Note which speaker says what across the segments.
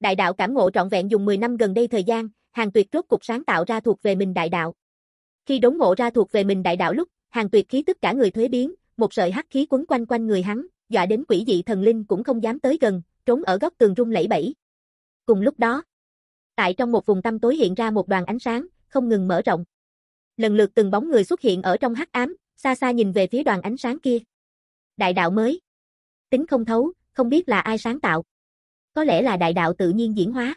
Speaker 1: Đại đạo cảm ngộ trọn vẹn dùng 10 năm gần đây thời gian, Hàng Tuyệt rốt cục sáng tạo ra thuộc về mình đại đạo. Khi đốn ngộ ra thuộc về mình đại đạo lúc, Hàng Tuyệt khí tức cả người thuế biến, một sợi hắc khí quấn quanh quanh người hắn, dọa đến quỷ dị thần linh cũng không dám tới gần, trốn ở góc tường rung lẩy bẩy. Cùng lúc đó, tại trong một vùng tăm tối hiện ra một đoàn ánh sáng, không ngừng mở rộng. Lần lượt từng bóng người xuất hiện ở trong hắc ám, xa xa nhìn về phía đoàn ánh sáng kia. Đại đạo mới. Tính không thấu, không biết là ai sáng tạo có lẽ là đại đạo tự nhiên diễn hóa.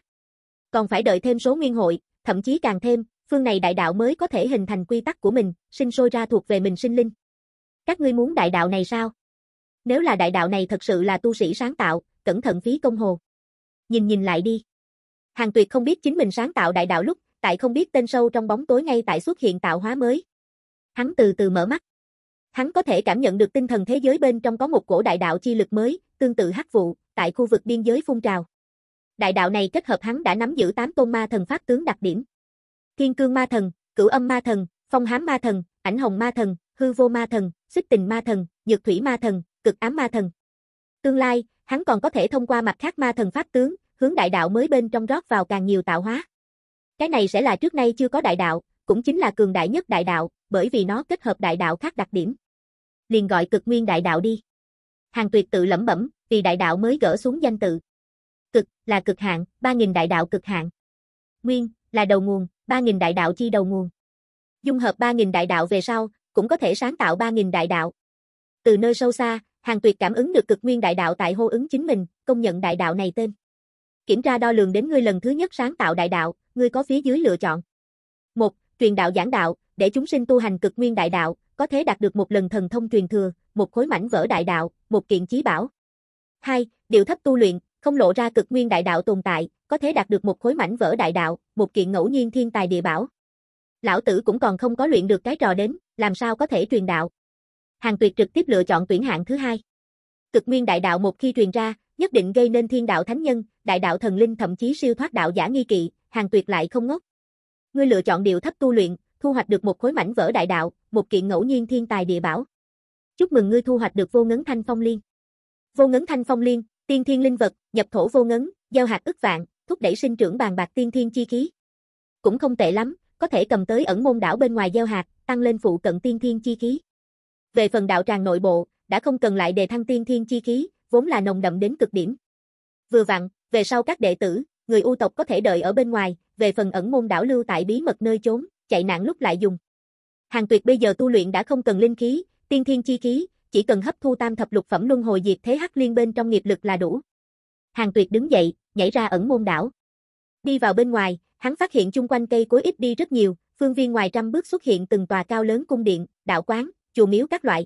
Speaker 1: Còn phải đợi thêm số nguyên hội, thậm chí càng thêm, phương này đại đạo mới có thể hình thành quy tắc của mình, sinh sôi ra thuộc về mình sinh linh. Các ngươi muốn đại đạo này sao? Nếu là đại đạo này thật sự là tu sĩ sáng tạo, cẩn thận phí công hồ. Nhìn nhìn lại đi. Hàng Tuyệt không biết chính mình sáng tạo đại đạo lúc, tại không biết tên sâu trong bóng tối ngay tại xuất hiện tạo hóa mới. Hắn từ từ mở mắt. Hắn có thể cảm nhận được tinh thần thế giới bên trong có một cổ đại đạo chi lực mới, tương tự hắc vụ, tại khu vực biên giới phun trào. Đại đạo này kết hợp hắn đã nắm giữ 8 tôn ma thần pháp tướng đặc điểm. Thiên cương ma thần, cửu âm ma thần, phong hám ma thần, ảnh hồng ma thần, hư vô ma thần, xích tình ma thần, nhược thủy ma thần, cực ám ma thần. Tương lai, hắn còn có thể thông qua mặt khác ma thần pháp tướng, hướng đại đạo mới bên trong rót vào càng nhiều tạo hóa. Cái này sẽ là trước nay chưa có đại đạo, cũng chính là cường đại nhất đại đạo, bởi vì nó kết hợp đại đạo khác đặc điểm. Liền gọi cực nguyên đại đạo đi. Hàng tuyệt tự lẩm bẩm, vì đại đạo mới gỡ xuống danh tự. Cực, là cực hạn, 3.000 đại đạo cực hạn. Nguyên, là đầu nguồn, 3.000 đại đạo chi đầu nguồn. Dung hợp 3.000 đại đạo về sau, cũng có thể sáng tạo 3.000 đại đạo. Từ nơi sâu xa, hàng tuyệt cảm ứng được cực nguyên đại đạo tại hô ứng chính mình, công nhận đại đạo này tên. Kiểm tra đo lường đến ngươi lần thứ nhất sáng tạo đại đạo, ngươi có phía dưới lựa chọn. một Truyền đạo giảng đạo, để chúng sinh tu hành cực nguyên đại đạo, có thể đạt được một lần thần thông truyền thừa, một khối mảnh vỡ đại đạo, một kiện chí bảo. 2. Điều thấp tu luyện, không lộ ra cực nguyên đại đạo tồn tại, có thể đạt được một khối mảnh vỡ đại đạo, một kiện ngẫu nhiên thiên tài địa bảo. Lão tử cũng còn không có luyện được cái trò đến, làm sao có thể truyền đạo. Hàng Tuyệt trực tiếp lựa chọn tuyển hạng thứ hai. Cực nguyên đại đạo một khi truyền ra, nhất định gây nên thiên đạo thánh nhân, đại đạo thần linh thậm chí siêu thoát đạo giả nghi kỵ, Hàng Tuyệt lại không ngốc. Ngươi lựa chọn điều thấp tu luyện, thu hoạch được một khối mảnh vỡ đại đạo, một kiện ngẫu nhiên thiên tài địa bảo. Chúc mừng ngươi thu hoạch được vô ngấn thanh phong liên. Vô ngấn thanh phong liên, tiên thiên linh vật, nhập thổ vô ngấn, gieo hạt ức vạn, thúc đẩy sinh trưởng bàn bạc tiên thiên chi khí. Cũng không tệ lắm, có thể cầm tới ẩn môn đảo bên ngoài gieo hạt, tăng lên phụ cận tiên thiên chi khí. Về phần đạo tràng nội bộ, đã không cần lại đề thăng tiên thiên chi khí, vốn là nồng đậm đến cực điểm. Vừa vặn, về sau các đệ tử, người ưu tộc có thể đợi ở bên ngoài, về phần ẩn môn đảo lưu tại bí mật nơi chốn, chạy nạn lúc lại dùng. Hàng Tuyệt bây giờ tu luyện đã không cần linh khí, tiên thiên chi khí, chỉ cần hấp thu tam thập lục phẩm luân hồi diệt thế hắc liên bên trong nghiệp lực là đủ. Hàng Tuyệt đứng dậy, nhảy ra ẩn môn đảo. Đi vào bên ngoài, hắn phát hiện chung quanh cây cối ít đi rất nhiều, phương viên ngoài trăm bước xuất hiện từng tòa cao lớn cung điện, đạo quán, chùa miếu các loại.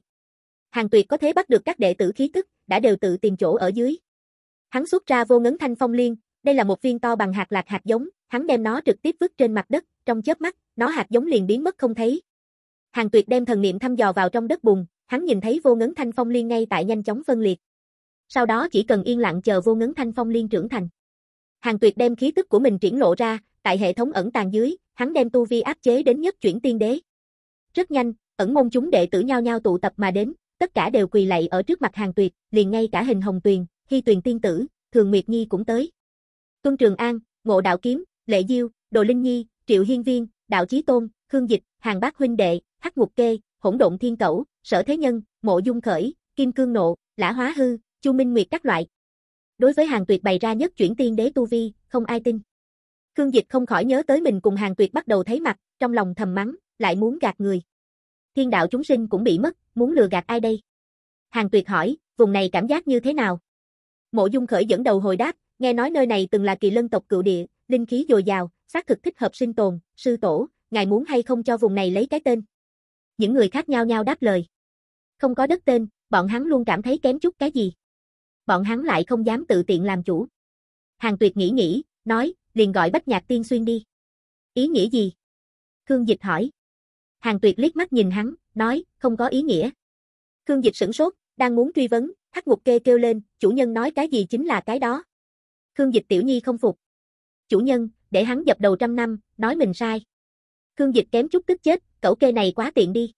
Speaker 1: Hàng Tuyệt có thế bắt được các đệ tử khí tức, đã đều tự tìm chỗ ở dưới. Hắn xuất ra vô ngấn thanh phong liên, đây là một viên to bằng hạt lạc hạt giống, hắn đem nó trực tiếp vứt trên mặt đất, trong chớp mắt, nó hạt giống liền biến mất không thấy. Hàng Tuyệt đem thần niệm thăm dò vào trong đất bùn, hắn nhìn thấy vô ngấn thanh phong liên ngay tại nhanh chóng phân liệt. Sau đó chỉ cần yên lặng chờ vô ngấn thanh phong liên trưởng thành. Hàng Tuyệt đem khí tức của mình triển lộ ra, tại hệ thống ẩn tàng dưới, hắn đem tu vi áp chế đến nhất chuyển tiên đế. Rất nhanh, ẩn môn chúng đệ tử nhau nhau tụ tập mà đến, tất cả đều quỳ lạy ở trước mặt Hàng Tuyệt, liền ngay cả hình hồng tuyền, hy tuyền tiên tử, thường Nguyệt Nhi cũng tới. Tuân Trường An, Ngộ Đạo Kiếm, Lệ Diêu, Đồ Linh Nhi, Triệu Hiên Viên, Đạo Chí Tôn, Khương Dịch, Hàng Bác Huynh Đệ, Hắc Ngục Kê, Hỗn Độn Thiên Cẩu, Sở Thế Nhân, Mộ Dung Khởi, Kim Cương Nộ, Lã Hóa Hư, Chu Minh Nguyệt các loại. Đối với Hàng Tuyệt bày ra nhất chuyển tiên đế tu vi, không ai tin. Khương Dịch không khỏi nhớ tới mình cùng Hàng Tuyệt bắt đầu thấy mặt, trong lòng thầm mắng, lại muốn gạt người. Thiên đạo chúng sinh cũng bị mất, muốn lừa gạt ai đây? Hàng Tuyệt hỏi, vùng này cảm giác như thế nào? Mộ Dung Khởi dẫn đầu hồi đáp, nghe nói nơi này từng là kỳ lân tộc cựu địa, linh khí dồi dào, xác thực thích hợp sinh tồn, sư tổ, ngài muốn hay không cho vùng này lấy cái tên? Những người khác nhau nhau đáp lời. Không có đất tên, bọn hắn luôn cảm thấy kém chút cái gì. Bọn hắn lại không dám tự tiện làm chủ. Hàng tuyệt nghĩ nghĩ, nói, liền gọi bách nhạc tiên xuyên đi. Ý nghĩa gì? Khương Dịch hỏi. Hàng tuyệt liếc mắt nhìn hắn, nói, không có ý nghĩa. Khương Dịch sửng sốt, đang muốn truy vấn, thắt ngục kê kêu lên, chủ nhân nói cái gì chính là cái đó. Khương Dịch tiểu nhi không phục. Chủ nhân, để hắn dập đầu trăm năm, nói mình sai. Khương Dịch kém chút tức chết, cẩu kê này quá tiện đi.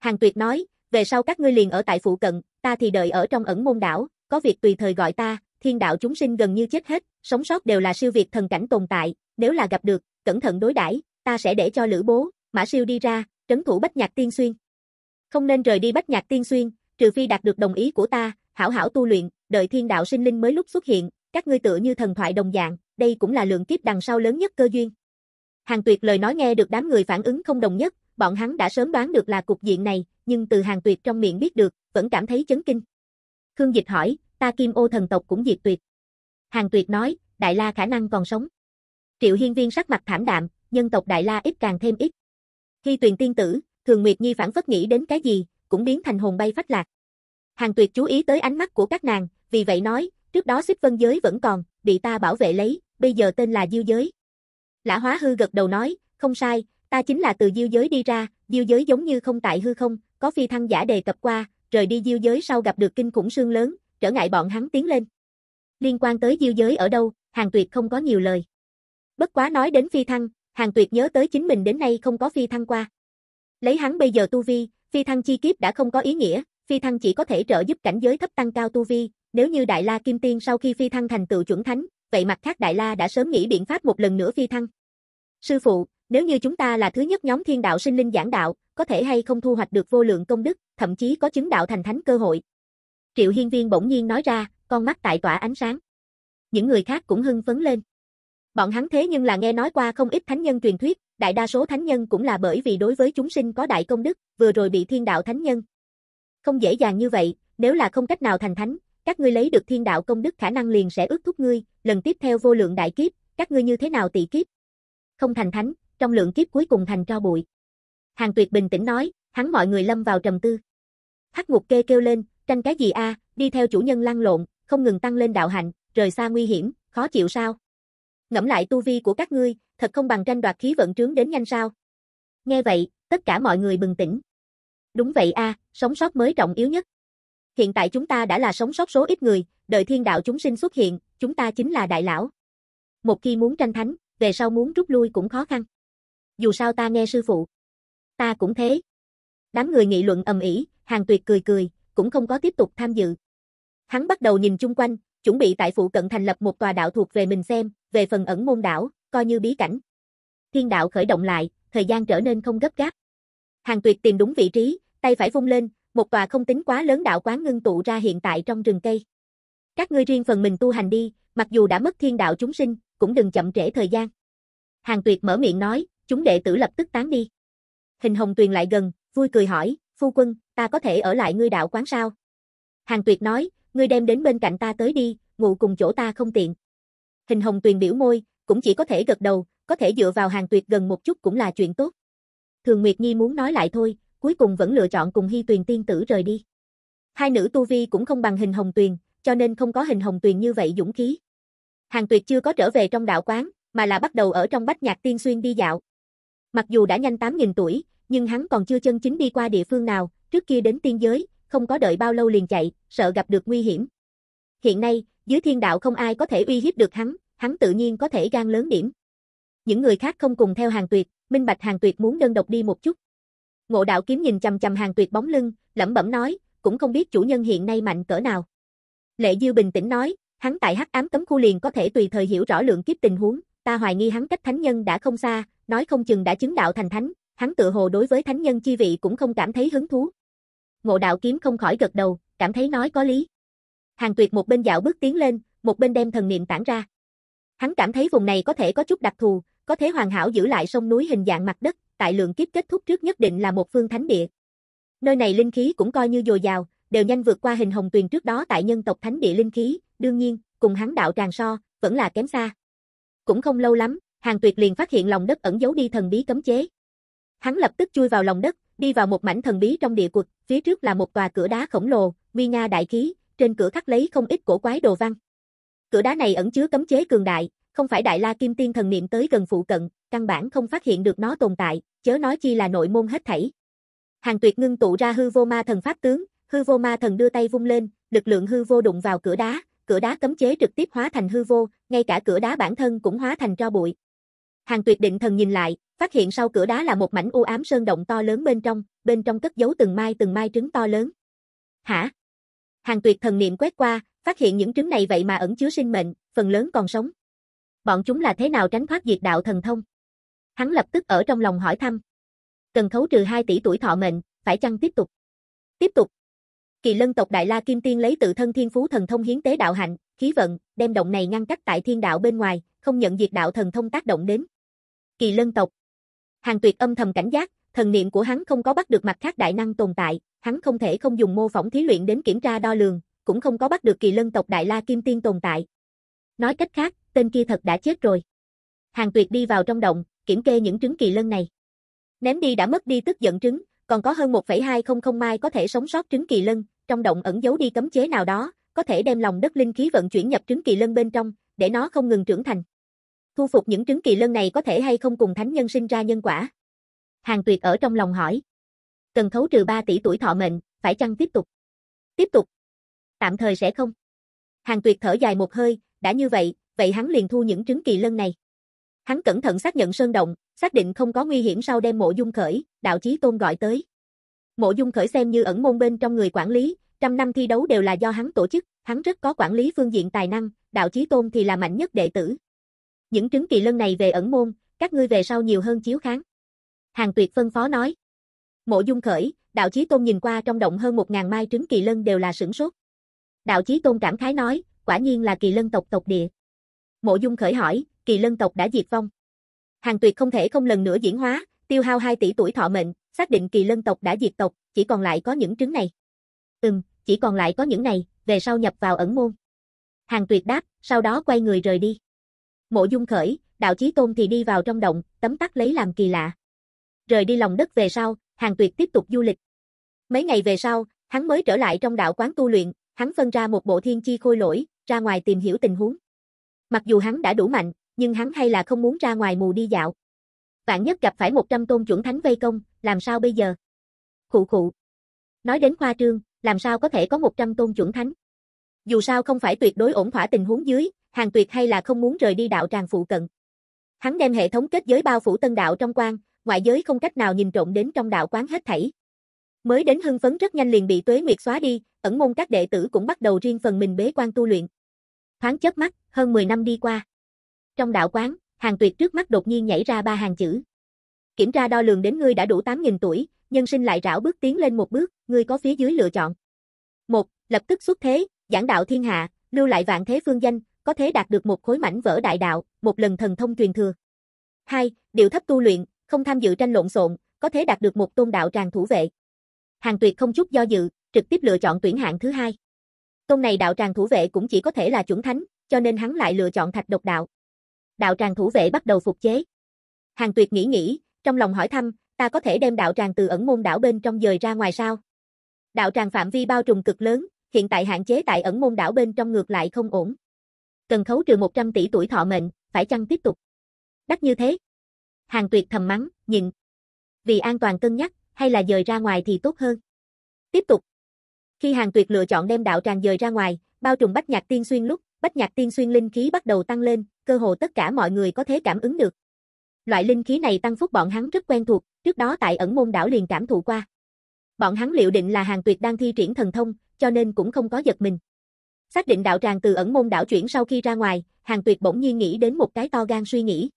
Speaker 1: Hàng Tuyệt nói, về sau các ngươi liền ở tại phụ cận, ta thì đợi ở trong ẩn môn đảo, có việc tùy thời gọi ta, thiên đạo chúng sinh gần như chết hết, sống sót đều là siêu việt thần cảnh tồn tại, nếu là gặp được, cẩn thận đối đãi, ta sẽ để cho Lữ Bố, Mã Siêu đi ra, trấn thủ Bách Nhạc Tiên Xuyên. Không nên rời đi Bách Nhạc Tiên Xuyên, trừ phi đạt được đồng ý của ta, hảo hảo tu luyện, đợi thiên đạo sinh linh mới lúc xuất hiện, các ngươi tựa như thần thoại đồng dạng, đây cũng là lượng kiếp đằng sau lớn nhất cơ duyên. Hàng Tuyệt lời nói nghe được đám người phản ứng không đồng nhất, bọn hắn đã sớm đoán được là cục diện này, nhưng từ Hàng Tuyệt trong miệng biết được, vẫn cảm thấy chấn kinh. Khương Dịch hỏi, ta Kim Ô thần tộc cũng diệt tuyệt. Hàng Tuyệt nói, Đại La khả năng còn sống. Triệu Hiên Viên sắc mặt thảm đạm, nhân tộc Đại La ít càng thêm ít. Khi Tuyền tiên tử, Thường Nguyệt Nhi phản phất nghĩ đến cái gì, cũng biến thành hồn bay phách lạc. Hàng Tuyệt chú ý tới ánh mắt của các nàng, vì vậy nói, trước đó xích vân giới vẫn còn, bị ta bảo vệ lấy, bây giờ tên là Diêu Giới. Lã Hóa Hư gật đầu nói, không sai, ta chính là từ Diêu Giới đi ra, Diêu Giới giống như không tại hư không, có phi thăng giả đề cập qua, rời đi Diêu Giới sau gặp được kinh khủng sương lớn, trở ngại bọn hắn tiến lên. Liên quan tới Diêu Giới ở đâu, Hàng Tuyệt không có nhiều lời. Bất quá nói đến phi thăng, Hàng Tuyệt nhớ tới chính mình đến nay không có phi thăng qua. Lấy hắn bây giờ tu vi, phi thăng chi kiếp đã không có ý nghĩa, phi thăng chỉ có thể trợ giúp cảnh giới thấp tăng cao tu vi, nếu như Đại La Kim Tiên sau khi phi thăng thành tựu chuẩn thánh, vậy mặt khác Đại La đã sớm nghĩ biện pháp một lần nữa phi thăng. Sư phụ, nếu như chúng ta là thứ nhất nhóm thiên đạo sinh linh giảng đạo, có thể hay không thu hoạch được vô lượng công đức, thậm chí có chứng đạo thành thánh cơ hội. Triệu Hiên Viên bỗng nhiên nói ra, con mắt tại tỏa ánh sáng. Những người khác cũng hưng phấn lên. Bọn hắn thế nhưng là nghe nói qua không ít thánh nhân truyền thuyết, đại đa số thánh nhân cũng là bởi vì đối với chúng sinh có đại công đức, vừa rồi bị thiên đạo thánh nhân. Không dễ dàng như vậy, nếu là không cách nào thành thánh, các ngươi lấy được thiên đạo công đức khả năng liền sẽ ước thúc ngươi, lần tiếp theo vô lượng đại kiếp, các ngươi như thế nào tỷ kiếp? Không thành thánh, trong lượng kiếp cuối cùng thành tro bụi. Hàng Tuyệt bình tĩnh nói, hắn mọi người lâm vào trầm tư. Hắc Ngục Kê kêu lên, tranh cái gì a, đi theo chủ nhân lăn lộn, không ngừng tăng lên đạo hạnh, rời xa nguy hiểm, khó chịu sao? Ngẫm lại tu vi của các ngươi, thật không bằng tranh đoạt khí vận trướng đến nhanh sao? Nghe vậy, tất cả mọi người bừng tỉnh. Đúng vậy a, sống sót mới trọng yếu nhất. Hiện tại chúng ta đã là sống sót số ít người, đợi thiên đạo chúng sinh xuất hiện, chúng ta chính là đại lão. Một khi muốn tranh thánh, về sau muốn rút lui cũng khó khăn. Dù sao ta nghe sư phụ. Ta cũng thế. Đám người nghị luận ầm ĩ, hàng tuyệt cười cười, cũng không có tiếp tục tham dự. Hắn bắt đầu nhìn chung quanh, chuẩn bị tại phụ cận thành lập một tòa đạo thuộc về mình xem, về phần ẩn môn đảo, coi như bí cảnh. Thiên đạo khởi động lại, thời gian trở nên không gấp gáp. Hàng tuyệt tìm đúng vị trí, tay phải vung lên, một tòa không tính quá lớn đạo quán ngưng tụ ra hiện tại trong rừng cây. Các ngươi riêng phần mình tu hành đi, mặc dù đã mất thiên đạo chúng sinh, cũng đừng chậm trễ thời gian. Hàng Tuyệt mở miệng nói, chúng đệ tử lập tức tán đi. Hình Hồng Tuyền lại gần, vui cười hỏi, phu quân, ta có thể ở lại ngươi đạo quán sao? Hàng Tuyệt nói, ngươi đem đến bên cạnh ta tới đi, ngủ cùng chỗ ta không tiện. Hình Hồng Tuyền biểu môi, cũng chỉ có thể gật đầu, có thể dựa vào Hàng Tuyệt gần một chút cũng là chuyện tốt. Thường Nguyệt Nhi muốn nói lại thôi, cuối cùng vẫn lựa chọn cùng Hi Tuyền tiên tử rời đi. Hai nữ tu vi cũng không bằng Hình Hồng Tuyền, cho nên không có hình hồng tuyền như vậy dũng khí. Hàng Tuyệt chưa có trở về trong đạo quán, mà là bắt đầu ở trong bách nhạc tiên xuyên đi dạo. Mặc dù đã nhanh 8.000 tuổi, nhưng hắn còn chưa chân chính đi qua địa phương nào, trước kia đến tiên giới, không có đợi bao lâu liền chạy, sợ gặp được nguy hiểm. Hiện nay, dưới thiên đạo không ai có thể uy hiếp được hắn, hắn tự nhiên có thể gan lớn điểm. Những người khác không cùng theo hàng tuyệt, minh bạch hàng tuyệt muốn đơn độc đi một chút. Ngộ đạo kiếm nhìn chầm chầm hàng tuyệt bóng lưng, lẩm bẩm nói, cũng không biết chủ nhân hiện nay mạnh cỡ nào. Lệ Diêu bình tĩnh nói, hắn tại hắc ám cấm khu liền có thể tùy thời hiểu rõ lượng kiếp tình huống, ta hoài nghi hắn cách thánh nhân đã không xa, nói không chừng đã chứng đạo thành thánh, hắn tự hồ đối với thánh nhân chi vị cũng không cảm thấy hứng thú. Ngộ đạo kiếm không khỏi gật đầu, cảm thấy nói có lý. Hàng Tuyệt một bên dạo bước tiến lên, một bên đem thần niệm tản ra. Hắn cảm thấy vùng này có thể có chút đặc thù, có thể hoàn hảo giữ lại sông núi hình dạng mặt đất, tại lượng kiếp kết thúc trước nhất định là một phương thánh địa. Nơi này linh khí cũng coi như dồi dào, đều nhanh vượt qua hình hồng tuyền trước đó tại nhân tộc thánh địa linh khí, đương nhiên, cùng hắn đạo tràng so, vẫn là kém xa. Cũng không lâu lắm, Hàng Tuyệt liền phát hiện lòng đất ẩn giấu đi thần bí cấm chế. Hắn lập tức chui vào lòng đất, đi vào một mảnh thần bí trong địa quật, phía trước là một tòa cửa đá khổng lồ, uy nga đại khí, trên cửa khắc lấy không ít cổ quái đồ văn. Cửa đá này ẩn chứa cấm chế cường đại, không phải đại la kim tiên thần niệm tới gần phụ cận, căn bản không phát hiện được nó tồn tại, chớ nói chi là nội môn hết thảy. Hàng Tuyệt ngưng tụ ra hư vô ma thần pháp tướng, Hư vô ma thần đưa tay vung lên, lực lượng hư vô đụng vào cửa đá, cửa đá cấm chế trực tiếp hóa thành hư vô, ngay cả cửa đá bản thân cũng hóa thành tro bụi. Hàng Tuyệt Định thần nhìn lại, phát hiện sau cửa đá là một mảnh u ám sơn động to lớn bên trong, bên trong cất giấu từng mai từng mai trứng to lớn. Hả? Hàng Tuyệt thần niệm quét qua, phát hiện những trứng này vậy mà ẩn chứa sinh mệnh, phần lớn còn sống. Bọn chúng là thế nào tránh thoát diệt đạo thần thông? Hắn lập tức ở trong lòng hỏi thăm. Cần khấu trừ 2 tỷ tuổi thọ mệnh, phải chăng tiếp tục? Tiếp tục, Kỳ lân tộc Đại La Kim Tiên lấy tự thân thiên phú thần thông hiến tế đạo hạnh, khí vận, đem động này ngăn cách tại thiên đạo bên ngoài, không nhận diệt đạo thần thông tác động đến. Kỳ lân tộc. Hàng tuyệt âm thầm cảnh giác, thần niệm của hắn không có bắt được mặt khác đại năng tồn tại, hắn không thể không dùng mô phỏng thí luyện đến kiểm tra đo lường, cũng không có bắt được kỳ lân tộc Đại La Kim Tiên tồn tại. Nói cách khác, tên kia thật đã chết rồi. Hàng tuyệt đi vào trong động, kiểm kê những trứng kỳ lân này. Ném đi đã mất đi tức giận trứng, còn có hơn 1,200 mai có thể sống sót trứng kỳ lân, trong động ẩn giấu đi cấm chế nào đó, có thể đem lòng đất linh khí vận chuyển nhập trứng kỳ lân bên trong, để nó không ngừng trưởng thành. Thu phục những trứng kỳ lân này có thể hay không cùng thánh nhân sinh ra nhân quả? Hàng Tuyệt ở trong lòng hỏi. Cần thấu trừ 3 tỷ tuổi thọ mệnh, phải chăng tiếp tục? Tiếp tục. Tạm thời sẽ không. Hàng Tuyệt thở dài một hơi, đã như vậy, vậy hắn liền thu những trứng kỳ lân này. Hắn cẩn thận xác nhận sơn động, xác định không có nguy hiểm sau đem mộ dung khởi, đạo chí tôn gọi tới. Mộ dung khởi xem như ẩn môn bên trong người quản lý, trăm năm thi đấu đều là do hắn tổ chức, hắn rất có quản lý phương diện tài năng, đạo chí tôn thì là mạnh nhất đệ tử. Những trứng kỳ lân này về ẩn môn, các ngươi về sau nhiều hơn chiếu kháng. Hàng tuyệt phân phó nói. Mộ dung khởi, đạo chí tôn nhìn qua trong động hơn một ngàn mai trứng kỳ lân đều là sửng sốt. Đạo chí tôn cảm khái nói, quả nhiên là kỳ lân tộc tộc địa. Mộ dung khởi hỏi, kỳ lân tộc đã diệt vong. Hàng tuyệt không thể không lần nữa diễn hóa, tiêu hao 2 tỷ tuổi thọ mệnh, xác định kỳ lân tộc đã diệt tộc, chỉ còn lại có những trứng này. Ừm, chỉ còn lại có những này, về sau nhập vào ẩn môn. Hàng tuyệt đáp, sau đó quay người rời đi. Mộ dung khởi, đạo chí tôn thì đi vào trong động, tấm tắc lấy làm kỳ lạ. Rời đi lòng đất về sau, hàng tuyệt tiếp tục du lịch. Mấy ngày về sau, hắn mới trở lại trong đạo quán tu luyện, hắn phân ra một bộ thiên chi khôi lỗi, ra ngoài tìm hiểu tình huống. Mặc dù hắn đã đủ mạnh, nhưng hắn hay là không muốn ra ngoài mù đi dạo. Vạn nhất gặp phải 100 tôn chuẩn thánh vây công, làm sao bây giờ? Khụ khụ. Nói đến khoa trương, làm sao có thể có 100 tôn chuẩn thánh? Dù sao không phải tuyệt đối ổn thỏa tình huống dưới, hàng tuyệt hay là không muốn rời đi đạo tràng phụ cận. Hắn đem hệ thống kết giới bao phủ tân đạo trong quan, ngoại giới không cách nào nhìn trộm đến trong đạo quán hết thảy. Mới đến hưng phấn rất nhanh liền bị tuế nguyệt xóa đi, ẩn môn các đệ tử cũng bắt đầu riêng phần mình bế quan tu luyện. Thoáng chớp mắt, hơn 10 năm đi qua. Trong đạo quán, hàng tuyệt trước mắt đột nhiên nhảy ra ba hàng chữ. Kiểm tra đo lường đến ngươi đã đủ 8.000 tuổi, nhân sinh lại rảo bước tiến lên một bước, ngươi có phía dưới lựa chọn. một Lập tức xuất thế, giảng đạo thiên hạ, lưu lại vạn thế phương danh, có thế đạt được một khối mảnh vỡ đại đạo, một lần thần thông truyền thừa. 2. Điều thấp tu luyện, không tham dự tranh lộn xộn, có thế đạt được một tôn đạo tràng thủ vệ. Hàng Tuyệt không chút do dự, trực tiếp lựa chọn tuyển hạng thứ hai. Tôn này đạo tràng thủ vệ cũng chỉ có thể là chuẩn thánh, cho nên hắn lại lựa chọn thạch độc đạo đạo tràng thủ vệ bắt đầu phục chế. Hàng tuyệt nghĩ nghĩ, trong lòng hỏi thăm, ta có thể đem đạo tràng từ ẩn môn đảo bên trong dời ra ngoài sao? Đạo tràng phạm vi bao trùm cực lớn, hiện tại hạn chế tại ẩn môn đảo bên trong ngược lại không ổn. Cần khấu trừ 100 tỷ tuổi thọ mệnh, phải chăng tiếp tục? Đắt như thế. Hàng tuyệt thầm mắng, nhìn. Vì an toàn cân nhắc, hay là dời ra ngoài thì tốt hơn. Tiếp tục. Khi hàng tuyệt lựa chọn đem đạo tràng dời ra ngoài, bao trùm bách nhạc tiên xuyên lúc, Bách Nhạc Tiên Xuyên linh khí bắt đầu tăng lên, cơ hồ tất cả mọi người có thể cảm ứng được. Loại linh khí này tăng phúc bọn hắn rất quen thuộc, trước đó tại ẩn môn đảo liền cảm thụ qua. Bọn hắn liệu định là Hàng Tuyệt đang thi triển thần thông, cho nên cũng không có giật mình. Xác định đạo tràng từ ẩn môn đảo chuyển sau khi ra ngoài, Hàng Tuyệt bỗng nhiên nghĩ đến một cái to gan suy nghĩ.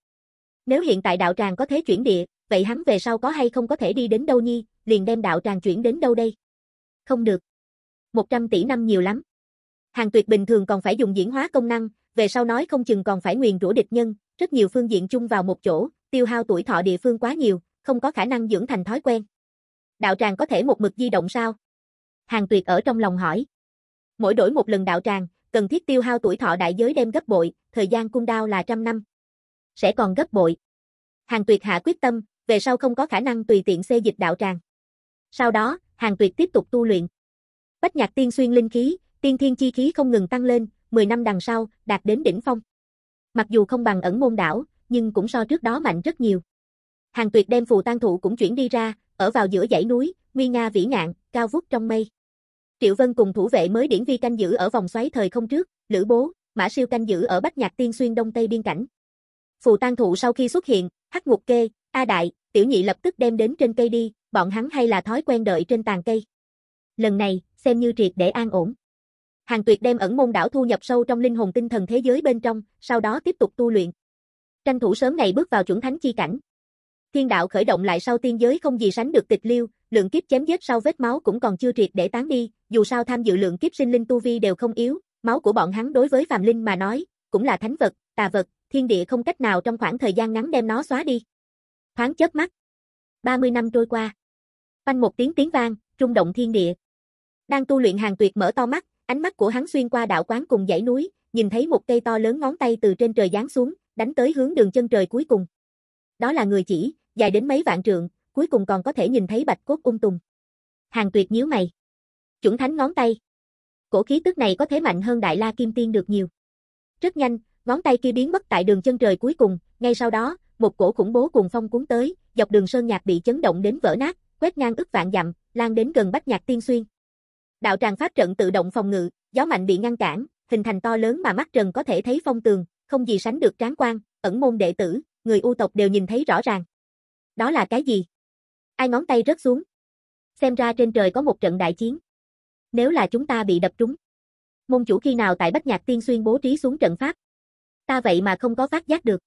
Speaker 1: Nếu hiện tại đạo tràng có thể chuyển địa, vậy hắn về sau có hay không có thể đi đến đâu nhi, liền đem đạo tràng chuyển đến đâu đây? Không được. 100 tỷ năm nhiều lắm. Hàng tuyệt bình thường còn phải dùng diễn hóa công năng, về sau nói không chừng còn phải nguyền rủa địch nhân, rất nhiều phương diện chung vào một chỗ, tiêu hao tuổi thọ địa phương quá nhiều, không có khả năng dưỡng thành thói quen. Đạo tràng có thể một mực di động sao? Hàng tuyệt ở trong lòng hỏi. Mỗi đổi một lần đạo tràng, cần thiết tiêu hao tuổi thọ đại giới đem gấp bội, thời gian cung đao là trăm năm. Sẽ còn gấp bội. Hàng tuyệt hạ quyết tâm, về sau không có khả năng tùy tiện xê dịch đạo tràng. Sau đó, hàng tuyệt tiếp tục tu luyện. Bách nhạc tiên xuyên linh khí, tiên thiên chi khí không ngừng tăng lên, 10 năm đằng sau, đạt đến đỉnh phong. Mặc dù không bằng ẩn môn đảo, nhưng cũng so trước đó mạnh rất nhiều. Hàng Tuyệt đem phù tan thụ cũng chuyển đi ra, ở vào giữa dãy núi, nguy nga vĩ ngạn, cao vút trong mây. Triệu Vân cùng thủ vệ mới điển vi canh giữ ở vòng xoáy thời không trước, Lữ Bố, Mã Siêu canh giữ ở Bách Nhạc Tiên Xuyên Đông Tây biên cảnh. Phù tan thụ sau khi xuất hiện, Hắc Ngục Kê, A Đại, Tiểu Nhị lập tức đem đến trên cây đi, bọn hắn hay là thói quen đợi trên tàn cây. Lần này, xem như triệt để an ổn. Hàng Tuyệt đem ẩn môn đảo thu nhập sâu trong linh hồn tinh thần thế giới bên trong, sau đó tiếp tục tu luyện. Tranh thủ sớm ngày bước vào chuẩn thánh chi cảnh. Thiên đạo khởi động lại sau tiên giới không gì sánh được tịch liêu, lượng kiếp chém giết sau vết máu cũng còn chưa triệt để tán đi, dù sao tham dự lượng kiếp sinh linh tu vi đều không yếu, máu của bọn hắn đối với phàm linh mà nói, cũng là thánh vật, tà vật, thiên địa không cách nào trong khoảng thời gian ngắn đem nó xóa đi. Thoáng chớp mắt, 30 năm trôi qua. Phanh một tiếng tiếng vang, trung động thiên địa. Đang tu luyện hàng tuyệt mở to mắt, Ánh mắt của hắn xuyên qua đạo quán cùng dãy núi, nhìn thấy một cây to lớn ngón tay từ trên trời giáng xuống, đánh tới hướng đường chân trời cuối cùng. Đó là người chỉ, dài đến mấy vạn trượng, cuối cùng còn có thể nhìn thấy bạch cốt ung tùng. Hàng Tuyệt nhíu mày. Chuẩn thánh ngón tay. Cổ khí tức này có thế mạnh hơn Đại La Kim Tiên được nhiều. Rất nhanh, ngón tay kia biến mất tại đường chân trời cuối cùng, ngay sau đó, một cổ khủng bố cùng phong cuốn tới, dọc đường sơn nhạc bị chấn động đến vỡ nát, quét ngang ức vạn dặm, lan đến gần Bách Nhạc Tiên Xuyên. Đạo tràng phát trận tự động phòng ngự, gió mạnh bị ngăn cản, hình thành to lớn mà mắt Trần có thể thấy phong tường, không gì sánh được tráng quan, ẩn môn đệ tử, người ưu tộc đều nhìn thấy rõ ràng. Đó là cái gì? Ai ngón tay rớt xuống. Xem ra trên trời có một trận đại chiến. Nếu là chúng ta bị đập trúng. Môn chủ khi nào tại Bách Nhạc Tiên Xuyên bố trí xuống trận pháp? Ta vậy mà không có phát giác được.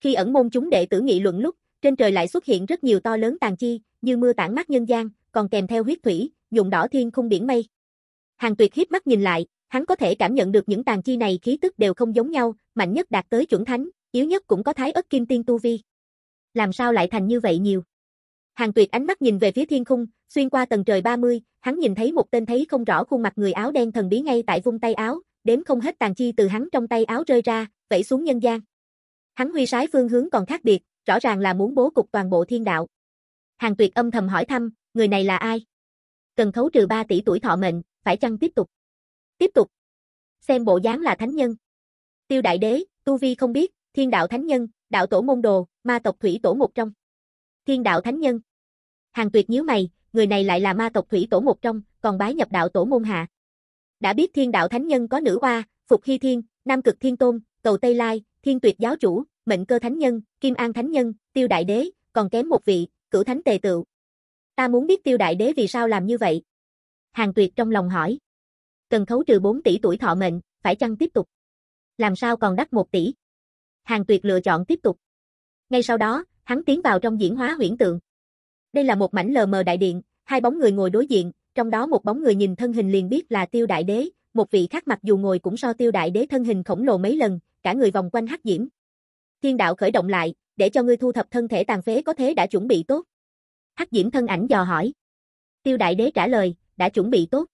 Speaker 1: Khi ẩn môn chúng đệ tử nghị luận lúc, trên trời lại xuất hiện rất nhiều to lớn tàn chi, như mưa tản mắt nhân gian, còn kèm theo huyết thủy, Dùng đỏ thiên khung biển mây. Hàng Tuyệt hiếp mắt nhìn lại, hắn có thể cảm nhận được những tàn chi này khí tức đều không giống nhau, mạnh nhất đạt tới chuẩn thánh, yếu nhất cũng có thái ất kim tiên tu vi. Làm sao lại thành như vậy nhiều? Hàng Tuyệt ánh mắt nhìn về phía thiên khung, xuyên qua tầng trời 30, hắn nhìn thấy một tên thấy không rõ khuôn mặt người áo đen thần bí ngay tại vung tay áo, đếm không hết tàn chi từ hắn trong tay áo rơi ra, vẩy xuống nhân gian. Hắn huy sái phương hướng còn khác biệt, rõ ràng là muốn bố cục toàn bộ thiên đạo. Hàng Tuyệt âm thầm hỏi thăm, người này là ai? cần khấu trừ 3 tỷ tuổi thọ mệnh, phải chăng tiếp tục? Tiếp tục. Xem bộ dáng là thánh nhân. Tiêu đại đế, tu vi không biết, thiên đạo thánh nhân, đạo tổ môn đồ, ma tộc thủy tổ một trong. Thiên đạo thánh nhân. Hàng tuyệt nhíu mày, người này lại là ma tộc thủy tổ một trong, còn bái nhập đạo tổ môn hạ. Đã biết thiên đạo thánh nhân có nữ hoa, phục hy thiên, nam cực thiên tôn, cầu Tây Lai, thiên tuyệt giáo chủ, mệnh cơ thánh nhân, kim an thánh nhân, tiêu đại đế, còn kém một vị, cửu thánh tề tựu, Ta muốn biết tiêu đại đế vì sao làm như vậy. Hàng tuyệt trong lòng hỏi. Cần khấu trừ 4 tỷ tuổi thọ mệnh, phải chăng tiếp tục? Làm sao còn đắt 1 tỷ? Hàng tuyệt lựa chọn tiếp tục. Ngay sau đó, hắn tiến vào trong diễn hóa huyễn tượng. Đây là một mảnh lờ mờ đại điện, hai bóng người ngồi đối diện, trong đó một bóng người nhìn thân hình liền biết là tiêu đại đế, một vị khác mặc dù ngồi cũng so tiêu đại đế thân hình khổng lồ mấy lần, cả người vòng quanh hắc diễm. Thiên đạo khởi động lại, để cho ngươi thu thập thân thể tàn phế có thế đã chuẩn bị tốt. Hắc Diễm thân ảnh dò hỏi. Tiêu Đại Đế trả lời, đã chuẩn bị tốt.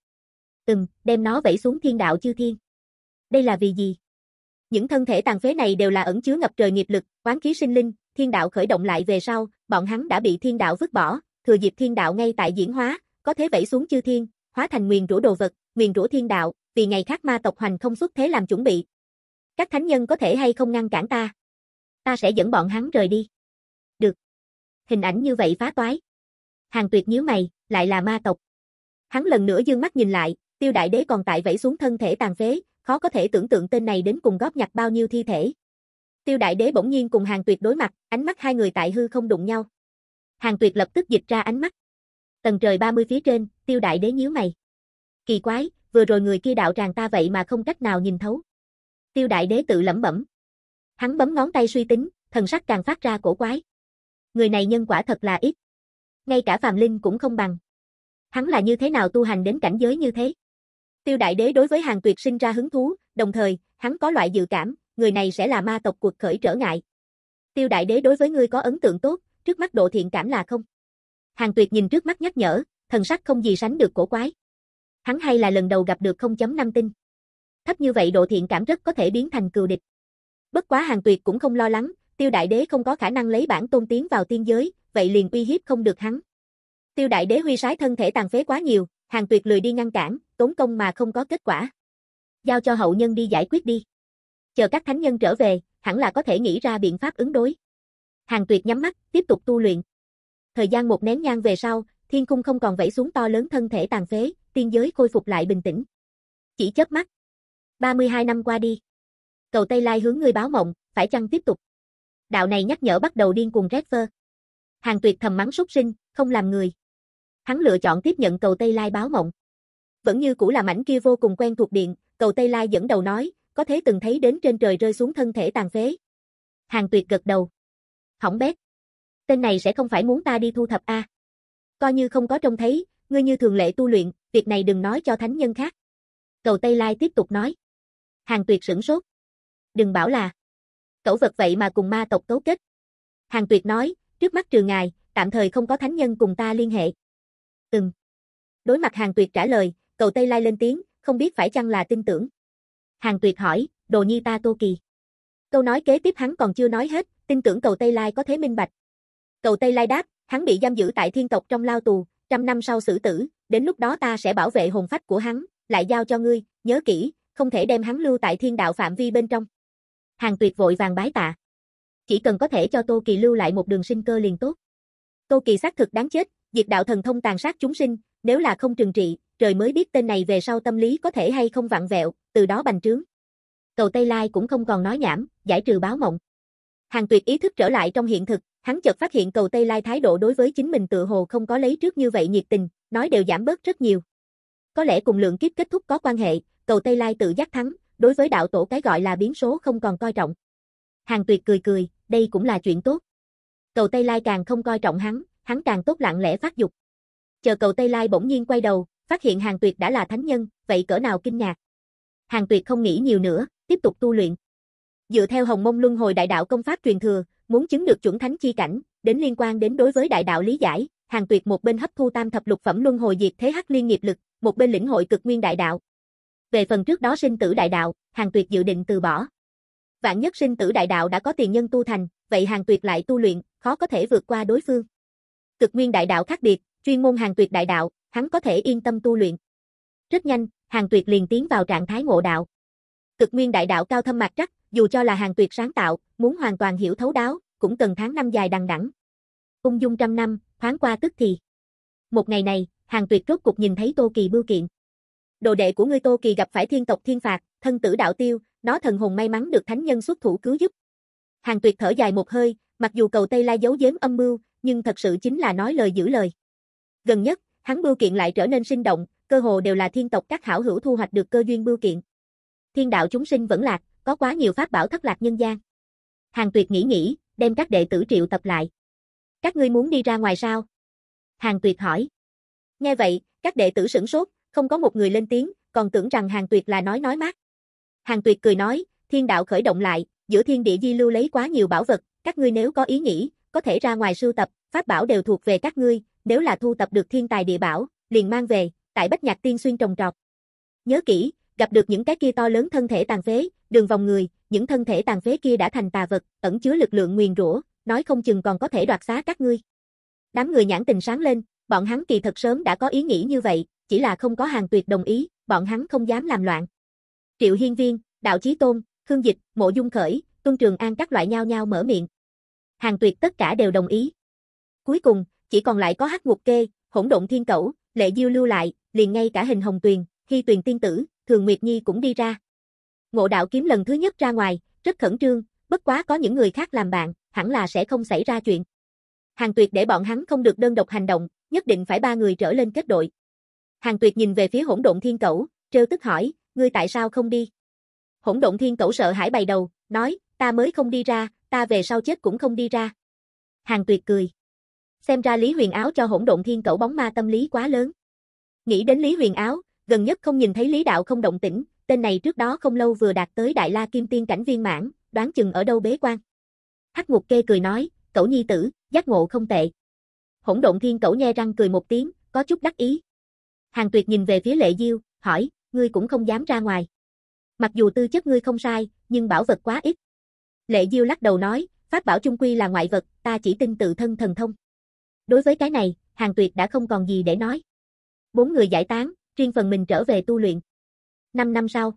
Speaker 1: Ừm, đem nó vẫy xuống thiên đạo chư thiên. Đây là vì gì? Những thân thể tàn phế này đều là ẩn chứa ngập trời nghiệp lực, quán khí sinh linh, thiên đạo khởi động lại về sau, bọn hắn đã bị thiên đạo vứt bỏ, thừa dịp thiên đạo ngay tại diễn hóa, có thế vẫy xuống chư thiên, hóa thành nguyền rủa đồ vật, nguyền rủa thiên đạo, vì ngày khác ma tộc hoành không xuất thế làm chuẩn bị. Các thánh nhân có thể hay không ngăn cản ta? Ta sẽ dẫn bọn hắn rời đi. Được. Hình ảnh như vậy phá toái. Hàng tuyệt nhíu mày, lại là ma tộc. Hắn lần nữa dương mắt nhìn lại, tiêu đại đế còn tại vẫy xuống thân thể tàn phế, khó có thể tưởng tượng tên này đến cùng góp nhặt bao nhiêu thi thể. Tiêu đại đế bỗng nhiên cùng hàng tuyệt đối mặt, ánh mắt hai người tại hư không đụng nhau. Hàng tuyệt lập tức dịch ra ánh mắt. Tầng trời 30 phía trên, tiêu đại đế nhíu mày. Kỳ quái, vừa rồi người kia đạo tràng ta vậy mà không cách nào nhìn thấu. Tiêu đại đế tự lẩm bẩm. Hắn bấm ngón tay suy tính, thần sắc càng phát ra cổ quái. Người này nhân quả thật là ít ngay cả phàm linh cũng không bằng. Hắn là như thế nào tu hành đến cảnh giới như thế? Tiêu đại đế đối với hàng tuyệt sinh ra hứng thú, đồng thời, hắn có loại dự cảm, người này sẽ là ma tộc cuộc khởi trở ngại. Tiêu đại đế đối với ngươi có ấn tượng tốt, trước mắt độ thiện cảm là không. Hàng tuyệt nhìn trước mắt nhắc nhở, thần sắc không gì sánh được cổ quái. Hắn hay là lần đầu gặp được 0.5 tinh. Thấp như vậy độ thiện cảm rất có thể biến thành cừu địch. Bất quá hàng tuyệt cũng không lo lắng, tiêu đại đế không có khả năng lấy bản tôn tiến vào tiên giới, vậy liền uy hiếp không được hắn. Tiêu đại đế huy sái thân thể tàn phế quá nhiều, hàng tuyệt lười đi ngăn cản, tốn công mà không có kết quả. Giao cho hậu nhân đi giải quyết đi. Chờ các thánh nhân trở về, hẳn là có thể nghĩ ra biện pháp ứng đối. Hàng tuyệt nhắm mắt, tiếp tục tu luyện. Thời gian một nén nhang về sau, thiên cung không còn vẫy xuống to lớn thân thể tàn phế, tiên giới khôi phục lại bình tĩnh. Chỉ chớp mắt. 32 năm qua đi. Cầu Tây Lai hướng ngươi báo mộng, phải chăng tiếp tục? Đạo này nhắc nhở bắt đầu điên cuồng rét phơ. Hàng Tuyệt thầm mắng súc sinh, không làm người. Hắn lựa chọn tiếp nhận cầu Tây Lai báo mộng. Vẫn như cũ là mảnh kia vô cùng quen thuộc điện, cầu Tây Lai dẫn đầu nói, có thể từng thấy đến trên trời rơi xuống thân thể tàn phế. Hàng Tuyệt gật đầu. Hỏng bét. Tên này sẽ không phải muốn ta đi thu thập a. À. Coi như không có trông thấy, ngươi như thường lệ tu luyện, việc này đừng nói cho thánh nhân khác. Cầu Tây Lai tiếp tục nói. Hàng Tuyệt sửng sốt. Đừng bảo là cẩu vật vậy mà cùng ma tộc cấu kết. Hàng Tuyệt nói, trước mắt trừ ngài, tạm thời không có thánh nhân cùng ta liên hệ. Ừm. Đối mặt Hàng Tuyệt trả lời, cầu Tây Lai lên tiếng, không biết phải chăng là tin tưởng. Hàng Tuyệt hỏi, đồ nhi ta Tô Kỳ. Câu nói kế tiếp hắn còn chưa nói hết, tin tưởng cầu Tây Lai có thế minh bạch. Cầu Tây Lai đáp, hắn bị giam giữ tại thiên tộc trong lao tù, trăm năm sau xử tử, đến lúc đó ta sẽ bảo vệ hồn phách của hắn, lại giao cho ngươi, nhớ kỹ, không thể đem hắn lưu tại thiên đạo phạm vi bên trong. Hàng Tuyệt vội vàng bái tạ chỉ cần có thể cho Tô Kỳ lưu lại một đường sinh cơ liền tốt. Tô Kỳ xác thực đáng chết, diệt đạo thần thông tàn sát chúng sinh, nếu là không trừng trị, trời mới biết tên này về sau tâm lý có thể hay không vặn vẹo, từ đó bành trướng. Cầu Tây Lai cũng không còn nói nhảm, giải trừ báo mộng. Hàng Tuyệt ý thức trở lại trong hiện thực, hắn chợt phát hiện Cầu Tây Lai thái độ đối với chính mình tự hồ không có lấy trước như vậy nhiệt tình, nói đều giảm bớt rất nhiều. Có lẽ cùng lượng kiếp kết thúc có quan hệ, Cầu Tây Lai tự giác thắng, đối với đạo tổ cái gọi là biến số không còn coi trọng. Hàng Tuyệt cười cười, đây cũng là chuyện tốt. Cầu Tây Lai càng không coi trọng hắn, hắn càng tốt lặng lẽ phát dục. Chờ cầu Tây Lai bỗng nhiên quay đầu, phát hiện Hàng Tuyệt đã là thánh nhân, vậy cỡ nào kinh ngạc. Hàng Tuyệt không nghĩ nhiều nữa, tiếp tục tu luyện. Dựa theo Hồng Mông Luân Hồi Đại Đạo Công Pháp truyền thừa, muốn chứng được chuẩn thánh chi cảnh, đến liên quan đến đối với đại đạo lý giải, Hàng Tuyệt một bên hấp thu tam thập lục phẩm luân hồi diệt thế hắc liên nghiệp lực, một bên lĩnh hội cực nguyên đại đạo. Về phần trước đó sinh tử đại đạo, Hàng Tuyệt dự định từ bỏ, Vạn nhất sinh tử đại đạo đã có tiền nhân tu thành, vậy hàng tuyệt lại tu luyện, khó có thể vượt qua đối phương. Cực nguyên đại đạo khác biệt, chuyên môn hàng tuyệt đại đạo, hắn có thể yên tâm tu luyện. Rất nhanh, hàng tuyệt liền tiến vào trạng thái ngộ đạo. Cực nguyên đại đạo cao thâm mạc trắc, dù cho là hàng tuyệt sáng tạo, muốn hoàn toàn hiểu thấu đáo, cũng cần tháng năm dài đằng đẵng. Ung dung trăm năm, thoáng qua tức thì. Một ngày này, hàng tuyệt rốt cục nhìn thấy Tô Kỳ bưu kiện. Đồ đệ của ngươi Tô Kỳ gặp phải thiên tộc thiên phạt, thân tử đạo tiêu, nó thần hồn may mắn được thánh nhân xuất thủ cứu giúp. Hàng tuyệt thở dài một hơi, mặc dù cầu Tây lai giấu giếm âm mưu, nhưng thật sự chính là nói lời giữ lời. Gần nhất, hắn bưu kiện lại trở nên sinh động, cơ hồ đều là thiên tộc các hảo hữu thu hoạch được cơ duyên bưu kiện. Thiên đạo chúng sinh vẫn lạc, có quá nhiều pháp bảo thất lạc nhân gian. Hàng Tuyệt nghĩ nghĩ, đem các đệ tử triệu tập lại. Các ngươi muốn đi ra ngoài sao? Hàng Tuyệt hỏi. Nghe vậy, các đệ tử sửng sốt, không có một người lên tiếng, còn tưởng rằng Hàng Tuyệt là nói nói mát. Hàng Tuyệt cười nói, thiên đạo khởi động lại, giữa thiên địa di lưu lấy quá nhiều bảo vật, các ngươi nếu có ý nghĩ, có thể ra ngoài sưu tập, pháp bảo đều thuộc về các ngươi, nếu là thu tập được thiên tài địa bảo, liền mang về, tại Bách Nhạc Tiên xuyên trồng trọt. Nhớ kỹ, gặp được những cái kia to lớn thân thể tàn phế, đường vòng người, những thân thể tàn phế kia đã thành tà vật, ẩn chứa lực lượng nguyền rủa, nói không chừng còn có thể đoạt xá các ngươi. Đám người nhãn tình sáng lên, bọn hắn kỳ thật sớm đã có ý nghĩ như vậy, chỉ là không có hàng tuyệt đồng ý, bọn hắn không dám làm loạn. Triệu Hiên Viên, Đạo Chí Tôn, Khương Dịch, Mộ Dung Khởi, Tuân Trường An các loại nhau nhau mở miệng. Hàng tuyệt tất cả đều đồng ý. Cuối cùng, chỉ còn lại có hắc ngục kê, hỗn động thiên cẩu, lệ diêu lưu lại, liền ngay cả hình hồng tuyền, khi tuyền tiên tử, thường Nguyệt Nhi cũng đi ra. Ngộ đạo kiếm lần thứ nhất ra ngoài, rất khẩn trương, bất quá có những người khác làm bạn, hẳn là sẽ không xảy ra chuyện. Hàng tuyệt để bọn hắn không được đơn độc hành động, nhất định phải ba người trở lên kết đội. Hàng tuyệt nhìn về phía hỗn độn thiên cẩu, trêu tức hỏi, ngươi tại sao không đi? Hỗn động thiên cẩu sợ hãi bày đầu, nói, ta mới không đi ra, ta về sau chết cũng không đi ra. Hàng tuyệt cười. Xem ra Lý Huyền Áo cho hỗn động thiên cẩu bóng ma tâm lý quá lớn. Nghĩ đến Lý Huyền Áo, gần nhất không nhìn thấy Lý Đạo không động tĩnh, tên này trước đó không lâu vừa đạt tới Đại La Kim Tiên cảnh viên mãn, đoán chừng ở đâu bế quan. Hắc Ngục Kê cười nói, cẩu nhi tử, giác ngộ không tệ. Hỗn động thiên cẩu nhe răng cười một tiếng, có chút đắc ý. Hàng Tuyệt nhìn về phía Lệ Diêu, hỏi, ngươi cũng không dám ra ngoài. Mặc dù tư chất ngươi không sai, nhưng bảo vật quá ít. Lệ Diêu lắc đầu nói, pháp bảo chung quy là ngoại vật, ta chỉ tin tự thân thần thông. Đối với cái này, Hàng Tuyệt đã không còn gì để nói. Bốn người giải tán, riêng phần mình trở về tu luyện. Năm năm sau,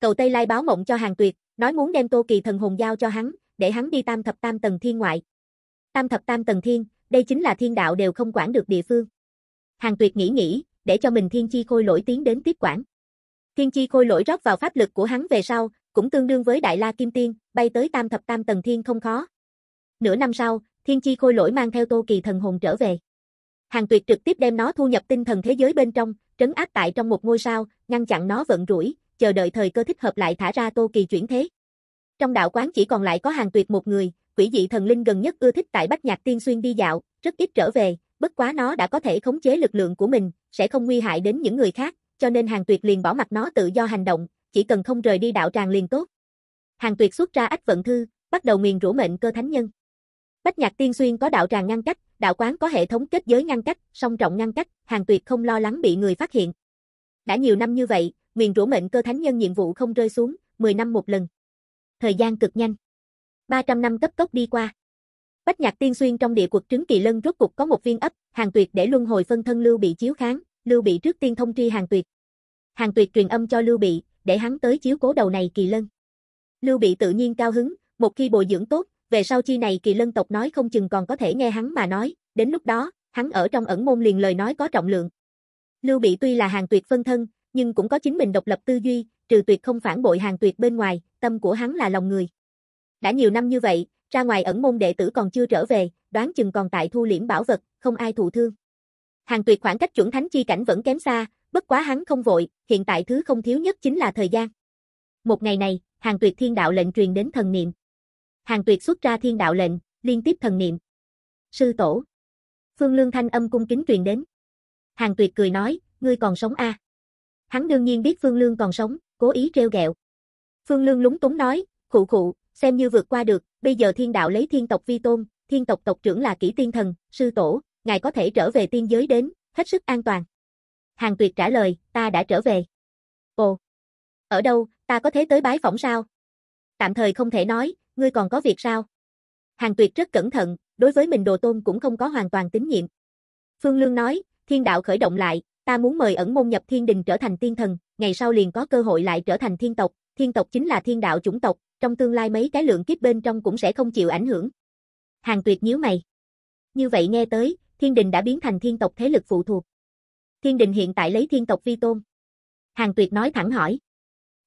Speaker 1: Cầu Tây Lai báo mộng cho Hàng Tuyệt, nói muốn đem Tô Kỳ thần hồn giao cho hắn, để hắn đi tam thập tam tầng thiên ngoại. Tam thập tam tầng thiên, đây chính là thiên đạo đều không quản được địa phương. Hàng Tuyệt nghĩ nghĩ, để cho mình thiên chi khôi lỗi tiến đến tiếp quản. Thiên chi khôi lỗi rót vào pháp lực của hắn về sau, cũng tương đương với Đại La Kim Tiên, bay tới tam thập tam tầng thiên không khó. Nửa năm sau, thiên chi khôi lỗi mang theo Tô Kỳ thần hồn trở về. Hàng Tuyệt trực tiếp đem nó thu nhập tinh thần thế giới bên trong, trấn áp tại trong một ngôi sao, ngăn chặn nó vận rủi, chờ đợi thời cơ thích hợp lại thả ra Tô Kỳ chuyển thế. Trong đạo quán chỉ còn lại có Hàng Tuyệt một người, quỷ dị thần linh gần nhất ưa thích tại Bách Nhạc Tiên Xuyên đi dạo, rất ít trở về, bất quá nó đã có thể khống chế lực lượng của mình, sẽ không nguy hại đến những người khác, cho nên hàng tuyệt liền bỏ mặt nó tự do hành động, chỉ cần không rời đi đạo tràng liền tốt. Hàng tuyệt xuất ra ách vận thư, bắt đầu nguyền rủa mệnh cơ thánh nhân. Bách nhạc tiên xuyên có đạo tràng ngăn cách, đạo quán có hệ thống kết giới ngăn cách, song trọng ngăn cách, hàng tuyệt không lo lắng bị người phát hiện. Đã nhiều năm như vậy, nguyền rủa mệnh cơ thánh nhân nhiệm vụ không rơi xuống, 10 năm một lần. Thời gian cực nhanh. 300 năm cấp tốc đi qua. Bách nhạc tiên xuyên trong địa quật trứng kỳ lân rốt cục có một viên ấp, hàng tuyệt để luân hồi phân thân lưu bị chiếu kháng, Lưu Bị trước tiên thông truy Hàng Tuyệt. Hàng Tuyệt truyền âm cho Lưu Bị, để hắn tới chiếu cố đầu này kỳ lân. Lưu Bị tự nhiên cao hứng, một khi bồi dưỡng tốt, về sau chi này kỳ lân tộc nói không chừng còn có thể nghe hắn mà nói, đến lúc đó, hắn ở trong ẩn môn liền lời nói có trọng lượng. Lưu Bị tuy là hàng tuyệt phân thân, nhưng cũng có chính mình độc lập tư duy, trừ tuyệt không phản bội hàng tuyệt bên ngoài, tâm của hắn là lòng người. Đã nhiều năm như vậy, ra ngoài ẩn môn đệ tử còn chưa trở về, đoán chừng còn tại thu liễm bảo vật, không ai thụ thương. Hàng Tuyệt khoảng cách chuẩn thánh chi cảnh vẫn kém xa, bất quá hắn không vội, hiện tại thứ không thiếu nhất chính là thời gian. Một ngày này, Hàng Tuyệt thiên đạo lệnh truyền đến thần niệm. Hàng Tuyệt xuất ra thiên đạo lệnh, liên tiếp thần niệm. Sư tổ. Phương Lương thanh âm cung kính truyền đến. Hàng Tuyệt cười nói, ngươi còn sống a? À? Hắn đương nhiên biết Phương Lương còn sống, cố ý treo gẹo. Phương Lương lúng túng nói, khụ khụ, xem như vượt qua được, bây giờ thiên đạo lấy thiên tộc vi tôn, thiên tộc tộc trưởng là kỹ tiên thần, sư tổ, ngài có thể trở về tiên giới đến, hết sức an toàn. Hàng Tuyệt trả lời, ta đã trở về. Ồ, ở đâu, ta có thể tới bái phỏng sao? Tạm thời không thể nói, ngươi còn có việc sao? Hàng Tuyệt rất cẩn thận, đối với mình đồ tôn cũng không có hoàn toàn tín nhiệm. Phương Lương nói, thiên đạo khởi động lại, ta muốn mời ẩn môn nhập thiên đình trở thành tiên thần, ngày sau liền có cơ hội lại trở thành thiên tộc, thiên tộc chính là thiên đạo chủng tộc, trong tương lai mấy cái lượng kiếp bên trong cũng sẽ không chịu ảnh hưởng. Hàng Tuyệt nhíu mày. Như vậy nghe tới, thiên đình đã biến thành thiên tộc thế lực phụ thuộc. Thiên đình hiện tại lấy thiên tộc vi tôn. Hàng Tuyệt nói thẳng hỏi.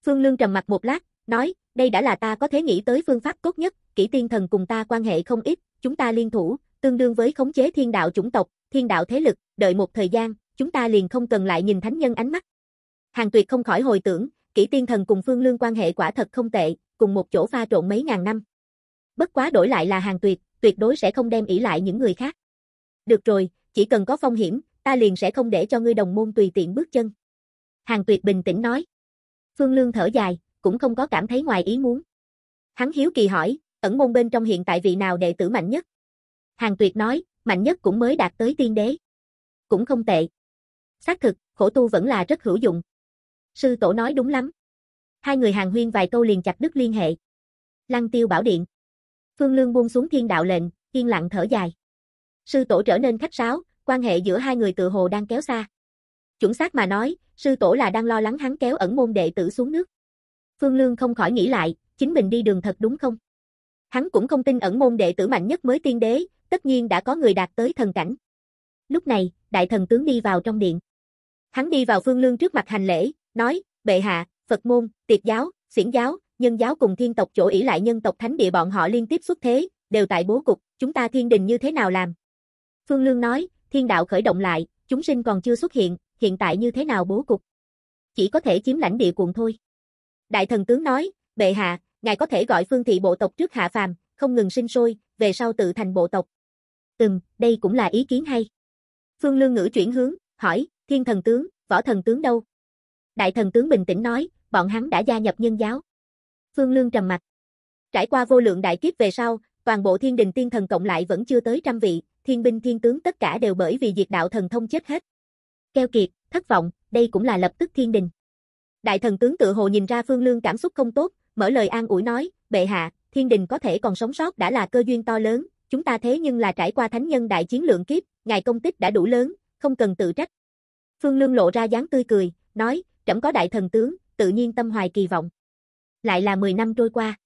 Speaker 1: Phương Lương trầm mặt một lát, nói, đây đã là ta có thể nghĩ tới phương pháp tốt nhất, kỹ tiên thần cùng ta quan hệ không ít, chúng ta liên thủ, tương đương với khống chế thiên đạo chủng tộc, thiên đạo thế lực, đợi một thời gian, chúng ta liền không cần lại nhìn thánh nhân ánh mắt. Hàng Tuyệt không khỏi hồi tưởng, kỹ tiên thần cùng Phương Lương quan hệ quả thật không tệ, cùng một chỗ pha trộn mấy ngàn năm. Bất quá đổi lại là Hàng Tuyệt, tuyệt đối sẽ không đem ỷ lại những người khác. Được rồi, chỉ cần có phong hiểm, ta liền sẽ không để cho ngươi đồng môn tùy tiện bước chân. Hàng Tuyệt bình tĩnh nói. Phương Lương thở dài, cũng không có cảm thấy ngoài ý muốn. Hắn hiếu kỳ hỏi, ẩn môn bên trong hiện tại vị nào đệ tử mạnh nhất? Hàng Tuyệt nói, mạnh nhất cũng mới đạt tới tiên đế. Cũng không tệ. Xác thực, khổ tu vẫn là rất hữu dụng. Sư tổ nói đúng lắm. Hai người hàng huyên vài câu liền chặt đứt liên hệ. Lăng tiêu bảo điện. Phương Lương buông xuống thiên đạo lệnh, yên lặng thở dài sư tổ trở nên khách sáo, quan hệ giữa hai người tự hồ đang kéo xa. Chuẩn xác mà nói, sư tổ là đang lo lắng hắn kéo ẩn môn đệ tử xuống nước. Phương Lương không khỏi nghĩ lại, chính mình đi đường thật đúng không? Hắn cũng không tin ẩn môn đệ tử mạnh nhất mới tiên đế, tất nhiên đã có người đạt tới thần cảnh. Lúc này, đại thần tướng đi vào trong điện. Hắn đi vào Phương Lương trước mặt hành lễ, nói, bệ hạ, Phật môn, tiệt giáo, xiển giáo, nhân giáo cùng thiên tộc chỗ ỷ lại nhân tộc thánh địa bọn họ liên tiếp xuất thế, đều tại bố cục, chúng ta thiên đình như thế nào làm? Phương Lương nói, thiên đạo khởi động lại, chúng sinh còn chưa xuất hiện, hiện tại như thế nào bố cục? Chỉ có thể chiếm lãnh địa cuộn thôi. Đại thần tướng nói, bệ hạ, ngài có thể gọi phương thị bộ tộc trước hạ phàm, không ngừng sinh sôi, về sau tự thành bộ tộc. Ừm, đây cũng là ý kiến hay. Phương Lương ngữ chuyển hướng, hỏi, thiên thần tướng, võ thần tướng đâu? Đại thần tướng bình tĩnh nói, bọn hắn đã gia nhập nhân giáo. Phương Lương trầm mặt. Trải qua vô lượng đại kiếp về sau, toàn bộ thiên đình tiên thần cộng lại vẫn chưa tới trăm vị, thiên binh thiên tướng tất cả đều bởi vì diệt đạo thần thông chết hết. Keo kiệt, thất vọng, đây cũng là lập tức thiên đình. Đại thần tướng tự hồ nhìn ra Phương Lương cảm xúc không tốt, mở lời an ủi nói, bệ hạ, thiên đình có thể còn sống sót đã là cơ duyên to lớn, chúng ta thế nhưng là trải qua thánh nhân đại chiến lượng kiếp, ngài công tích đã đủ lớn, không cần tự trách. Phương Lương lộ ra dáng tươi cười, nói, trẫm có đại thần tướng, tự nhiên tâm hoài kỳ vọng. Lại là 10 năm trôi qua.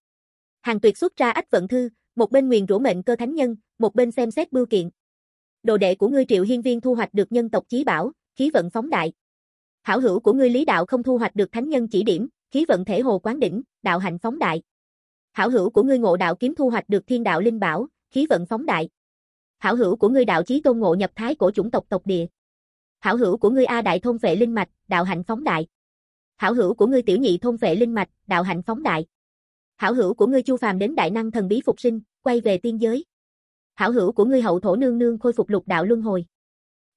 Speaker 1: Hàng tuyệt xuất ra ách vận thư, một bên nguyền rủa mệnh cơ thánh nhân, một bên xem xét bưu kiện. Đồ đệ của ngươi Triệu Hiên Viên thu hoạch được nhân tộc chí bảo, khí vận phóng đại. Hảo hữu của ngươi Lý Đạo không thu hoạch được thánh nhân chỉ điểm, khí vận thể hồ quán đỉnh, đạo hạnh phóng đại. Hảo hữu của ngươi Ngộ Đạo kiếm thu hoạch được thiên đạo linh bảo, khí vận phóng đại. Hảo hữu của ngươi Đạo chí tôn ngộ nhập thái cổ chủng tộc tộc địa. Hảo hữu của ngươi A Đại thôn vệ linh mạch, đạo hạnh phóng đại. Hảo hữu của ngươi Tiểu Nhị thôn vệ linh mạch, đạo hạnh phóng đại. Hảo hữu của ngươi Chu Phàm đến đại năng thần bí phục sinh, quay về tiên giới hảo hữu của ngươi hậu thổ nương nương khôi phục lục đạo luân hồi.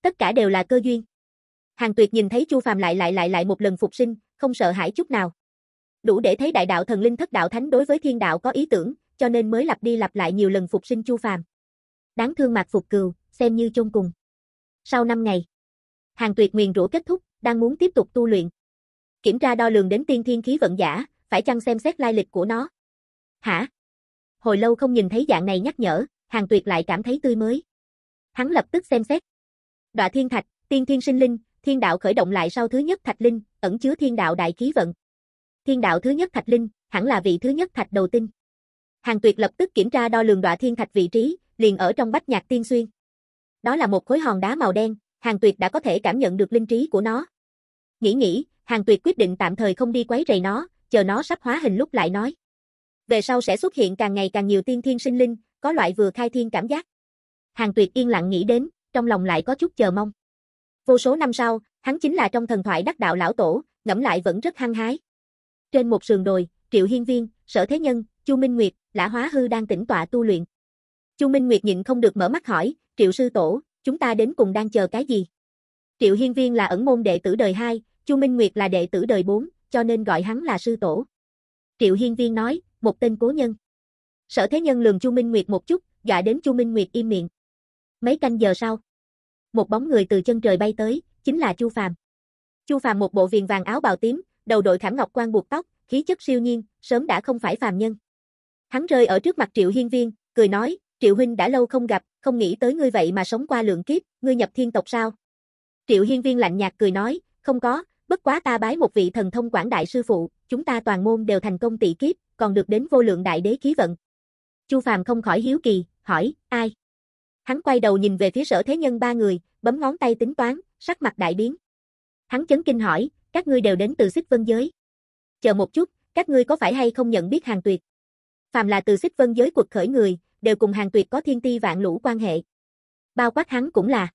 Speaker 1: Tất cả đều là cơ duyên. Hàng Tuyệt nhìn thấy Chu Phàm lại lại lại lại một lần phục sinh, không sợ hãi chút nào. Đủ để thấy đại đạo thần linh thất đạo thánh đối với thiên đạo có ý tưởng, cho nên mới lặp đi lặp lại nhiều lần phục sinh Chu Phàm. Đáng thương Mạc Phục Cừu, xem như chôn cùng. Sau 5 ngày, Hàng Tuyệt nguyền rũ kết thúc, đang muốn tiếp tục tu luyện. Kiểm tra đo lường đến tiên thiên khí vận giả, phải chăng xem xét lai lịch của nó. Hả? Hồi lâu không nhìn thấy dạng này nhắc nhở, hàng tuyệt lại cảm thấy tươi mới. Hắn lập tức xem xét. Đoạ thiên thạch, tiên thiên sinh linh, thiên đạo khởi động lại sau thứ nhất thạch linh, ẩn chứa thiên đạo đại khí vận. Thiên đạo thứ nhất thạch linh, hẳn là vị thứ nhất thạch đầu tinh. Hàng tuyệt lập tức kiểm tra đo lường Đoạ thiên thạch vị trí, liền ở trong bách nhạc tiên xuyên. Đó là một khối hòn đá màu đen, hàng tuyệt đã có thể cảm nhận được linh trí của nó. Nghĩ nghĩ, hàng tuyệt quyết định tạm thời không đi quấy rầy nó, chờ nó sắp hóa hình lúc lại nói. Về sau sẽ xuất hiện càng ngày càng nhiều tiên thiên sinh linh, có loại vừa khai thiên cảm giác. Hàng Tuyệt yên lặng nghĩ đến, trong lòng lại có chút chờ mong. Vô số năm sau, hắn chính là trong thần thoại đắc đạo lão tổ, ngẫm lại vẫn rất hăng hái. Trên một sườn đồi, Triệu Hiên Viên, Sở Thế Nhân, Chu Minh Nguyệt, Lã Hóa Hư đang tĩnh tọa tu luyện. Chu Minh Nguyệt nhịn không được mở mắt hỏi, Triệu Sư Tổ, chúng ta đến cùng đang chờ cái gì? Triệu Hiên Viên là ẩn môn đệ tử đời 2, Chu Minh Nguyệt là đệ tử đời 4, cho nên gọi hắn là Sư Tổ. Triệu Hiên Viên nói, một tên cố nhân. Sở Thế Nhân lường Chu Minh Nguyệt một chút, dọa đến Chu Minh Nguyệt im miệng. Mấy canh giờ sau, một bóng người từ chân trời bay tới, chính là Chu Phàm. Chu Phàm một bộ viền vàng áo bào tím, đầu đội khảm ngọc quan buộc tóc, khí chất siêu nhiên, sớm đã không phải phàm nhân. Hắn rơi ở trước mặt Triệu Hiên Viên, cười nói, Triệu Huynh đã lâu không gặp, không nghĩ tới ngươi vậy mà sống qua lượng kiếp, ngươi nhập thiên tộc sao? Triệu Hiên Viên lạnh nhạt cười nói, không có, bất quá ta bái một vị thần thông quảng đại sư phụ, chúng ta toàn môn đều thành công tỷ kiếp, còn được đến vô lượng đại đế khí vận. Chu Phàm không khỏi hiếu kỳ, hỏi, ai? Hắn quay đầu nhìn về phía sở thế nhân ba người, bấm ngón tay tính toán, sắc mặt đại biến. Hắn chấn kinh hỏi, các ngươi đều đến từ xích vân giới. Chờ một chút, các ngươi có phải hay không nhận biết hàng tuyệt? Phàm là từ xích vân giới cuộc khởi người, đều cùng hàng tuyệt có thiên ti vạn lũ quan hệ. Bao quát hắn cũng là.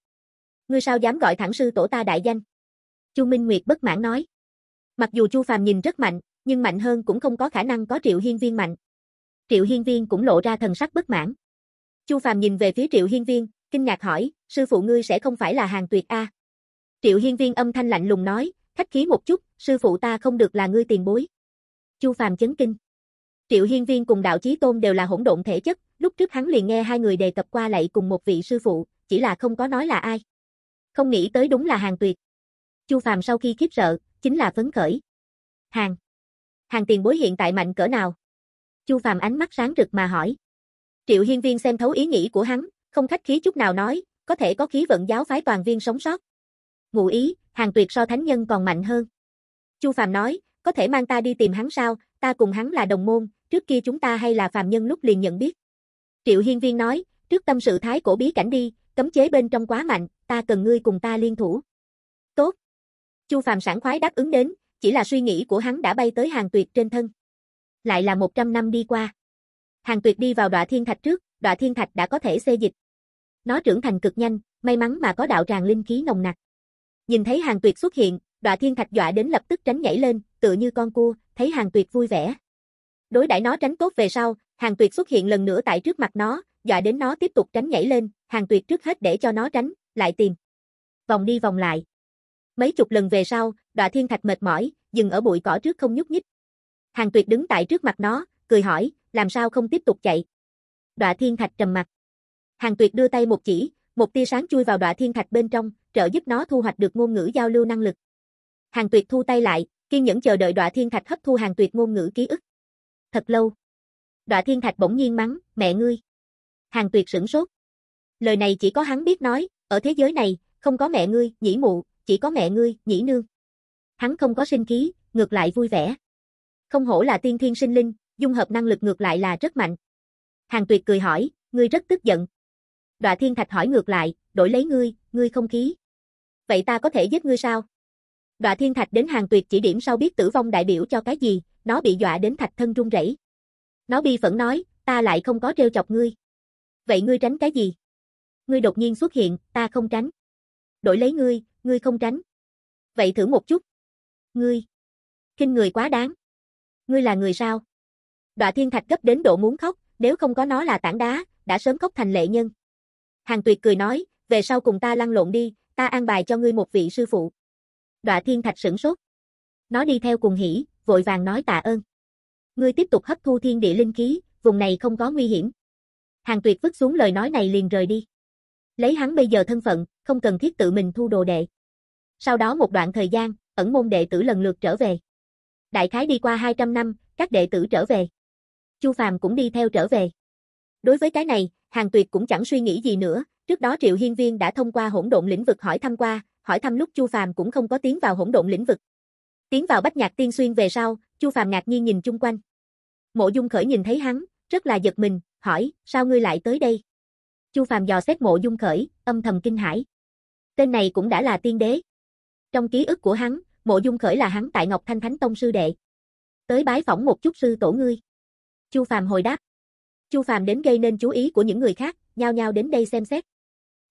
Speaker 1: Ngươi sao dám gọi thẳng sư tổ ta đại danh? Chu Minh Nguyệt bất mãn nói. Mặc dù Chu Phàm nhìn rất mạnh, nhưng mạnh hơn cũng không có khả năng có Triệu Hiên Viên mạnh. Triệu Hiên Viên cũng lộ ra thần sắc bất mãn. Chu Phàm nhìn về phía Triệu Hiên Viên, kinh ngạc hỏi, sư phụ ngươi sẽ không phải là hàng tuyệt a? Triệu Hiên Viên âm thanh lạnh lùng nói, khách khí một chút, sư phụ ta không được là ngươi tiền bối. Chu Phàm chấn kinh. Triệu Hiên Viên cùng đạo chí tôn đều là hỗn độn thể chất, lúc trước hắn liền nghe hai người đề cập qua lại cùng một vị sư phụ, chỉ là không có nói là ai. Không nghĩ tới đúng là hàng tuyệt. Chu Phàm sau khi khiếp sợ, chính là phấn khởi. Hàng. Hàng tiền bối hiện tại mạnh cỡ nào? Chu Phàm ánh mắt sáng rực mà hỏi. Triệu Hiên Viên xem thấu ý nghĩ của hắn, không khách khí chút nào nói, có thể có khí vận giáo phái toàn viên sống sót. Ngụ ý, hàng tuyệt so thánh nhân còn mạnh hơn. Chu Phàm nói, có thể mang ta đi tìm hắn sao, ta cùng hắn là đồng môn, trước kia chúng ta hay là phàm nhân lúc liền nhận biết. Triệu Hiên Viên nói, trước tâm sự thái cổ bí cảnh đi, cấm chế bên trong quá mạnh, ta cần ngươi cùng ta liên thủ. Tốt. Chu Phàm sảng khoái đáp ứng đến, chỉ là suy nghĩ của hắn đã bay tới hàng tuyệt trên thân lại là 100 năm đi qua. Hàng tuyệt đi vào đọa thiên thạch trước, đọa thiên thạch đã có thể xê dịch. Nó trưởng thành cực nhanh, may mắn mà có đạo tràng linh khí nồng nặc. Nhìn thấy hàng tuyệt xuất hiện, đọa thiên thạch dọa đến lập tức tránh nhảy lên, tựa như con cua, thấy hàng tuyệt vui vẻ. Đối đãi nó tránh tốt về sau, hàng tuyệt xuất hiện lần nữa tại trước mặt nó, dọa đến nó tiếp tục tránh nhảy lên, hàng tuyệt trước hết để cho nó tránh, lại tìm. Vòng đi vòng lại. Mấy chục lần về sau, đọa thiên thạch mệt mỏi, dừng ở bụi cỏ trước không nhúc nhích, Hàng Tuyệt đứng tại trước mặt nó, cười hỏi, làm sao không tiếp tục chạy? Đoạ Thiên Thạch trầm mặt. Hàng Tuyệt đưa tay một chỉ, một tia sáng chui vào Đoạ Thiên Thạch bên trong, trợ giúp nó thu hoạch được ngôn ngữ giao lưu năng lực. Hàng Tuyệt thu tay lại, kiên nhẫn chờ đợi Đoạ Thiên Thạch hấp thu Hàng Tuyệt ngôn ngữ ký ức. Thật lâu. Đoạ Thiên Thạch bỗng nhiên mắng, "Mẹ ngươi." Hàng Tuyệt sửng sốt. Lời này chỉ có hắn biết nói, ở thế giới này, không có mẹ ngươi, nhĩ mụ, chỉ có mẹ ngươi, nhĩ nương. Hắn không có sinh khí, ngược lại vui vẻ. Không hổ là tiên thiên sinh linh, dung hợp năng lực ngược lại là rất mạnh. Hàng Tuyệt cười hỏi, ngươi rất tức giận. Đoạ Thiên Thạch hỏi ngược lại, đổi lấy ngươi, ngươi không khí. Vậy ta có thể giết ngươi sao? Đoạ Thiên Thạch đến Hàng Tuyệt chỉ điểm sau biết tử vong đại biểu cho cái gì, nó bị dọa đến thạch thân run rẩy. Nó bi phẫn nói, ta lại không có trêu chọc ngươi. Vậy ngươi tránh cái gì? Ngươi đột nhiên xuất hiện, ta không tránh. Đổi lấy ngươi, ngươi không tránh. Vậy thử một chút. Ngươi. Kinh người quá đáng. Ngươi là người sao? Đoạ thiên thạch gấp đến độ muốn khóc, nếu không có nó là tảng đá, đã sớm khóc thành lệ nhân. Hàng tuyệt cười nói, về sau cùng ta lăn lộn đi, ta an bài cho ngươi một vị sư phụ. Đoạ thiên thạch sửng sốt. Nó đi theo cùng hỉ, vội vàng nói tạ ơn. Ngươi tiếp tục hấp thu thiên địa linh khí, vùng này không có nguy hiểm. Hàng tuyệt vứt xuống lời nói này liền rời đi. Lấy hắn bây giờ thân phận, không cần thiết tự mình thu đồ đệ. Sau đó một đoạn thời gian, ẩn môn đệ tử lần lượt trở về đại khái đi qua 200 năm, các đệ tử trở về. Chu Phàm cũng đi theo trở về. Đối với cái này, Hàng Tuyệt cũng chẳng suy nghĩ gì nữa, trước đó Triệu Hiên Viên đã thông qua hỗn độn lĩnh vực hỏi thăm qua, hỏi thăm lúc Chu Phàm cũng không có tiến vào hỗn độn lĩnh vực. Tiến vào Bách Nhạc Tiên Xuyên về sau, Chu Phàm ngạc nhiên nhìn chung quanh. Mộ Dung Khởi nhìn thấy hắn, rất là giật mình, hỏi: "Sao ngươi lại tới đây?" Chu Phàm dò xét Mộ Dung Khởi, âm thầm kinh hãi. Tên này cũng đã là tiên đế. Trong ký ức của hắn, Mộ Dung Khởi là hắn tại Ngọc Thanh Thánh Tông sư đệ. Tới bái phỏng một chút sư tổ ngươi. Chu Phàm hồi đáp. Chu Phàm đến gây nên chú ý của những người khác, nhao nhao đến đây xem xét.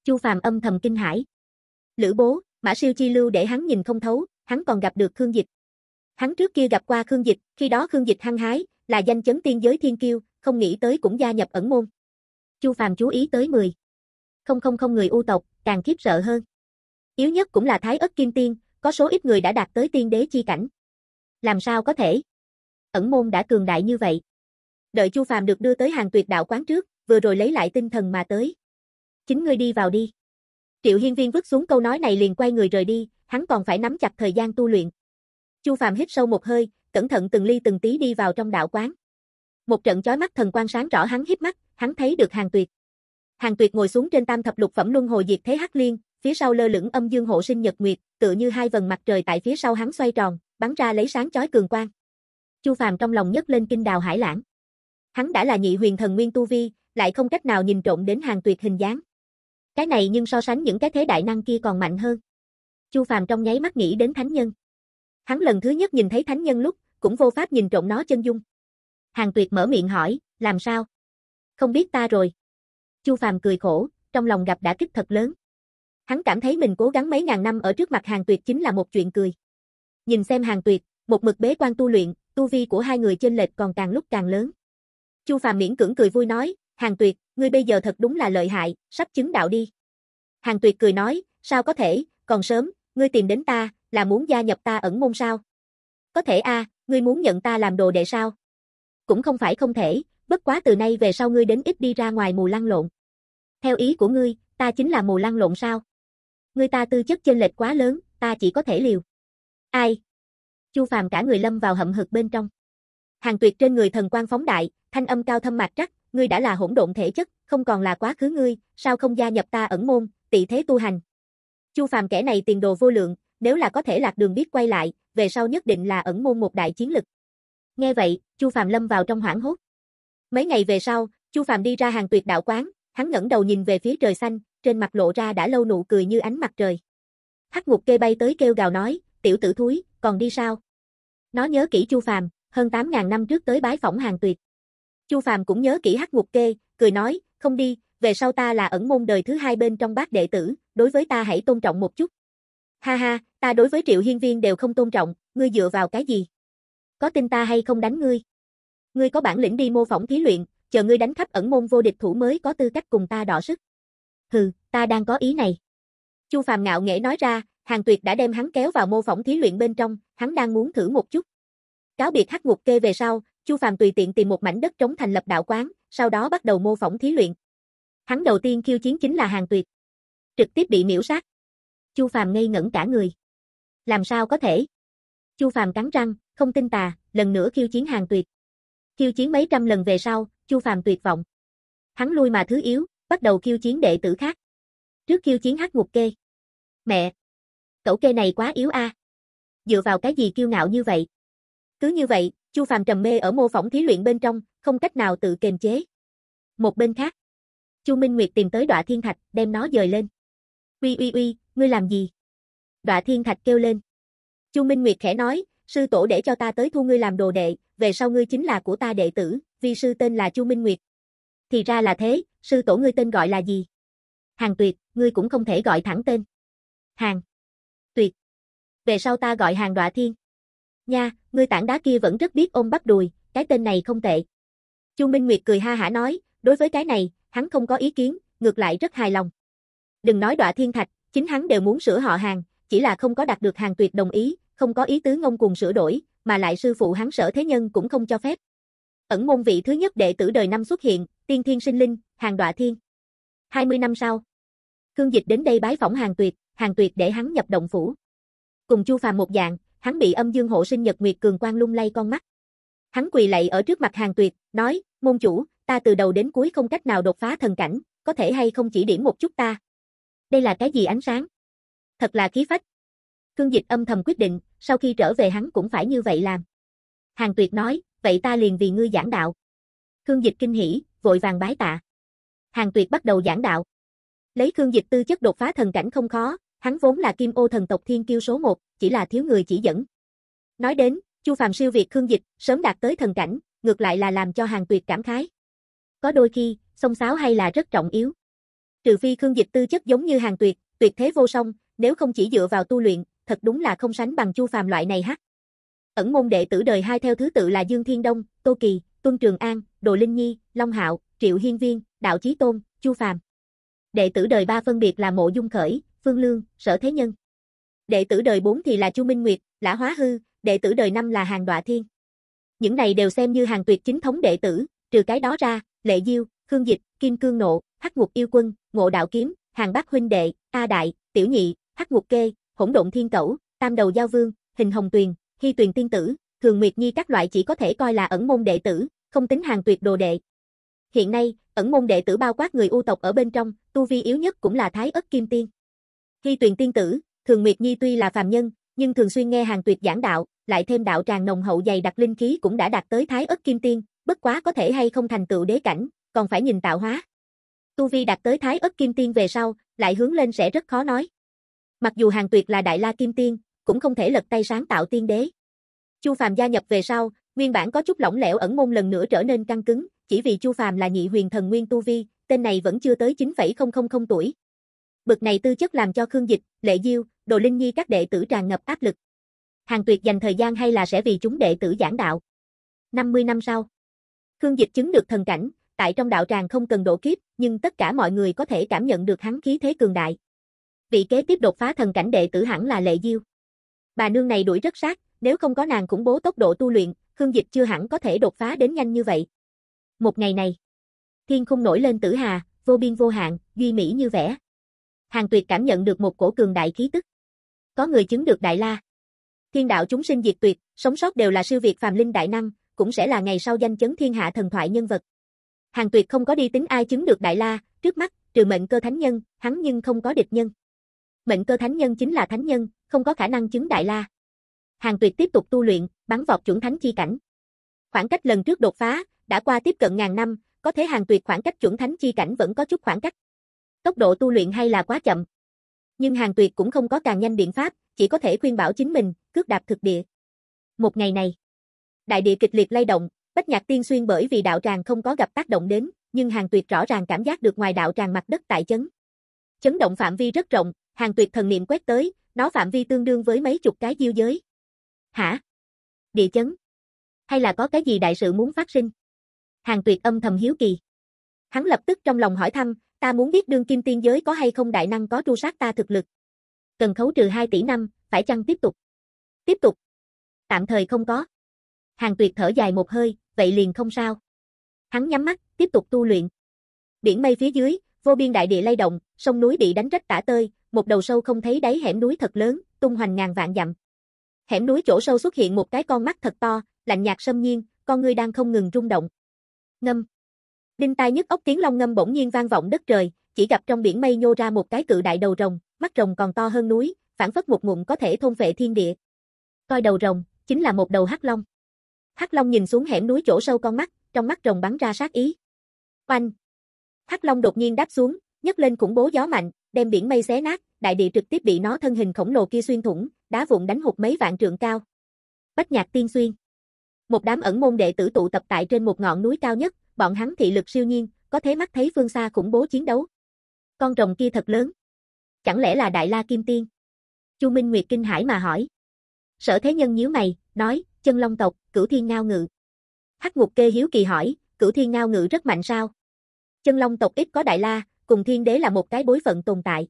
Speaker 1: Chu Phàm âm thầm kinh hãi. Lữ Bố, Mã Siêu Chi Lưu để hắn nhìn không thấu, hắn còn gặp được Khương Dịch. Hắn trước kia gặp qua Khương Dịch, khi đó Khương Dịch hăng hái, là danh chấn tiên giới thiên kiêu, không nghĩ tới cũng gia nhập ẩn môn. Chu Phàm chú ý tới mười. Không không không người ưu tộc, càng khiếp sợ hơn. Yếu nhất cũng là Thái Ức Kim Tiên, có số ít người đã đạt tới tiên đế chi cảnh. Làm sao có thể? Ẩn môn đã cường đại như vậy. Đợi Chu Phàm được đưa tới hàng tuyệt đạo quán trước, vừa rồi lấy lại tinh thần mà tới. Chính ngươi đi vào đi. Triệu Hiên Viên vứt xuống câu nói này liền quay người rời đi, hắn còn phải nắm chặt thời gian tu luyện. Chu Phàm hít sâu một hơi, cẩn thận từng ly từng tí đi vào trong đạo quán. Một trận chói mắt thần quan sáng rõ hắn hít mắt, hắn thấy được Hàng Tuyệt. Hàng Tuyệt ngồi xuống trên tam thập lục phẩm luân hồi diệt thế hắc liên, phía sau lơ lửng âm dương hộ sinh nhật nguyệt, tựa như hai vầng mặt trời tại phía sau hắn xoay tròn, bắn ra lấy sáng chói cường quang. Chu Phàm trong lòng nhấc lên kinh đào hải lãng. Hắn đã là nhị huyền thần nguyên tu vi, lại không cách nào nhìn trộm đến hàng tuyệt hình dáng. Cái này nhưng so sánh những cái thế đại năng kia còn mạnh hơn. Chu Phàm trong nháy mắt nghĩ đến thánh nhân. Hắn lần thứ nhất nhìn thấy thánh nhân lúc, cũng vô pháp nhìn trộm nó chân dung. Hàng Tuyệt mở miệng hỏi, làm sao? Không biết ta rồi. Chu Phàm cười khổ, trong lòng gặp đã kích thật lớn. Hắn cảm thấy mình cố gắng mấy ngàn năm ở trước mặt hàng tuyệt chính là một chuyện cười. Nhìn xem hàng tuyệt, một mực bế quan tu luyện, tu vi của hai người trên lệch còn càng lúc càng lớn. Chu Phàm miễn cưỡng cười vui nói, hàng tuyệt, ngươi bây giờ thật đúng là lợi hại, sắp chứng đạo đi. Hàng tuyệt cười nói, sao có thể, còn sớm, ngươi tìm đến ta, là muốn gia nhập ta ẩn môn sao? Có thể a, ngươi muốn nhận ta làm đồ đệ sao? Cũng không phải không thể, bất quá từ nay về sau ngươi đến ít đi ra ngoài mù lăn lộn. Theo ý của ngươi, ta chính là mù lăn lộn sao? Người ta tư chất chênh lệch quá lớn, ta chỉ có thể liều. Ai? Chu Phàm cả người lâm vào hậm hực bên trong. Hàng Tuyệt trên người thần quan phóng đại, thanh âm cao thâm mạc trắc, ngươi đã là hỗn độn thể chất, không còn là quá khứ ngươi, sao không gia nhập ta ẩn môn, tỷ thế tu hành. Chu Phàm kẻ này tiền đồ vô lượng, nếu là có thể lạc đường biết quay lại, về sau nhất định là ẩn môn một đại chiến lực. Nghe vậy, Chu Phàm lâm vào trong hoảng hốt. Mấy ngày về sau, Chu Phàm đi ra hàng tuyệt đạo quán, hắn ngẩng đầu nhìn về phía trời xanh, trên mặt lộ ra đã lâu nụ cười như ánh mặt trời. Hắc ngục kê bay tới kêu gào nói, tiểu tử thúi, còn đi sao? Nó nhớ kỹ Chu Phàm, hơn 8.000 năm trước tới bái phỏng hàng tuyệt. Chu Phàm cũng nhớ kỹ hắc ngục kê, cười nói, không đi, về sau ta là ẩn môn đời thứ hai bên trong bát đệ tử, đối với ta hãy tôn trọng một chút. Ha ha, ta đối với triệu hiên viên đều không tôn trọng, ngươi dựa vào cái gì? Có tin ta hay không đánh ngươi? Ngươi có bản lĩnh đi mô phỏng thí luyện, chờ ngươi đánh khắp ẩn môn vô địch thủ mới có tư cách cùng ta đọ sức hừ, ta đang có ý này. Chu Phàm ngạo nghễ nói ra, Hàng Tuyệt đã đem hắn kéo vào mô phỏng thí luyện bên trong, hắn đang muốn thử một chút. Cáo biệt hắc ngục kê về sau, Chu Phàm tùy tiện tìm một mảnh đất trống thành lập đạo quán, sau đó bắt đầu mô phỏng thí luyện. Hắn đầu tiên khiêu chiến chính là Hàng Tuyệt, trực tiếp bị miễu sát. Chu Phàm ngây ngẩn cả người. Làm sao có thể? Chu Phàm cắn răng, không tin tà, lần nữa khiêu chiến Hàng Tuyệt. Khiêu chiến mấy trăm lần về sau, Chu Phàm tuyệt vọng. Hắn lui mà thứ yếu, bắt đầu khiêu chiến đệ tử khác. Trước khiêu chiến hắc ngục kê. Mẹ! Cẩu kê này quá yếu a. Dựa vào cái gì kiêu ngạo như vậy? Cứ như vậy, Chu Phàm trầm mê ở mô phỏng thí luyện bên trong, không cách nào tự kềm chế. Một bên khác, Chu Minh Nguyệt tìm tới đọa Thiên Thạch, đem nó dời lên. "Uy uy uy, ngươi làm gì?" đọa Thiên Thạch kêu lên. Chu Minh Nguyệt khẽ nói, "Sư tổ để cho ta tới thu ngươi làm đồ đệ, về sau ngươi chính là của ta đệ tử, vì sư tên là Chu Minh Nguyệt." Thì ra là thế, sư tổ ngươi tên gọi là gì? Hàng tuyệt, ngươi cũng không thể gọi thẳng tên. Hàng. Tuyệt. Về sau ta gọi hàng đọa thiên. Nha, ngươi tảng đá kia vẫn rất biết ôm bắt đùi, cái tên này không tệ. Chu Minh Nguyệt cười ha hả nói, đối với cái này, hắn không có ý kiến, ngược lại rất hài lòng. Đừng nói đọa thiên thạch, chính hắn đều muốn sửa họ hàng, chỉ là không có đạt được hàng tuyệt đồng ý, không có ý tứ ngông cuồng sửa đổi, mà lại sư phụ hắn sở thế nhân cũng không cho phép. Ẩn môn vị thứ nhất đệ tử đời năm xuất hiện, tiên thiên sinh linh, hàng đọa thiên. 20 năm sau, Khương Dịch đến đây bái phỏng hàng tuyệt, hàng tuyệt để hắn nhập động phủ. Cùng Chu Phàm một dạng, hắn bị âm dương hộ sinh nhật nguyệt cường quang lung lay con mắt. Hắn quỳ lạy ở trước mặt hàng tuyệt, nói, môn chủ, ta từ đầu đến cuối không cách nào đột phá thần cảnh, có thể hay không chỉ điểm một chút ta. Đây là cái gì ánh sáng? Thật là khí phách. Khương Dịch âm thầm quyết định, sau khi trở về hắn cũng phải như vậy làm. Hàng tuyệt nói, vậy ta liền vì ngươi giảng đạo. Khương Dịch kinh hỉ, vội vàng bái tạ. Hàng Tuyệt bắt đầu giảng đạo. Lấy Khương Dịch tư chất đột phá thần cảnh không khó, hắn vốn là Kim Ô thần tộc thiên kiêu số một, chỉ là thiếu người chỉ dẫn. Nói đến, Chu Phàm siêu việt Khương Dịch, sớm đạt tới thần cảnh, ngược lại là làm cho Hàng Tuyệt cảm khái. Có đôi khi, song sáo hay là rất trọng yếu. Trừ phi Khương Dịch tư chất giống như Hàng Tuyệt, tuyệt thế vô song, nếu không chỉ dựa vào tu luyện, thật đúng là không sánh bằng Chu Phàm loại này hắc. Ẩn môn đệ tử đời hai theo thứ tự là Dương Thiên Đông, Tô Kỳ, Tuân Trường An, Đồ Linh Nhi, Long Hạo, Triệu Hiên Viên, Đạo Chí Tôn, Chu Phàm. Đệ tử đời ba phân biệt là Mộ Dung Khởi, Phương Lương, Sở Thế Nhân. Đệ tử đời 4 thì là Chu Minh Nguyệt, Lã Hóa Hư, đệ tử đời 5 là Hàng Đọa Thiên. Những này đều xem như hàng tuyệt chính thống đệ tử, trừ cái đó ra, Lệ Diêu, Khương Dịch, Kim Cương Nộ, Hắc Ngục Yêu Quân, Ngộ Đạo Kiếm, Hàng Bác Huynh Đệ, A Đại, Tiểu Nhị, Hắc Ngục Kê, Hỗn động Thiên Cẩu, Tam Đầu Giao Vương, Hình Hồng Tuyền, Hy Tuyền tiên tử, Thường Nguyệt Nhi các loại chỉ có thể coi là ẩn môn đệ tử, không tính hàng tuyệt đồ đệ. Hiện nay, ẩn môn đệ tử bao quát người ưu tộc ở bên trong, tu vi yếu nhất cũng là Thái Ức Kim Tiên. Hy Tuyền tiên tử, Thường Nguyệt Nhi tuy là phàm nhân, nhưng thường xuyên nghe hàng tuyệt giảng đạo, lại thêm đạo tràng nồng hậu dày đặc linh khí cũng đã đạt tới Thái Ức Kim Tiên, bất quá có thể hay không thành tựu đế cảnh, còn phải nhìn tạo hóa. Tu vi đạt tới Thái Ức Kim Tiên về sau, lại hướng lên sẽ rất khó nói. Mặc dù hàng tuyệt là Đại La Kim Tiên, cũng không thể lật tay sáng tạo tiên đế. Chu Phàm gia nhập về sau, nguyên bản có chút lỏng lẻo ẩn môn lần nữa trở nên căng cứng, chỉ vì Chu Phàm là nhị huyền thần nguyên tu vi, tên này vẫn chưa tới 9,000 tuổi. Bực này tư chất làm cho Khương Dịch, Lệ Diêu, Đồ Linh Nhi các đệ tử tràn ngập áp lực. Hàng Tuyệt dành thời gian hay là sẽ vì chúng đệ tử giảng đạo. 50 năm sau, Khương Dịch chứng được thần cảnh, tại trong đạo tràng không cần độ kiếp, nhưng tất cả mọi người có thể cảm nhận được hắn khí thế cường đại. Vị kế tiếp đột phá thần cảnh đệ tử hẳn là Lệ Diêu. Bà nương này đuổi rất sát, nếu không có nàng khủng bố tốc độ tu luyện, Khương Dịch chưa hẳn có thể đột phá đến nhanh như vậy. Một ngày này, thiên không nổi lên tử hà, vô biên vô hạn, duy mỹ như vẻ. Hàng Tuyệt cảm nhận được một cổ cường đại khí tức. Có người chứng được đại la. Thiên đạo chúng sinh diệt tuyệt, sống sót đều là siêu việt phàm linh đại năng, cũng sẽ là ngày sau danh chấn thiên hạ thần thoại nhân vật. Hàng Tuyệt không có đi tính ai chứng được đại la, trước mắt, trừ mệnh cơ thánh nhân, hắn nhưng không có địch nhân. Mệnh cơ thánh nhân chính là thánh nhân, không có khả năng chứng đại la. Hàng Tuyệt tiếp tục tu luyện, bắn vọt chuẩn thánh chi cảnh. Khoảng cách lần trước đột phá, đã qua tiếp cận ngàn năm, có thể Hàng Tuyệt khoảng cách chuẩn thánh chi cảnh vẫn có chút khoảng cách. Tốc độ tu luyện hay là quá chậm. Nhưng Hàng Tuyệt cũng không có càng nhanh biện pháp, chỉ có thể khuyên bảo chính mình, cước đạp thực địa. Một ngày này, đại địa kịch liệt lay động, Bách Nhạc Tiên Xuyên bởi vì đạo tràng không có gặp tác động đến, nhưng Hàng Tuyệt rõ ràng cảm giác được ngoài đạo tràng mặt đất tại chấn. Chấn động phạm vi rất rộng, Hàng Tuyệt thần niệm quét tới, nó phạm vi tương đương với mấy chục cái diêu giới. Hả? Địa chấn? Hay là có cái gì đại sự muốn phát sinh? Hàng tuyệt âm thầm hiếu kỳ. Hắn lập tức trong lòng hỏi thăm, ta muốn biết đương kim tiên giới có hay không đại năng có tru sát ta thực lực. Cần khấu trừ 2 tỷ năm, phải chăng tiếp tục? Tiếp tục. Tạm thời không có. Hàng tuyệt thở dài một hơi, vậy liền không sao. Hắn nhắm mắt, tiếp tục tu luyện. Biển mây phía dưới, Vô biên đại địa lay động, sông núi bị đánh rách tả tơi, một đầu sâu không thấy đáy hẻm núi thật lớn, tung hoành ngàn vạn dặm. Hẻm núi chỗ sâu xuất hiện một cái con mắt thật to, lạnh nhạt sâm nhiên, con ngươi đang không ngừng rung động. Ngâm. Đinh tai nhức ốc tiếng long ngâm bỗng nhiên vang vọng đất trời, chỉ gặp trong biển mây nhô ra một cái cự đại đầu rồng, mắt rồng còn to hơn núi, phản phất một ngụm có thể thôn vệ thiên địa. Coi đầu rồng, chính là một đầu hắc long. Hắc long nhìn xuống hẻm núi chỗ sâu con mắt, trong mắt rồng bắn ra sát ý. Oanh, Hắc Long đột nhiên đáp xuống, nhấc lên khủng bố gió mạnh, đem biển mây xé nát, đại địa trực tiếp bị nó thân hình khổng lồ kia xuyên thủng, đá vụn đánh hụt mấy vạn trượng cao. Bách Nhạc Tiên Xuyên. Một đám ẩn môn đệ tử tụ tập tại trên một ngọn núi cao nhất, bọn hắn thị lực siêu nhiên, có thể mắt thấy phương xa khủng bố chiến đấu. Con rồng kia thật lớn. Chẳng lẽ là Đại La Kim Tiên? Chu Minh Nguyệt kinh hãi mà hỏi. Sở Thế Nhân nhíu mày, nói, "Chân Long tộc, Cửu Thiên Ngao Ngự." Hắc Ngục Kê hiếu kỳ hỏi, "Cửu Thiên Ngao Ngự rất mạnh sao?" chân long tộc ít có đại la, cùng thiên đế là một cái bối phận tồn tại.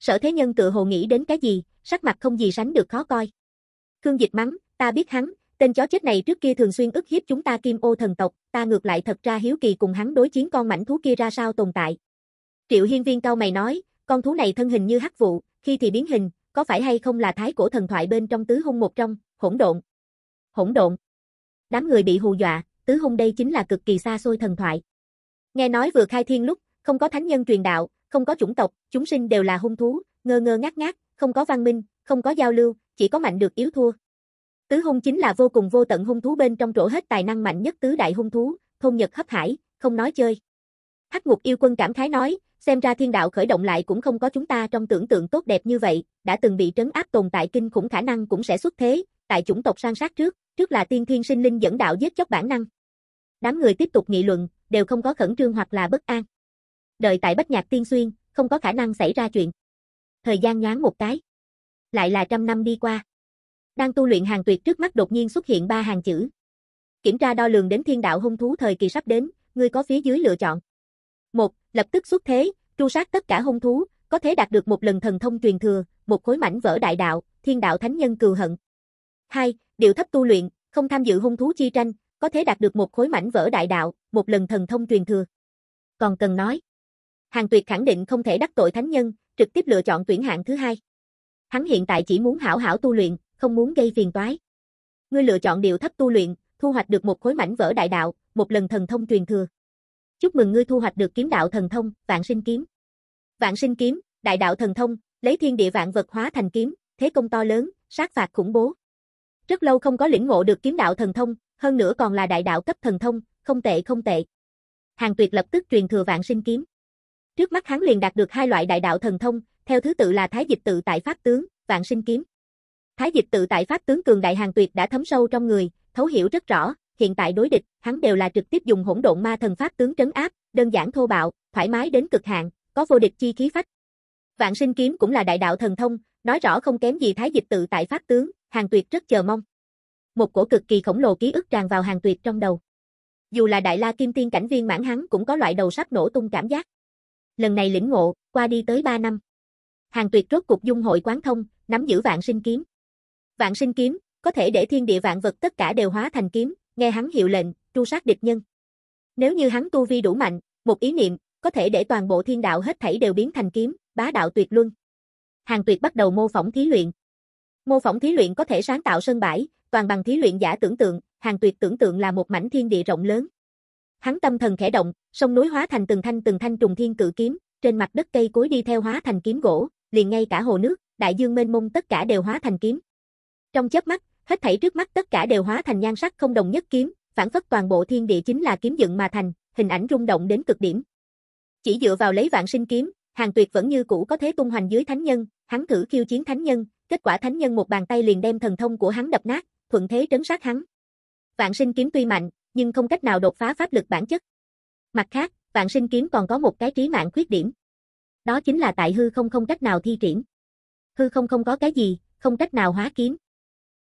Speaker 1: Sở thế nhân tự hồ nghĩ đến cái gì, sắc mặt không gì sánh được khó coi. Khương Dịch mắng, ta biết hắn, tên chó chết này trước kia thường xuyên ức hiếp chúng ta kim ô thần tộc, ta ngược lại thật ra hiếu kỳ cùng hắn đối chiến con mảnh thú kia ra sao tồn tại. Triệu Hiên Viên cao mày nói, con thú này thân hình như hắc vụ, khi thì biến hình, có phải hay không là thái cổ thần thoại bên trong tứ hung một trong, hỗn độn. Hỗn độn. Đám người bị hù dọa, tứ hung đây chính là cực kỳ xa xôi thần thoại. Nghe nói vừa khai thiên lúc, không có thánh nhân truyền đạo, không có chủng tộc, chúng sinh đều là hung thú, ngơ ngơ ngác ngác, không có văn minh, không có giao lưu, chỉ có mạnh được yếu thua. Tứ hung chính là vô cùng vô tận hung thú bên trong trổ hết tài năng mạnh nhất tứ đại hung thú, thôn Nhật hấp hải, không nói chơi. Hắc Ngục Yêu Quân cảm khái nói, xem ra thiên đạo khởi động lại cũng không có chúng ta trong tưởng tượng tốt đẹp như vậy, đã từng bị trấn áp tồn tại kinh khủng khả năng cũng sẽ xuất thế, tại chủng tộc sang sát trước, trước là tiên thiên sinh linh dẫn đạo giết chóc bản năng. Đám người tiếp tục nghị luận, đều không có khẩn trương hoặc là bất an. Đợi tại Bách Nhạc Tiên Xuyên, không có khả năng xảy ra chuyện. Thời gian nhoáng một cái, lại là trăm năm đi qua. Đang tu luyện hàng tuyệt trước mắt đột nhiên xuất hiện ba hàng chữ. Kiểm tra đo lường đến thiên đạo hung thú thời kỳ sắp đến, ngươi có phía dưới lựa chọn. một Lập tức xuất thế, tru sát tất cả hung thú, có thể đạt được một lần thần thông truyền thừa, một khối mảnh vỡ đại đạo, thiên đạo thánh nhân cừu hận. 2. điều thấp tu luyện, không tham dự hung thú chi tranh, có thể đạt được một khối mảnh vỡ đại đạo, một lần thần thông truyền thừa. Còn cần nói, Hàng Tuyệt khẳng định không thể đắc tội thánh nhân, trực tiếp lựa chọn tuyển hạng thứ hai. Hắn hiện tại chỉ muốn hảo hảo tu luyện, không muốn gây phiền toái. Ngươi lựa chọn điều thấp tu luyện, thu hoạch được một khối mảnh vỡ đại đạo, một lần thần thông truyền thừa. Chúc mừng ngươi thu hoạch được kiếm đạo thần thông, Vạn Sinh kiếm. Vạn Sinh kiếm, đại đạo thần thông, lấy thiên địa vạn vật hóa thành kiếm, thế công to lớn, sát phạt khủng bố. Rất lâu không có lĩnh ngộ được kiếm đạo thần thông, hơn nữa còn là đại đạo cấp thần thông, không tệ không tệ. Hàng Tuyệt lập tức truyền thừa vạn sinh kiếm. Trước mắt hắn liền đạt được hai loại đại đạo thần thông, theo thứ tự là Thái Dịch tự tại pháp tướng, vạn sinh kiếm. Thái Dịch tự tại pháp tướng cường đại Hàng Tuyệt đã thấm sâu trong người, thấu hiểu rất rõ, hiện tại đối địch, hắn đều là trực tiếp dùng Hỗn Độn Ma Thần pháp tướng trấn áp, đơn giản thô bạo, thoải mái đến cực hạn, có vô địch chi khí phách. Vạn sinh kiếm cũng là đại đạo thần thông, nói rõ không kém gì Thái Dịch tự tại pháp tướng, Hàng Tuyệt rất chờ mong một cổ cực kỳ khổng lồ ký ức tràn vào hàng tuyệt trong đầu. Dù là đại la kim tiên cảnh viên mãn hắn cũng có loại đầu sắp nổ tung cảm giác. Lần này lĩnh ngộ, qua đi tới 3 năm. Hàng tuyệt rốt cục dung hội quán thông, nắm giữ vạn sinh kiếm. Vạn sinh kiếm, có thể để thiên địa vạn vật tất cả đều hóa thành kiếm, nghe hắn hiệu lệnh, tru sát địch nhân. Nếu như hắn tu vi đủ mạnh, một ý niệm, có thể để toàn bộ thiên đạo hết thảy đều biến thành kiếm, bá đạo tuyệt luân. Hàng tuyệt bắt đầu mô phỏng thí luyện. Mô phỏng thí luyện có thể sáng tạo sân bãi, toàn bằng thí luyện giả tưởng tượng, hàng tuyệt tưởng tượng là một mảnh thiên địa rộng lớn. Hắn tâm thần khẽ động, sông núi hóa thành từng thanh từng thanh trùng thiên cự kiếm, trên mặt đất cây cối đi theo hóa thành kiếm gỗ, liền ngay cả hồ nước, đại dương mênh mông tất cả đều hóa thành kiếm. Trong chớp mắt, hết thảy trước mắt tất cả đều hóa thành nhan sắc không đồng nhất kiếm, phản phất toàn bộ thiên địa chính là kiếm dựng mà thành, hình ảnh rung động đến cực điểm. Chỉ dựa vào lấy vạn sinh kiếm, Hàng Tuyệt vẫn như cũ có thế tung hoành dưới thánh nhân, hắn thử khiêu chiến thánh nhân, kết quả thánh nhân một bàn tay liền đem thần thông của hắn đập nát, thuận thế trấn sát hắn. Vạn sinh kiếm tuy mạnh, nhưng không cách nào đột phá pháp lực bản chất. Mặt khác, vạn sinh kiếm còn có một cái trí mạng khuyết điểm. Đó chính là tại hư không không cách nào thi triển. Hư không không có cái gì, không cách nào hóa kiếm.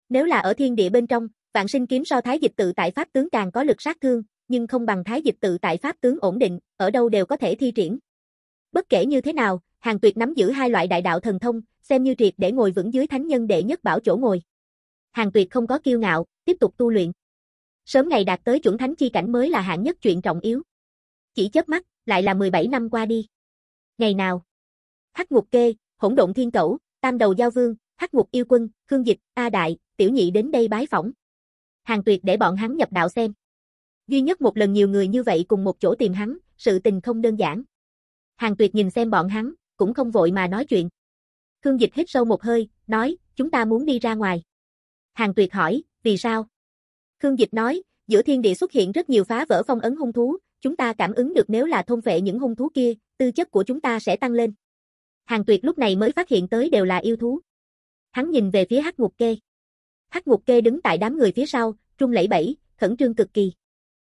Speaker 1: Nếu là ở thiên địa bên trong, vạn sinh kiếm so thái dịch tự tại pháp tướng càng có lực sát thương, nhưng không bằng thái dịch tự tại pháp tướng ổn định, ở đâu đều có thể thi triển. Bất kể như thế nào, Hàng Tuyệt nắm giữ hai loại đại đạo thần thông, xem như triệt để ngồi vững dưới thánh nhân đệ nhất bảo chỗ ngồi. Hàng Tuyệt không có kiêu ngạo, tiếp tục tu luyện. Sớm ngày đạt tới chuẩn thánh chi cảnh mới là hạng nhất chuyện trọng yếu. Chỉ chớp mắt, lại là 17 năm qua đi. Ngày nào? Hắc Ngục Kê, Hỗn Độn Thiên Cẩu, Tam Đầu Giao Vương, Hắc Ngục Yêu Quân, Khương Dịch, A Đại, Tiểu Nhị đến đây bái phỏng. Hàng Tuyệt để bọn hắn nhập đạo xem. Duy nhất một lần nhiều người như vậy cùng một chỗ tìm hắn, sự tình không đơn giản. Hàng Tuyệt nhìn xem bọn hắn, cũng không vội mà nói chuyện. Khương Dịch hít sâu một hơi, nói, chúng ta muốn đi ra ngoài. Hàng Tuyệt hỏi, vì sao? Khương Dịch nói, giữa thiên địa xuất hiện rất nhiều phá vỡ phong ấn hung thú, chúng ta cảm ứng được nếu là thôn vệ những hung thú kia, tư chất của chúng ta sẽ tăng lên. Hàng Tuyệt lúc này mới phát hiện tới đều là yêu thú. Hắn nhìn về phía Hắc Ngục Kê. Hắc Ngục Kê đứng tại đám người phía sau, trung lẫy bẫy, khẩn trương cực kỳ.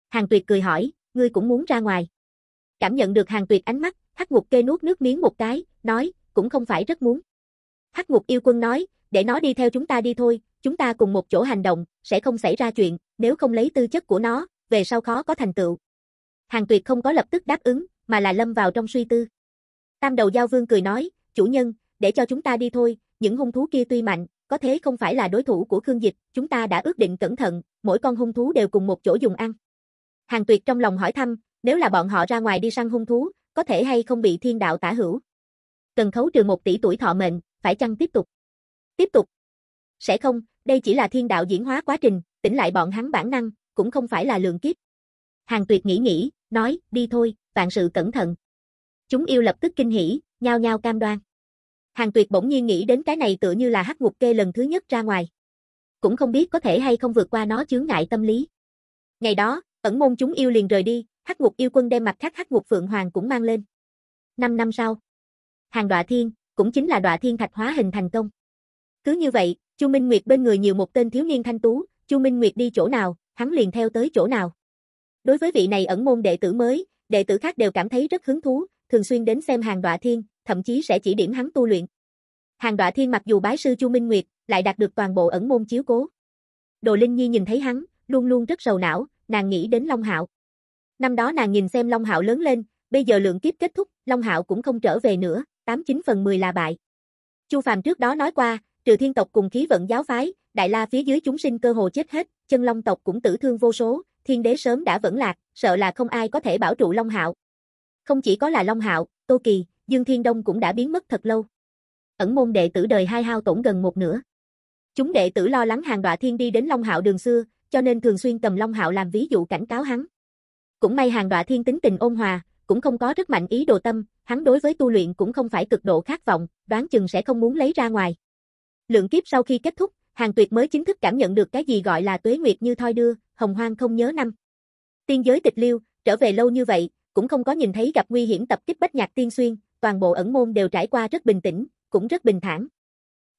Speaker 1: Hàng Tuyệt cười hỏi, ngươi cũng muốn ra ngoài. Cảm nhận được Hàng Tuyệt ánh mắt, Hắc Ngục Kê nuốt nước miếng một cái, nói, cũng không phải rất muốn. Hắc Ngục Yêu Quân nói, để nó đi theo chúng ta đi thôi, Chúng ta cùng một chỗ hành động, sẽ không xảy ra chuyện, nếu không lấy tư chất của nó, về sau khó có thành tựu. Hàng Tuyệt không có lập tức đáp ứng, mà là lâm vào trong suy tư. Tam đầu giao vương cười nói, chủ nhân, để cho chúng ta đi thôi, những hung thú kia tuy mạnh, có thế không phải là đối thủ của Khương Dịch, chúng ta đã ước định cẩn thận, mỗi con hung thú đều cùng một chỗ dùng ăn. Hàng Tuyệt trong lòng hỏi thăm, nếu là bọn họ ra ngoài đi săn hung thú, có thể hay không bị thiên đạo tả hữu. Cần khấu trừ một tỷ tuổi thọ mệnh, phải chăng tiếp tục? Tiếp tục, sẽ không, đây chỉ là thiên đạo diễn hóa quá trình, tỉnh lại bọn hắn bản năng, cũng không phải là lượng kiếp. Hàng tuyệt nghĩ nghĩ, nói, đi thôi, vạn sự cẩn thận. Chúng yêu lập tức kinh hỉ, nhao nhao cam đoan. Hàng tuyệt bỗng nhiên nghĩ đến cái này tựa như là hắc ngục kê lần thứ nhất ra ngoài. Cũng không biết có thể hay không vượt qua nó chướng ngại tâm lý. Ngày đó, ẩn môn chúng yêu liền rời đi, hắc ngục yêu quân đem mặt khác hắc ngục phượng hoàng cũng mang lên. Năm năm sau, hàng đọa thiên, cũng chính là đọa thiên thạch hóa hình thành công. Cứ như vậy, Chu Minh Nguyệt bên người nhiều một tên thiếu niên thanh tú, Chu Minh Nguyệt đi chỗ nào, hắn liền theo tới chỗ nào. Đối với vị này ẩn môn đệ tử mới, đệ tử khác đều cảm thấy rất hứng thú, thường xuyên đến xem hàng đoạ thiên, thậm chí sẽ chỉ điểm hắn tu luyện. Hàng đoạ thiên mặc dù bái sư Chu Minh Nguyệt, lại đạt được toàn bộ ẩn môn chiếu cố. Đồ Linh Nhi nhìn thấy hắn, luôn luôn rất sầu não, nàng nghĩ đến Long Hạo. Năm đó nàng nhìn xem Long Hạo lớn lên, bây giờ lượng kiếp kết thúc, Long Hạo cũng không trở về nữa, 89 phần 10 là bại. Chu Phàm trước đó nói qua, trừ thiên tộc cùng khí vận giáo phái, đại la phía dưới chúng sinh cơ hồ chết hết, chân long tộc cũng tử thương vô số, thiên đế sớm đã vẫn lạc, sợ là không ai có thể bảo trụ Long Hạo. Không chỉ có là Long Hạo, Tô Kỳ, Dương Thiên Đông cũng đã biến mất thật lâu. Ẩn môn đệ tử đời hai hao tổn gần một nửa. Chúng đệ tử lo lắng hàng đọa thiên đi đến Long Hạo đường xưa, cho nên thường xuyên cầm Long Hạo làm ví dụ cảnh cáo hắn. Cũng may hàng đọa thiên tính tình ôn hòa, cũng không có rất mạnh ý đồ tâm, hắn đối với tu luyện cũng không phải cực độ khát vọng, đoán chừng sẽ không muốn lấy ra ngoài. Lượng kiếp sau khi kết thúc, Hàng Tuyệt mới chính thức cảm nhận được cái gì gọi là tuế nguyệt như thoi đưa, hồng hoang không nhớ năm. Tiên giới tịch liêu, trở về lâu như vậy, cũng không có nhìn thấy gặp nguy hiểm tập kích Bách Nhạc Tiên Xuyên, toàn bộ ẩn môn đều trải qua rất bình tĩnh, cũng rất bình thản.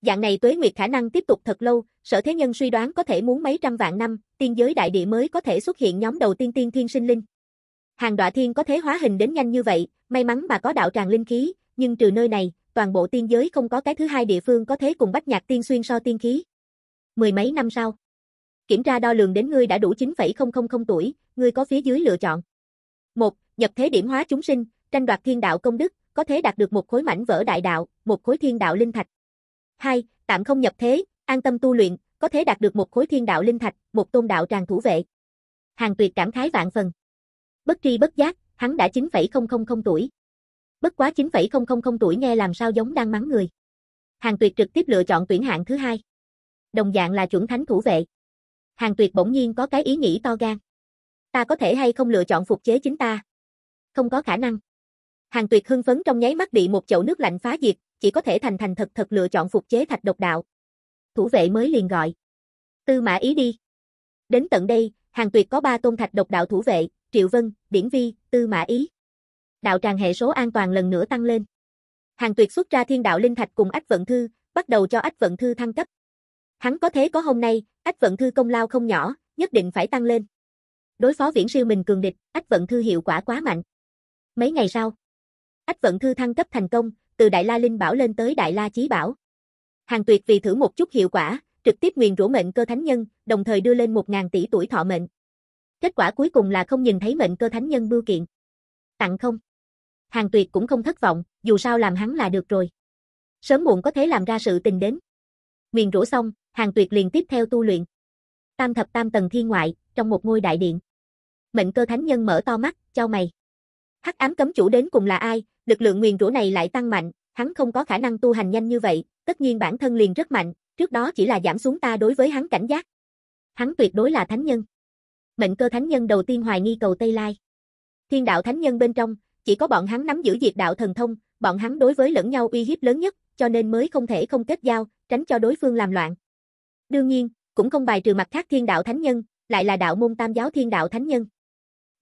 Speaker 1: Dạng này tuế nguyệt khả năng tiếp tục thật lâu, sở thế nhân suy đoán có thể muốn mấy trăm vạn năm, tiên giới đại địa mới có thể xuất hiện nhóm đầu tiên tiên thiên sinh linh. Hàng đoạ thiên có thế hóa hình đến nhanh như vậy, may mắn mà có đạo tràng linh khí, nhưng trừ nơi này, toàn bộ tiên giới không có cái thứ hai địa phương có thế cùng bách nhạc tiên xuyên so tiên khí. Mười mấy năm sau, kiểm tra đo lường đến ngươi đã đủ 9,000 tuổi, ngươi có phía dưới lựa chọn. một Nhập thế điểm hóa chúng sinh, tranh đoạt thiên đạo công đức, có thể đạt được một khối mảnh vỡ đại đạo, một khối thiên đạo linh thạch. hai Tạm không nhập thế, an tâm tu luyện, có thể đạt được một khối thiên đạo linh thạch, một tôn đạo tràng thủ vệ. Hàng Tuyệt cảm khái vạn phần. Bất tri bất giác, hắn đã 9,000 tuổi bất quá 9,000 tuổi nghe làm sao giống đang mắng người. Hàng Tuyệt trực tiếp lựa chọn tuyển hạng thứ hai. Đồng dạng là chuẩn thánh thủ vệ. Hàng Tuyệt bỗng nhiên có cái ý nghĩ to gan. Ta có thể hay không lựa chọn phục chế chính ta? Không có khả năng. Hàng Tuyệt hưng phấn trong nháy mắt bị một chậu nước lạnh phá diệt, chỉ có thể thành thành thật thật lựa chọn phục chế thạch độc đạo. Thủ vệ mới liền gọi. Tư mã ý đi. Đến tận đây, Hàng Tuyệt có ba tôn thạch độc đạo thủ vệ, Triệu Vân, Điển Vi, Tư mã ý đạo tràng hệ số an toàn lần nữa tăng lên. Hàng tuyệt xuất ra thiên đạo linh thạch cùng ách vận thư, bắt đầu cho ách vận thư thăng cấp. Hắn có thế có hôm nay, ách vận thư công lao không nhỏ, nhất định phải tăng lên. Đối phó viễn siêu mình cường địch, ách vận thư hiệu quả quá mạnh. Mấy ngày sau, ách vận thư thăng cấp thành công, từ Đại La Linh Bảo lên tới Đại La Chí Bảo. Hàng tuyệt vì thử một chút hiệu quả, trực tiếp nguyền rũ mệnh cơ thánh nhân, đồng thời đưa lên 1.000 tỷ tuổi thọ mệnh. Kết quả cuối cùng là không nhìn thấy mệnh cơ thánh nhân bưu kiện. Tặng không. Hàng Tuyệt cũng không thất vọng, dù sao làm hắn là được rồi. Sớm muộn có thể làm ra sự tình đến. Nguyền rũ xong, Hàng Tuyệt liền tiếp theo tu luyện. Tam thập tam tầng thiên ngoại, trong một ngôi đại điện. Mệnh cơ thánh nhân mở to mắt, chau mày. Hắc ám cấm chủ đến cùng là ai, lực lượng nguyền rũ này lại tăng mạnh, hắn không có khả năng tu hành nhanh như vậy, tất nhiên bản thân liền rất mạnh, trước đó chỉ là giảm xuống ta đối với hắn cảnh giác. Hắn tuyệt đối là thánh nhân. Mệnh cơ thánh nhân đầu tiên hoài nghi cầu Tây Lai. Thiên đạo thánh nhân bên trong, chỉ có bọn hắn nắm giữ diệt đạo thần thông, bọn hắn đối với lẫn nhau uy hiếp lớn nhất, cho nên mới không thể không kết giao, tránh cho đối phương làm loạn. Đương nhiên, cũng không bài trừ mặt khác thiên đạo thánh nhân, lại là đạo môn tam giáo thiên đạo thánh nhân.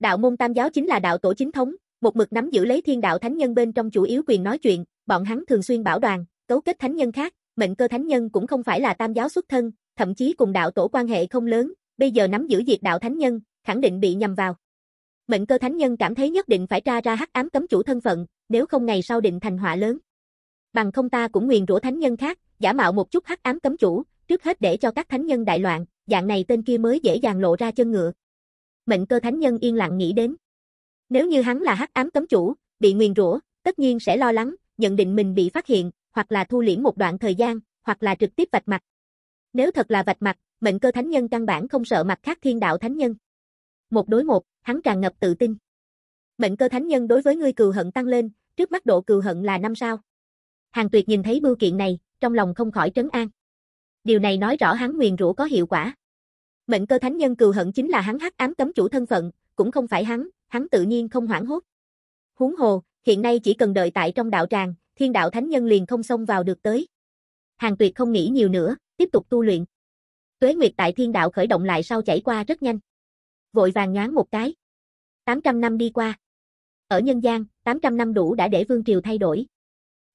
Speaker 1: Đạo môn tam giáo chính là đạo tổ chính thống, một mực nắm giữ lấy thiên đạo thánh nhân bên trong chủ yếu quyền nói chuyện, bọn hắn thường xuyên bảo đoàn, cấu kết thánh nhân khác, mệnh cơ thánh nhân cũng không phải là tam giáo xuất thân, thậm chí cùng đạo tổ quan hệ không lớn, bây giờ nắm giữ diệt đạo thánh nhân, khẳng định bị nhầm vào. Mệnh cơ thánh nhân cảm thấy nhất định phải tra ra hắc ám cấm chủ thân phận, nếu không ngày sau định thành họa lớn. Bằng không ta cũng nguyền rủa thánh nhân khác, giả mạo một chút hắc ám cấm chủ, trước hết để cho các thánh nhân đại loạn, dạng này tên kia mới dễ dàng lộ ra chân ngựa. Mệnh cơ thánh nhân yên lặng nghĩ đến. Nếu như hắn là hắc ám cấm chủ, bị nguyền rủa, tất nhiên sẽ lo lắng, nhận định mình bị phát hiện, hoặc là thu liễm một đoạn thời gian, hoặc là trực tiếp vạch mặt. Nếu thật là vạch mặt, mệnh cơ thánh nhân căn bản không sợ mặt khác thiên đạo thánh nhân. Một đối một, hắn tràn ngập tự tin. Mệnh cơ thánh nhân đối với ngươi cừu hận tăng lên, trước mắt độ cừu hận là năm sao. Hàng Tuyệt nhìn thấy bưu kiện này, trong lòng không khỏi trấn an. Điều này nói rõ hắn nguyền rủa có hiệu quả. Mệnh cơ thánh nhân cừu hận chính là hắn hắc ám cấm chủ thân phận, cũng không phải hắn, hắn tự nhiên không hoảng hốt. Huống hồ, hiện nay chỉ cần đợi tại trong đạo tràng, thiên đạo thánh nhân liền không xông vào được tới. Hàng Tuyệt không nghĩ nhiều nữa, tiếp tục tu luyện. Tuế Nguyệt tại thiên đạo khởi động lại sau chảy qua rất nhanh vội vàng nhoáng một cái. 800 năm đi qua. Ở nhân gian, 800 năm đủ đã để vương triều thay đổi.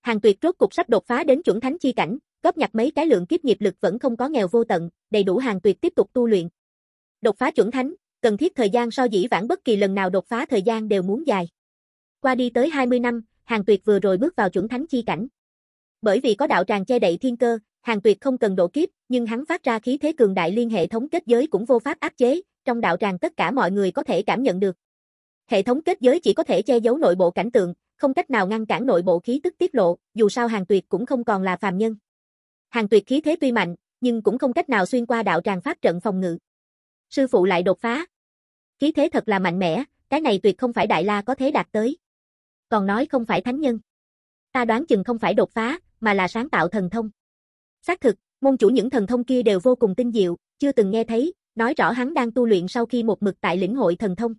Speaker 1: Hàng Tuyệt rốt cục sắp đột phá đến chuẩn thánh chi cảnh, góp nhặt mấy cái lượng kiếp nghiệp lực vẫn không có nghèo vô tận, đầy đủ Hàng Tuyệt tiếp tục tu luyện. Đột phá chuẩn thánh, cần thiết thời gian so dĩ vãng bất kỳ lần nào đột phá thời gian đều muốn dài. Qua đi tới 20 năm, Hàng Tuyệt vừa rồi bước vào chuẩn thánh chi cảnh. Bởi vì có đạo tràng che đậy thiên cơ, Hàng Tuyệt không cần độ kiếp, nhưng hắn phát ra khí thế cường đại liên hệ thống kết giới cũng vô pháp áp chế, trong đạo tràng tất cả mọi người có thể cảm nhận được. Hệ thống kết giới chỉ có thể che giấu nội bộ cảnh tượng, không cách nào ngăn cản nội bộ khí tức tiết lộ, dù sao Hàng Tuyệt cũng không còn là phàm nhân. Hàng Tuyệt khí thế tuy mạnh, nhưng cũng không cách nào xuyên qua đạo tràng phát trận phòng ngự. Sư phụ lại đột phá. Khí thế thật là mạnh mẽ, cái này tuyệt không phải đại la có thế đạt tới. Còn nói không phải thánh nhân. Ta đoán chừng không phải đột phá, mà là sáng tạo thần thông. Xác thực, môn chủ những thần thông kia đều vô cùng tinh diệu, chưa từng nghe thấy, nói rõ hắn đang tu luyện sau khi một mực tại lĩnh hội thần thông.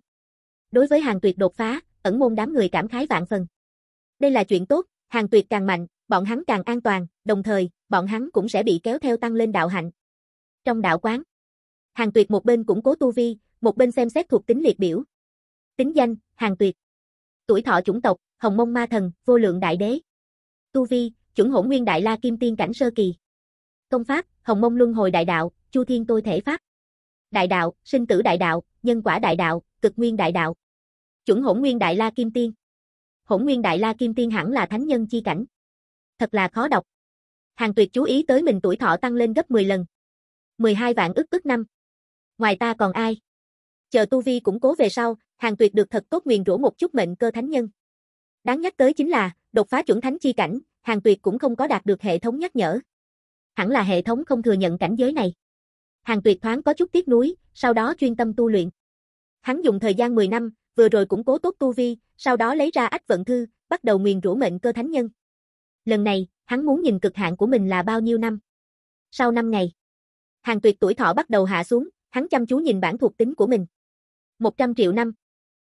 Speaker 1: Đối với hàng tuyệt đột phá, ẩn môn đám người cảm khái vạn phần. Đây là chuyện tốt, hàng tuyệt càng mạnh, bọn hắn càng an toàn, đồng thời, bọn hắn cũng sẽ bị kéo theo tăng lên đạo hạnh. Trong đạo quán, hàng tuyệt một bên củng cố tu vi, một bên xem xét thuộc tính liệt biểu. Tính danh, hàng tuyệt. Tuổi thọ chủng tộc, hồng mông ma thần, vô lượng đại đế. Tu vi, chuẩn hỗn nguyên đại la kim tiên cảnh sơ kỳ. Công pháp, hồng mông luân hồi đại đạo, chu thiên tôi thể pháp đại đạo, sinh tử đại đạo, nhân quả đại đạo, cực nguyên đại đạo. Chuẩn hỗn nguyên đại la kim tiên. Hỗn nguyên đại la kim tiên hẳn là thánh nhân chi cảnh. Thật là khó đọc. Hàng tuyệt chú ý tới mình tuổi thọ tăng lên gấp 10 lần. 12 vạn ức ức năm. Ngoài ta còn ai? Chờ tu vi củng cố về sau, hàng tuyệt được thật tốt nguyền rủ một chút mệnh cơ thánh nhân. Đáng nhắc tới chính là, đột phá chuẩn thánh chi cảnh, hàng tuyệt cũng không có đạt được hệ thống nhắc nhở. Hẳn là hệ thống không thừa nhận cảnh giới này. Hàng Tuyệt thoáng có chút tiếc nuối, sau đó chuyên tâm tu luyện. Hắn dùng thời gian 10 năm, vừa rồi củng cố tốt tu vi, sau đó lấy ra ách vận thư, bắt đầu nguyền rủa mệnh cơ thánh nhân. Lần này, hắn muốn nhìn cực hạn của mình là bao nhiêu năm. Sau 5 ngày, Hàng Tuyệt tuổi thọ bắt đầu hạ xuống, hắn chăm chú nhìn bản thuộc tính của mình. 100 triệu năm,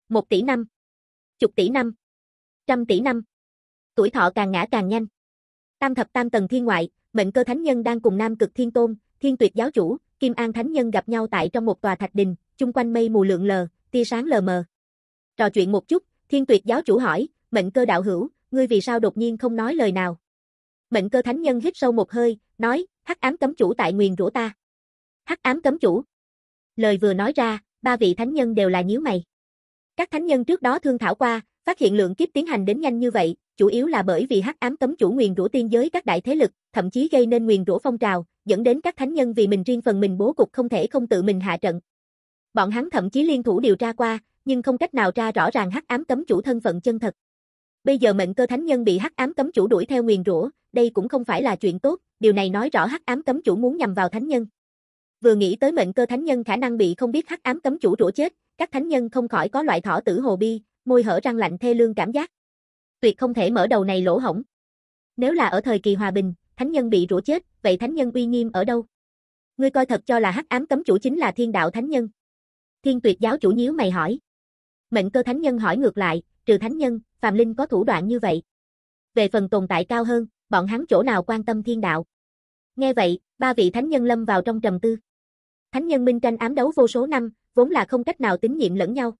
Speaker 1: 1 tỷ năm, chục tỷ năm, trăm tỷ năm. Tuổi thọ càng ngã càng nhanh. Tam thập tam tầng thiên ngoại, mệnh cơ thánh nhân đang cùng Nam Cực Thiên Tôn, Thiên Tuyệt giáo chủ, Kim An Thánh Nhân gặp nhau tại trong một tòa thạch đình, chung quanh mây mù lượng lờ, tia sáng lờ mờ. Trò chuyện một chút, Thiên Tuyệt giáo chủ hỏi, mệnh cơ đạo hữu, ngươi vì sao đột nhiên không nói lời nào? Mệnh cơ thánh nhân hít sâu một hơi, nói, hắc ám cấm chủ tại nguyền rủa ta. Hắc ám cấm chủ. Lời vừa nói ra, ba vị thánh nhân đều là nhíu mày. Các thánh nhân trước đó thương thảo qua, phát hiện lượng kiếp tiến hành đến nhanh như vậy, chủ yếu là bởi vì hắc ám cấm chủ nguyền rủa tiên giới các đại thế lực, thậm chí gây nên nguyền rủa phong trào, dẫn đến các thánh nhân vì mình riêng phần mình bố cục không thể không tự mình hạ trận. Bọn hắn thậm chí liên thủ điều tra qua, nhưng không cách nào tra rõ ràng hắc ám cấm chủ thân phận chân thật. Bây giờ mệnh cơ thánh nhân bị hắc ám cấm chủ đuổi theo nguyền rủa, đây cũng không phải là chuyện tốt, điều này nói rõ hắc ám cấm chủ muốn nhằm vào thánh nhân. Vừa nghĩ tới mệnh cơ thánh nhân khả năng bị không biết hắc ám cấm chủ rủa chết, các thánh nhân không khỏi có loại thỏ tử hồ bi, môi hở răng lạnh thê lương cảm giác. Tuyệt không thể mở đầu này lỗ hổng. Nếu là ở thời kỳ hòa bình, thánh nhân bị rủa chết, vậy thánh nhân uy nghiêm ở đâu? Ngươi coi thật cho là hắc ám cấm chủ chính là thiên đạo thánh nhân. Thiên tuyệt giáo chủ nhíu mày hỏi. Mệnh cơ thánh nhân hỏi ngược lại, trừ thánh nhân, phàm linh có thủ đoạn như vậy. Về phần tồn tại cao hơn, bọn hắn chỗ nào quan tâm thiên đạo. Nghe vậy, ba vị thánh nhân lâm vào trong trầm tư. Thánh nhân minh tranh ám đấu vô số năm, vốn là không cách nào tín nhiệm lẫn nhau.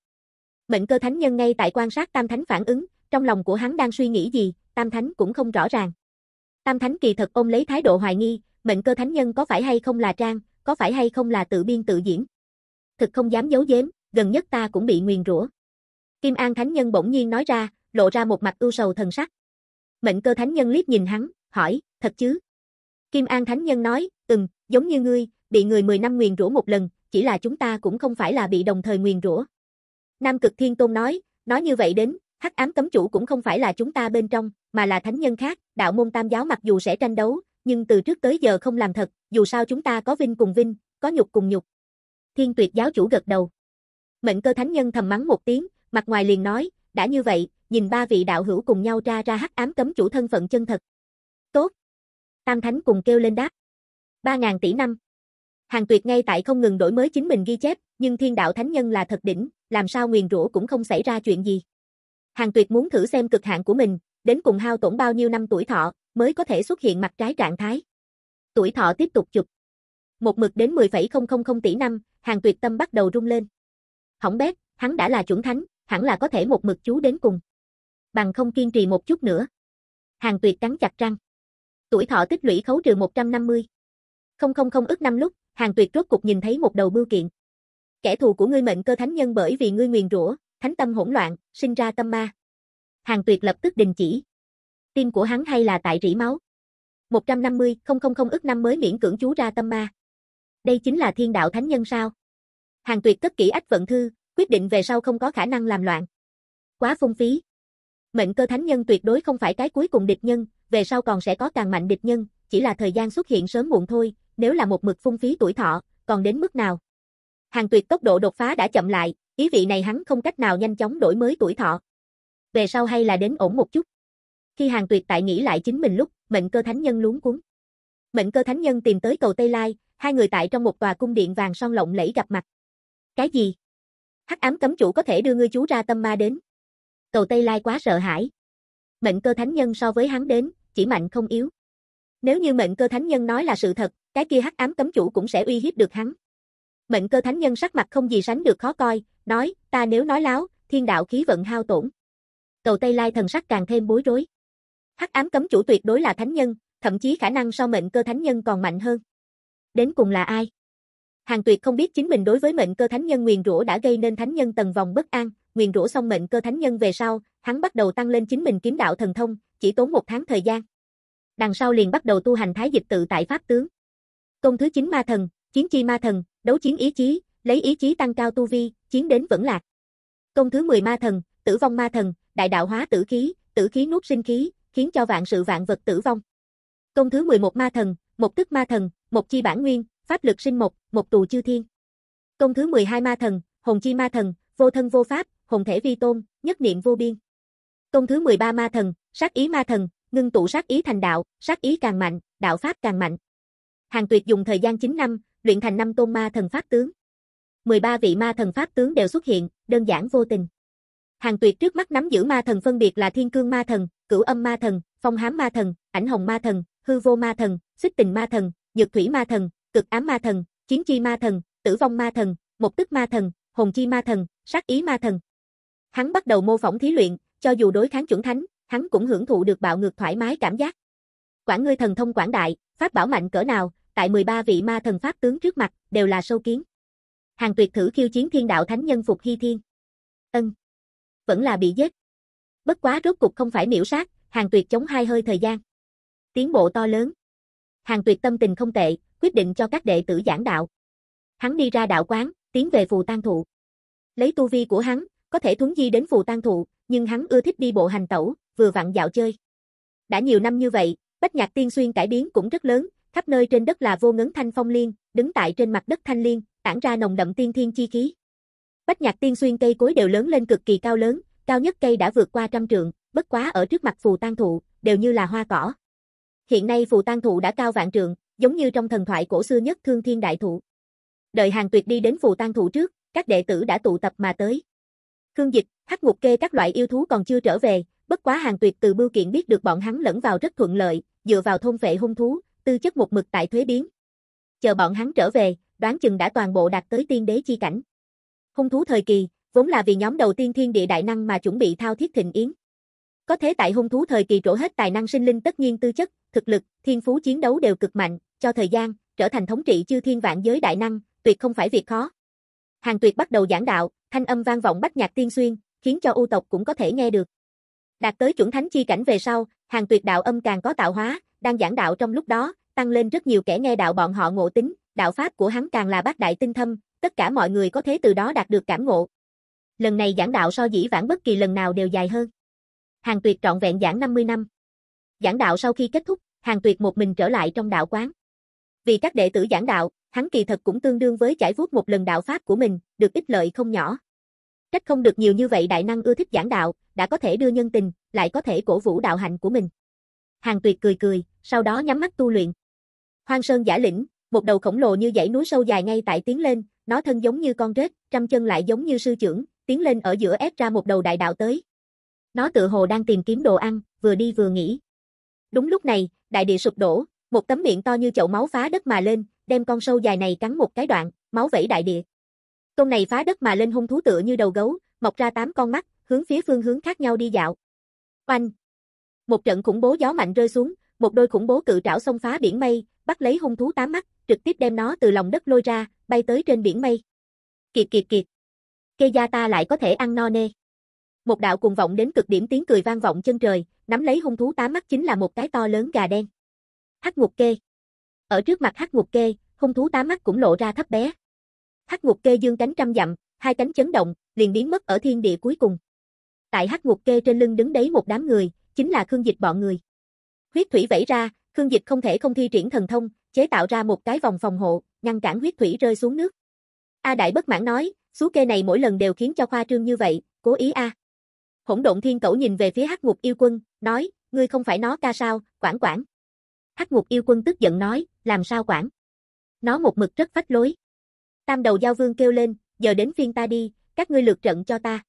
Speaker 1: Mệnh cơ thánh nhân ngay tại quan sát tam thánh phản ứng, trong lòng của hắn đang suy nghĩ gì, tam thánh cũng không rõ ràng. Tam Thánh kỳ thật ông lấy thái độ hoài nghi, mệnh cơ thánh nhân có phải hay không là trang, có phải hay không là tự biên tự diễn. Thực không dám giấu giếm, gần nhất ta cũng bị nguyền rủa. Kim An thánh nhân bỗng nhiên nói ra, lộ ra một mặt ưu sầu thần sắc. Mệnh cơ thánh nhân liếc nhìn hắn, hỏi, thật chứ? Kim An thánh nhân nói, ừm, giống như ngươi, bị người 10 năm nguyền rủa một lần, chỉ là chúng ta cũng không phải là bị đồng thời nguyền rủa. Nam cực thiên tôn nói, nói như vậy đến, Hắc ám cấm chủ cũng không phải là chúng ta bên trong, mà là thánh nhân khác, đạo môn tam giáo mặc dù sẽ tranh đấu, nhưng từ trước tới giờ không làm thật, dù sao chúng ta có vinh cùng vinh, có nhục cùng nhục. Thiên tuyệt giáo chủ gật đầu. Mệnh cơ thánh nhân thầm mắng một tiếng, mặt ngoài liền nói, đã như vậy, nhìn ba vị đạo hữu cùng nhau ra ra hắc ám cấm chủ thân phận chân thật. Tốt. Tam thánh cùng kêu lên đáp. ba ngàn tỷ năm. Hàng tuyệt ngay tại không ngừng đổi mới chính mình ghi chép, nhưng thiên đạo thánh nhân là thật đỉnh, làm sao nguyền rủa cũng không xảy ra chuyện gì. Hàng Tuyệt muốn thử xem cực hạn của mình, đến cùng hao tổn bao nhiêu năm tuổi thọ, mới có thể xuất hiện mặt trái trạng thái. Tuổi thọ tiếp tục chụp. Một mực đến 10,000 tỷ năm, Hàng Tuyệt tâm bắt đầu rung lên. Hỏng bét, hắn đã là chuẩn thánh, hẳn là có thể một mực chú đến cùng. Bằng không kiên trì một chút nữa. Hàng Tuyệt cắn chặt răng. Tuổi thọ tích lũy khấu trừ 150. Không không không ức năm lúc, Hàng Tuyệt rốt cục nhìn thấy một đầu bưu kiện. Kẻ thù của ngươi mệnh cơ thánh nhân bởi vì ngươi nguyền rủa, thánh tâm hỗn loạn, sinh ra tâm ma. Hàng Tuyệt lập tức đình chỉ. Tim của hắn hay là tại rỉ máu. 150, không không không ức năm mới miễn cưỡng chú ra tâm ma. Đây chính là thiên đạo thánh nhân sao? Hàng Tuyệt cất kỹ ách vận thư, quyết định về sau không có khả năng làm loạn. Quá phung phí. Mệnh cơ thánh nhân tuyệt đối không phải cái cuối cùng địch nhân, về sau còn sẽ có càng mạnh địch nhân, chỉ là thời gian xuất hiện sớm muộn thôi, nếu là một mực phung phí tuổi thọ, còn đến mức nào? Hàng Tuyệt tốc độ đột phá đã chậm lại, Ý vị này hắn không cách nào nhanh chóng đổi mới tuổi thọ. Về sau hay là đến ổn một chút. Khi Hàng Tuyệt tại nghĩ lại chính mình lúc, mệnh cơ thánh nhân luống cuốn. Mệnh cơ thánh nhân tìm tới cầu Tây Lai, hai người tại trong một tòa cung điện vàng son lộng lẫy gặp mặt. Cái gì? Hắc ám cấm chủ có thể đưa ngươi chú ra tâm ma đến. Cầu Tây Lai quá sợ hãi. Mệnh cơ thánh nhân so với hắn đến, chỉ mạnh không yếu. Nếu như mệnh cơ thánh nhân nói là sự thật, cái kia hắc ám cấm chủ cũng sẽ uy hiếp được hắn. Mệnh cơ thánh nhân sắc mặt không gì sánh được khó coi, nói, ta nếu nói láo, thiên đạo khí vận hao tổn. Cầu Tây Lai thần sắc càng thêm bối rối. Hắc ám cấm chủ tuyệt đối là thánh nhân, thậm chí khả năng so mệnh cơ thánh nhân còn mạnh hơn. Đến cùng là ai? Hàng Tuyệt không biết chính mình đối với mệnh cơ thánh nhân nguyền rủa đã gây nên thánh nhân tầng vòng bất an, nguyền rủa xong mệnh cơ thánh nhân về sau, hắn bắt đầu tăng lên chính mình kiếm đạo thần thông, chỉ tốn một tháng thời gian. Đằng sau liền bắt đầu tu hành thái dịch tự tại pháp tướng. Công thứ 9 ma thần, chiến chi ma thần, đấu chiến ý chí, lấy ý chí tăng cao tu vi, chiến đến vẫn lạc. Công thứ 10 ma thần, tử vong ma thần, đại đạo hóa tử khí, tử khí nuốt sinh khí, khiến cho vạn sự vạn vật tử vong. Công thứ 11 ma thần, một tức ma thần, một chi bản nguyên, pháp lực sinh một, một tù chư thiên. Công thứ 12 ma thần, hồn chi ma thần, vô thân vô pháp, hồn thể vi tôn, nhất niệm vô biên. Công thứ 13 ma thần, sát ý ma thần, ngưng tụ sát ý thành đạo, sát ý càng mạnh, đạo pháp càng mạnh. Hàng Tuyệt dùng thời gian 9 năm, luyện thành năm tôn ma thần pháp tướng. 13 vị ma thần pháp tướng đều xuất hiện, đơn giản vô tình. Hàng Tuyệt trước mắt nắm giữ ma thần phân biệt là Thiên Cương ma thần, Cửu Âm ma thần, Phong Hám ma thần, Ảnh Hồng ma thần, Hư Vô ma thần, Xích Tình ma thần, Nhược Thủy ma thần, Cực Ám ma thần, Chiến Chi ma thần, Tử Vong ma thần, mục Tức ma thần, Hồn Chi ma thần, Sát Ý ma thần. Hắn bắt đầu mô phỏng thí luyện, cho dù đối kháng chuẩn thánh, hắn cũng hưởng thụ được bạo ngược thoải mái cảm giác. Quản ngươi thần thông quảng đại, pháp bảo mạnh cỡ nào, tại 13 vị ma thần pháp tướng trước mặt đều là sâu kiến hàng tuyệt thử khiêu chiến thiên đạo thánh nhân phục hy thiên. Ân. Vẫn là bị giết. Bất quá rốt cục không phải miễu sát, hàng tuyệt chống hai hơi thời gian. Tiến bộ to lớn. Hàng tuyệt tâm tình không tệ, quyết định cho các đệ tử giảng đạo. Hắn đi ra đạo quán, tiến về phù tan thụ. Lấy tu vi của hắn, có thể thuấn di đến phù tan thụ, nhưng hắn ưa thích đi bộ hành tẩu, vừa vặn dạo chơi. Đã nhiều năm như vậy, Bách Nhạc Tiên Xuyên cải biến cũng rất lớn, khắp nơi trên đất là vô ngấn thanh phong liên, đứng tại trên mặt đất thanh liên, tản ra nồng đậm tiên thiên chi khí. Bách nhạc tiên xuyên cây cối đều lớn lên cực kỳ cao lớn, cao nhất cây đã vượt qua trăm trượng, bất quá ở trước mặt phù tan thụ, đều như là hoa cỏ. Hiện nay phù tan thụ đã cao vạn trượng, giống như trong thần thoại cổ xưa nhất thương thiên đại thụ. Đợi hàng tuyệt đi đến phù tan thụ trước, các đệ tử đã tụ tập mà tới. Khương Dịch, Hắc Ngục Kê các loại yêu thú còn chưa trở về, bất quá hàng tuyệt từ bưu kiện biết được bọn hắn lẫn vào rất thuận lợi, dựa vào thôn vệ hung thú, tư chất một mực tại thuế biến. Chờ bọn hắn trở về, đoán chừng đã toàn bộ đạt tới tiên đế chi cảnh. Hung thú thời kỳ, vốn là vì nhóm đầu tiên thiên địa đại năng mà chuẩn bị thao thiết thịnh yến. Có thế tại hung thú thời kỳ trổ hết tài năng sinh linh tất nhiên tư chất, thực lực, thiên phú chiến đấu đều cực mạnh, cho thời gian, trở thành thống trị chư thiên vạn giới đại năng, tuyệt không phải việc khó. Hàng Tuyệt bắt đầu giảng đạo, thanh âm vang vọng bắt nhạc tiên xuyên, khiến cho u tộc cũng có thể nghe được. Đạt tới chuẩn thánh chi cảnh về sau, Hàng Tuyệt đạo âm càng có tạo hóa, đang giảng đạo trong lúc đó, tăng lên rất nhiều kẻ nghe đạo bọn họ ngộ tính, đạo pháp của hắn càng là bác đại tinh thâm, tất cả mọi người có thế từ đó đạt được cảm ngộ. Lần này giảng đạo so dĩ vãng bất kỳ lần nào đều dài hơn. Hàng Tuyệt trọn vẹn giảng 50 năm. Giảng đạo sau khi kết thúc, Hàng Tuyệt một mình trở lại trong đạo quán. Vì các đệ tử giảng đạo, hắn kỳ thật cũng tương đương với trải vuốt một lần đạo pháp của mình, được ích lợi không nhỏ. Trách không được nhiều như vậy đại năng ưa thích giảng đạo, đã có thể đưa nhân tình, lại có thể cổ vũ đạo hạnh của mình. Hàng Tuyệt cười cười, sau đó nhắm mắt tu luyện. Hoang Sơn giả lĩnh, một đầu khổng lồ như dãy núi sâu dài ngay tại tiến lên, nó thân giống như con rết, trăm chân lại giống như sư trưởng, tiến lên ở giữa ép ra một đầu đại đạo tới. Nó tự hồ đang tìm kiếm đồ ăn, vừa đi vừa nghỉ. Đúng lúc này, đại địa sụp đổ, một tấm miệng to như chậu máu phá đất mà lên, đem con sâu dài này cắn một cái đoạn, máu vẩy đại địa. Con này phá đất mà lên hung thú tựa như đầu gấu, mọc ra tám con mắt, hướng phía phương hướng khác nhau đi dạo. Oanh! Một trận khủng bố gió mạnh rơi xuống, một đôi khủng bố cự trảo xông phá biển mây, bắt lấy hung thú tám mắt, trực tiếp đem nó từ lòng đất lôi ra, bay tới trên biển mây. Kiệt kiệt kiệt. Kê gia ta lại có thể ăn no nê. Một đạo cùng vọng đến cực điểm tiếng cười vang vọng chân trời, nắm lấy hung thú tám mắt chính là một cái to lớn gà đen. Hắc ngục kê. Ở trước mặt hắc ngục kê, hung thú tám mắt cũng lộ ra thấp bé. Hắc ngục kê dương cánh trăm dặm, hai cánh chấn động, liền biến mất ở thiên địa cuối cùng. Tại hắc ngục kê trên lưng đứng đấy một đám người, chính là Khương Dịch bọn người. Huyết thủy vẫy ra, Khương Dịch không thể không thi triển thần thông, chế tạo ra một cái vòng phòng hộ, ngăn cản huyết thủy rơi xuống nước. A Đại bất mãn nói, số kê này mỗi lần đều khiến cho khoa trương như vậy, cố ý a. Hỗn độn thiên cẩu nhìn về phía Hắc Ngục yêu quân, nói, ngươi không phải nó ca sao, quản quản. Hắc Ngục yêu quân tức giận nói, làm sao quản? Nó một mực rất phách lối. Tam đầu giao vương kêu lên, giờ đến phiên ta đi, các ngươi lượt trận cho ta.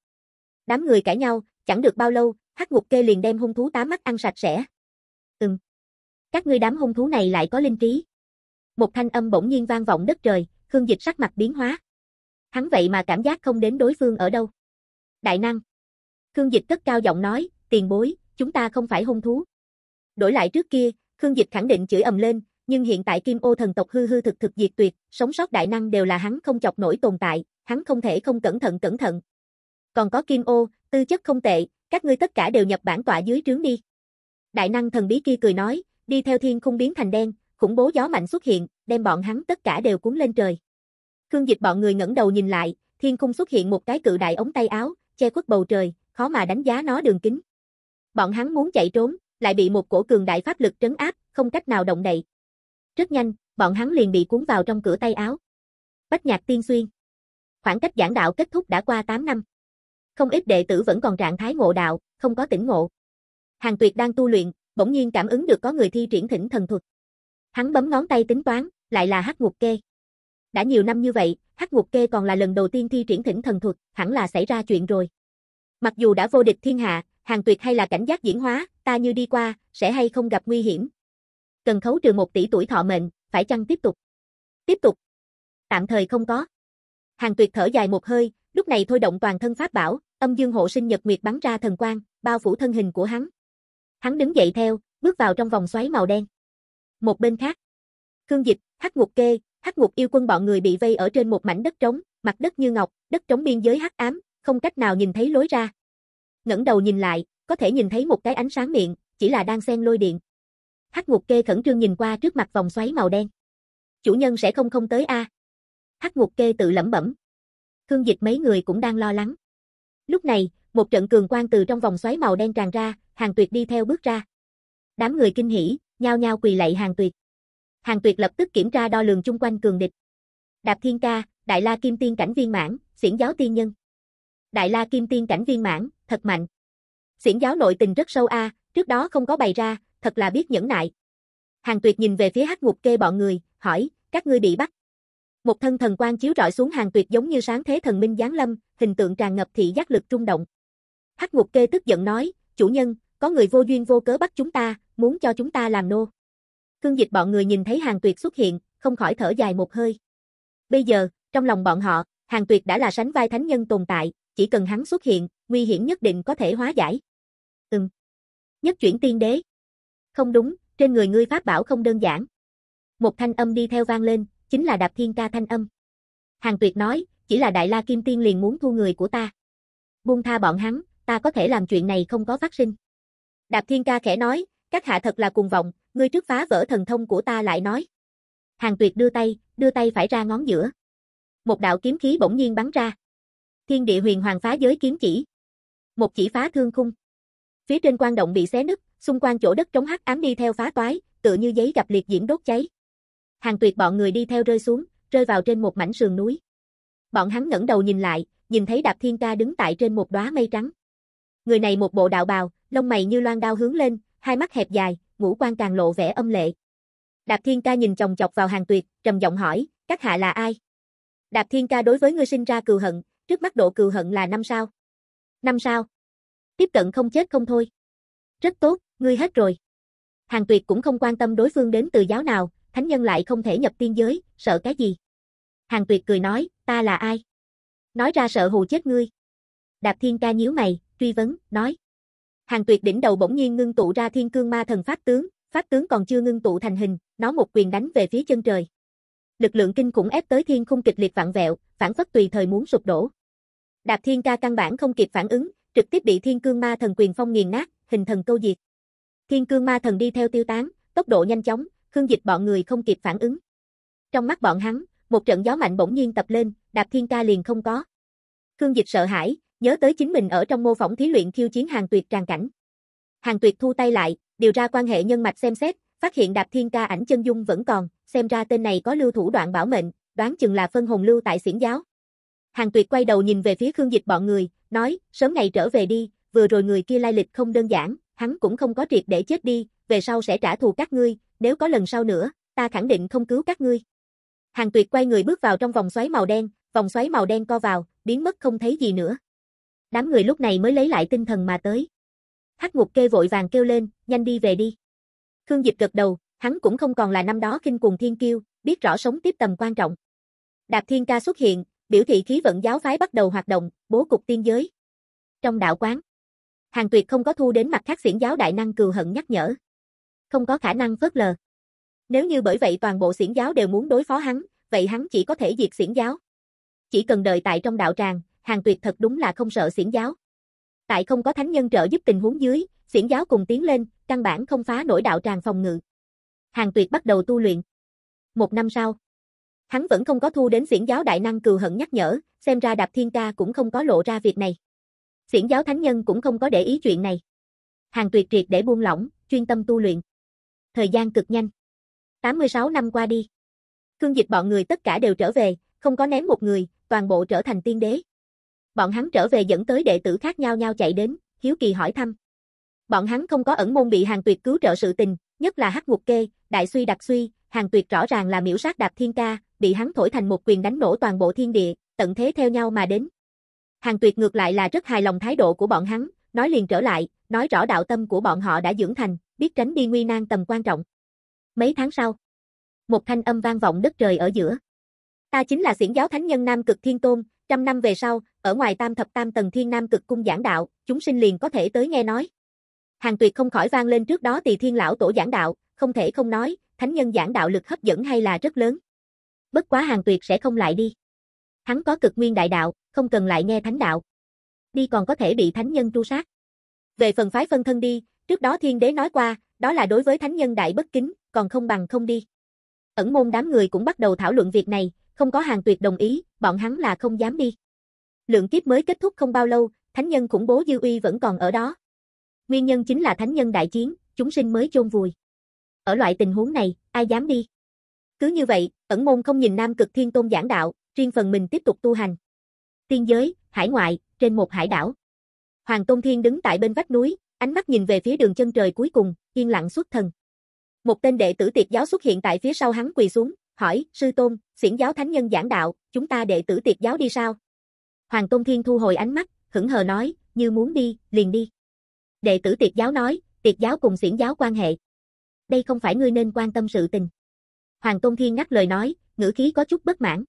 Speaker 1: Đám người cãi nhau, chẳng được bao lâu, Hắc Ngục kê liền đem hung thú tám mắt ăn sạch sẽ. Ừm. Các ngươi đám hung thú này lại có linh trí. Một thanh âm bỗng nhiên vang vọng đất trời, Khương Dịch sắc mặt biến hóa. Hắn vậy mà cảm giác không đến đối phương ở đâu. Đại năng. Khương Dịch cất cao giọng nói, tiền bối, chúng ta không phải hung thú. Đổi lại trước kia, Khương Dịch khẳng định chửi ầm lên, nhưng hiện tại Kim Ô thần tộc hư hư thực thực diệt tuyệt, sống sót đại năng đều là hắn không chọc nổi tồn tại, hắn không thể không cẩn thận cẩn thận. Còn có Kim Ô, tư chất không tệ, các ngươi tất cả đều nhập bản tọa dưới trướng đi. Đại năng thần bí kia cười nói, đi theo thiên không biến thành đen, khủng bố gió mạnh xuất hiện, đem bọn hắn tất cả đều cuốn lên trời. Khương Dịch bọn người ngẩng đầu nhìn lại, thiên khung xuất hiện một cái cự đại ống tay áo, che khuất bầu trời, khó mà đánh giá nó đường kính. Bọn hắn muốn chạy trốn, lại bị một cổ cường đại pháp lực trấn áp, không cách nào động đậy. Rất nhanh, bọn hắn liền bị cuốn vào trong cửa tay áo. Bách Nhạc Tiên Xuyên. Khoảng cách giảng đạo kết thúc đã qua 8 năm. Không ít đệ tử vẫn còn trạng thái ngộ đạo, không có tỉnh ngộ. Hàng Tuyệt đang tu luyện, bỗng nhiên cảm ứng được có người thi triển thỉnh thần thuật. Hắn bấm ngón tay tính toán, lại là hắc ngục kê. Đã nhiều năm như vậy, hắc ngục kê còn là lần đầu tiên thi triển thỉnh thần thuật, hẳn là xảy ra chuyện rồi. Mặc dù đã vô địch thiên hạ, hàng tuyệt hay là cảnh giác diễn hóa, ta như đi qua, sẽ hay không gặp nguy hiểm. Cần khấu trừ một tỷ tuổi thọ mệnh, phải chăng tiếp tục? Tiếp tục. Tạm thời không có. Hàng tuyệt thở dài một hơi, lúc này thôi động toàn thân pháp bảo, âm dương hộ sinh nhật nguyệt bắn ra thần quang, bao phủ thân hình của hắn. Hắn đứng dậy theo, bước vào trong vòng xoáy màu đen. Một bên khác, Khương Dịch, Hắc Ngục Kê, Hắc Ngục yêu quân bọn người bị vây ở trên một mảnh đất trống, mặt đất như ngọc, đất trống biên giới hắc ám, không cách nào nhìn thấy lối ra. Ngẩng đầu nhìn lại, có thể nhìn thấy một cái ánh sáng miệng, chỉ là đang xen lôi điện. Hắc Ngục Kê khẩn trương nhìn qua trước mặt vòng xoáy màu đen. Chủ nhân sẽ không không tới a. Hắc Ngục Kê tự lẩm bẩm. Khương Dịch mấy người cũng đang lo lắng. Lúc này, một trận cường quang từ trong vòng xoáy màu đen tràn ra, Hàng Tuyệt đi theo bước ra. Đám người kinh hỉ, nhao nhao quỳ lạy hàng tuyệt. Hàng tuyệt lập tức kiểm tra đo lường chung quanh cường địch. Đạp thiên ca, đại la kim tiên cảnh viên mãn, xiển giáo tiên nhân. Đại la kim tiên cảnh viên mãn, thật mạnh. Xiển giáo nội tình rất sâu a, trước đó không có bày ra, thật là biết nhẫn nại. Hàng tuyệt nhìn về phía hắc ngục kê bọn người, hỏi, các ngươi bị bắt. Một thân thần quang chiếu rọi xuống hàng tuyệt giống như sáng thế thần minh giáng lâm, hình tượng tràn ngập thị giác lực trung động. Hắc ngục kê tức giận nói, chủ nhân, có người vô duyên vô cớ bắt chúng ta, muốn cho chúng ta làm nô. Cương Dịch bọn người nhìn thấy Hàng Tuyệt xuất hiện, không khỏi thở dài một hơi. Bây giờ, trong lòng bọn họ, Hàng Tuyệt đã là sánh vai thánh nhân tồn tại, chỉ cần hắn xuất hiện, nguy hiểm nhất định có thể hóa giải. Ừm. Nhất chuyển tiên đế. Không đúng, trên người ngươi pháp bảo không đơn giản. Một thanh âm đi theo vang lên, chính là Đạp Thiên Ca thanh âm. Hàng Tuyệt nói, chỉ là Đại La Kim Tiên liền muốn thu người của ta. Buông tha bọn hắn, ta có thể làm chuyện này không có phát sinh. Đạp Thiên Ca khẽ nói, các hạ thật là cuồng vọng, ngươi trước phá vỡ thần thông của ta lại nói. Hàng Tuyệt đưa tay, đưa tay phải ra ngón giữa. Một đạo kiếm khí bỗng nhiên bắn ra. Thiên địa huyền hoàng phá giới kiếm chỉ. Một chỉ phá thương khung. Phía trên quan động bị xé nứt, xung quanh chỗ đất trống hắc ám đi theo phá toái, tựa như giấy gặp liệt diễm đốt cháy. Hàng Tuyệt bọn người đi theo rơi xuống, rơi vào trên một mảnh sườn núi. Bọn hắn ngẩng đầu nhìn lại, nhìn thấy Đạp Thiên Ca đứng tại trên một đóa mây trắng. Người này một bộ đạo bào, lông mày như loan đao hướng lên, hai mắt hẹp dài, ngũ quan càng lộ vẻ âm lệ. Đạp Thiên Ca nhìn chồng chọc vào Hàng Tuyệt, trầm giọng hỏi, các hạ là ai? Đạp Thiên Ca đối với ngươi sinh ra cừu hận, trước mắt độ cừu hận là năm sao. Năm sao? Tiếp cận không chết không thôi. Rất tốt, ngươi hết rồi. Hàng Tuyệt cũng không quan tâm đối phương đến từ giáo nào, thánh nhân lại không thể nhập tiên giới, sợ cái gì? Hàng Tuyệt cười nói, ta là ai? Nói ra sợ hù chết ngươi. Đạp Thiên Ca nhíu mày, truy vấn, nói. Hàng tuyệt đỉnh đầu bỗng nhiên ngưng tụ ra thiên cương ma thần pháp tướng, pháp tướng còn chưa ngưng tụ thành hình, nó một quyền đánh về phía chân trời. Lực lượng kinh khủng ép tới thiên khung kịch liệt vặn vẹo, phản phất tùy thời muốn sụp đổ. Đạp Thiên Ca căn bản không kịp phản ứng, trực tiếp bị Thiên Cương Ma Thần quyền phong nghiền nát, hình thần câu diệt. Thiên Cương Ma Thần đi theo tiêu tán, tốc độ nhanh chóng, Khương Dịch bọn người không kịp phản ứng. Trong mắt bọn hắn, một trận gió mạnh bỗng nhiên tập lên, Đạp Thiên Ca liền không có. Khương Dịch sợ hãi, Nhớ tới chính mình ở trong mô phỏng thí luyện khiêu chiến hàng tuyệt tràn cảnh. Hàng tuyệt thu tay lại, điều ra quan hệ nhân mạch xem xét, phát hiện đạp thiên ca ảnh chân dung vẫn còn, xem ra tên này có lưu thủ đoạn bảo mệnh, đoán chừng là phân hồn lưu tại xiển giáo. Hàng tuyệt quay đầu nhìn về phía Khương Dịch bọn người, nói, sớm ngày trở về đi, vừa rồi người kia lai lịch không đơn giản, hắn cũng không có triệt để chết đi, về sau sẽ trả thù các ngươi, nếu có lần sau nữa, ta khẳng định không cứu các ngươi. Hàng tuyệt quay người bước vào trong vòng xoáy màu đen, vòng xoáy màu đen co vào, biến mất không thấy gì nữa. Đám người lúc này mới lấy lại tinh thần mà tới. Hắc Ngục Kê vội vàng kêu lên, nhanh đi về đi. Khương Diệp gật đầu, hắn cũng không còn là năm đó kinh cuồng thiên kiêu, biết rõ sống tiếp tầm quan trọng. Đạp Thiên Ca xuất hiện, biểu thị khí vận giáo phái bắt đầu hoạt động, bố cục tiên giới. Trong đạo quán, Hàng Tuyệt không có thu đến mặt khác xiển giáo đại năng cừu hận nhắc nhở. Không có khả năng phớt lờ. Nếu như bởi vậy toàn bộ xiển giáo đều muốn đối phó hắn, vậy hắn chỉ có thể diệt xiển giáo. Chỉ cần đợi tại trong đạo tràng, hàng tuyệt thật đúng là không sợ xiển giáo. Tại không có thánh nhân trợ giúp tình huống dưới, xiển giáo cùng tiến lên, căn bản không phá nổi đạo tràng phòng ngự. Hàng tuyệt bắt đầu tu luyện. Một năm sau, hắn vẫn không có thu đến xiển giáo đại năng cừu hận nhắc nhở, xem ra đạp thiên ca cũng không có lộ ra việc này. Xiển giáo thánh nhân cũng không có để ý chuyện này. Hàng tuyệt triệt để buông lỏng, chuyên tâm tu luyện. Thời gian cực nhanh. 86 năm qua đi. Cương dịch bọn người tất cả đều trở về, không có ném một người, toàn bộ trở thành tiên đế. Bọn hắn trở về dẫn tới đệ tử khác nhau nhau chạy đến, hiếu kỳ hỏi thăm. Bọn hắn không có ẩn môn bị hàng tuyệt cứu trợ sự tình, nhất là hắc ngục kê, đại suy đặc suy, hàng tuyệt rõ ràng là miễu sát đạp thiên ca, bị hắn thổi thành một quyền đánh nổ toàn bộ thiên địa, tận thế theo nhau mà đến. Hàng tuyệt ngược lại là rất hài lòng thái độ của bọn hắn, nói liền trở lại, nói rõ đạo tâm của bọn họ đã dưỡng thành, biết tránh đi nguy nan tầm quan trọng. Mấy tháng sau, một thanh âm vang vọng đất trời ở giữa. Ta chính là xiển giáo thánh nhân Nam Cực Thiên Tôn, trăm năm về sau, ở ngoài tam thập tam tầng thiên nam cực cung giảng đạo, chúng sinh liền có thể tới nghe nói. Hàng tuyệt không khỏi vang lên trước đó tỳ thiên lão tổ giảng đạo, không thể không nói, thánh nhân giảng đạo lực hấp dẫn hay là rất lớn. Bất quá hàng tuyệt sẽ không lại đi. Hắn có cực nguyên đại đạo, không cần lại nghe thánh đạo. Đi còn có thể bị thánh nhân tru sát. Về phần phái phân thân đi, trước đó thiên đế nói qua, đó là đối với thánh nhân đại bất kính, còn không bằng không đi. Ẩn môn đám người cũng bắt đầu thảo luận việc này, không có hàng tuyệt đồng ý, bọn hắn là không dám đi lượng kiếp mới kết thúc không bao lâu, thánh nhân khủng bố dư uy vẫn còn ở đó. Nguyên nhân chính là thánh nhân đại chiến, chúng sinh mới chôn vùi. Ở loại tình huống này, ai dám đi? Cứ như vậy, ẩn môn không nhìn Nam Cực Thiên Tôn giảng đạo, riêng phần mình tiếp tục tu hành. Tiên giới, hải ngoại, trên một hải đảo. Hoàng Tôn Thiên đứng tại bên vách núi, ánh mắt nhìn về phía đường chân trời cuối cùng, yên lặng xuất thần. Một tên đệ tử tiệt giáo xuất hiện tại phía sau hắn quỳ xuống, hỏi, sư tôn, xiển giáo thánh nhân giảng đạo, chúng ta đệ tử tiệt giáo đi sao? Hoàng Tôn Thiên thu hồi ánh mắt, hững hờ nói, như muốn đi, liền đi. Đệ tử tiệt giáo nói, tiệt giáo cùng xiển giáo quan hệ. Đây không phải ngươi nên quan tâm sự tình. Hoàng Tôn Thiên ngắt lời nói, ngữ khí có chút bất mãn.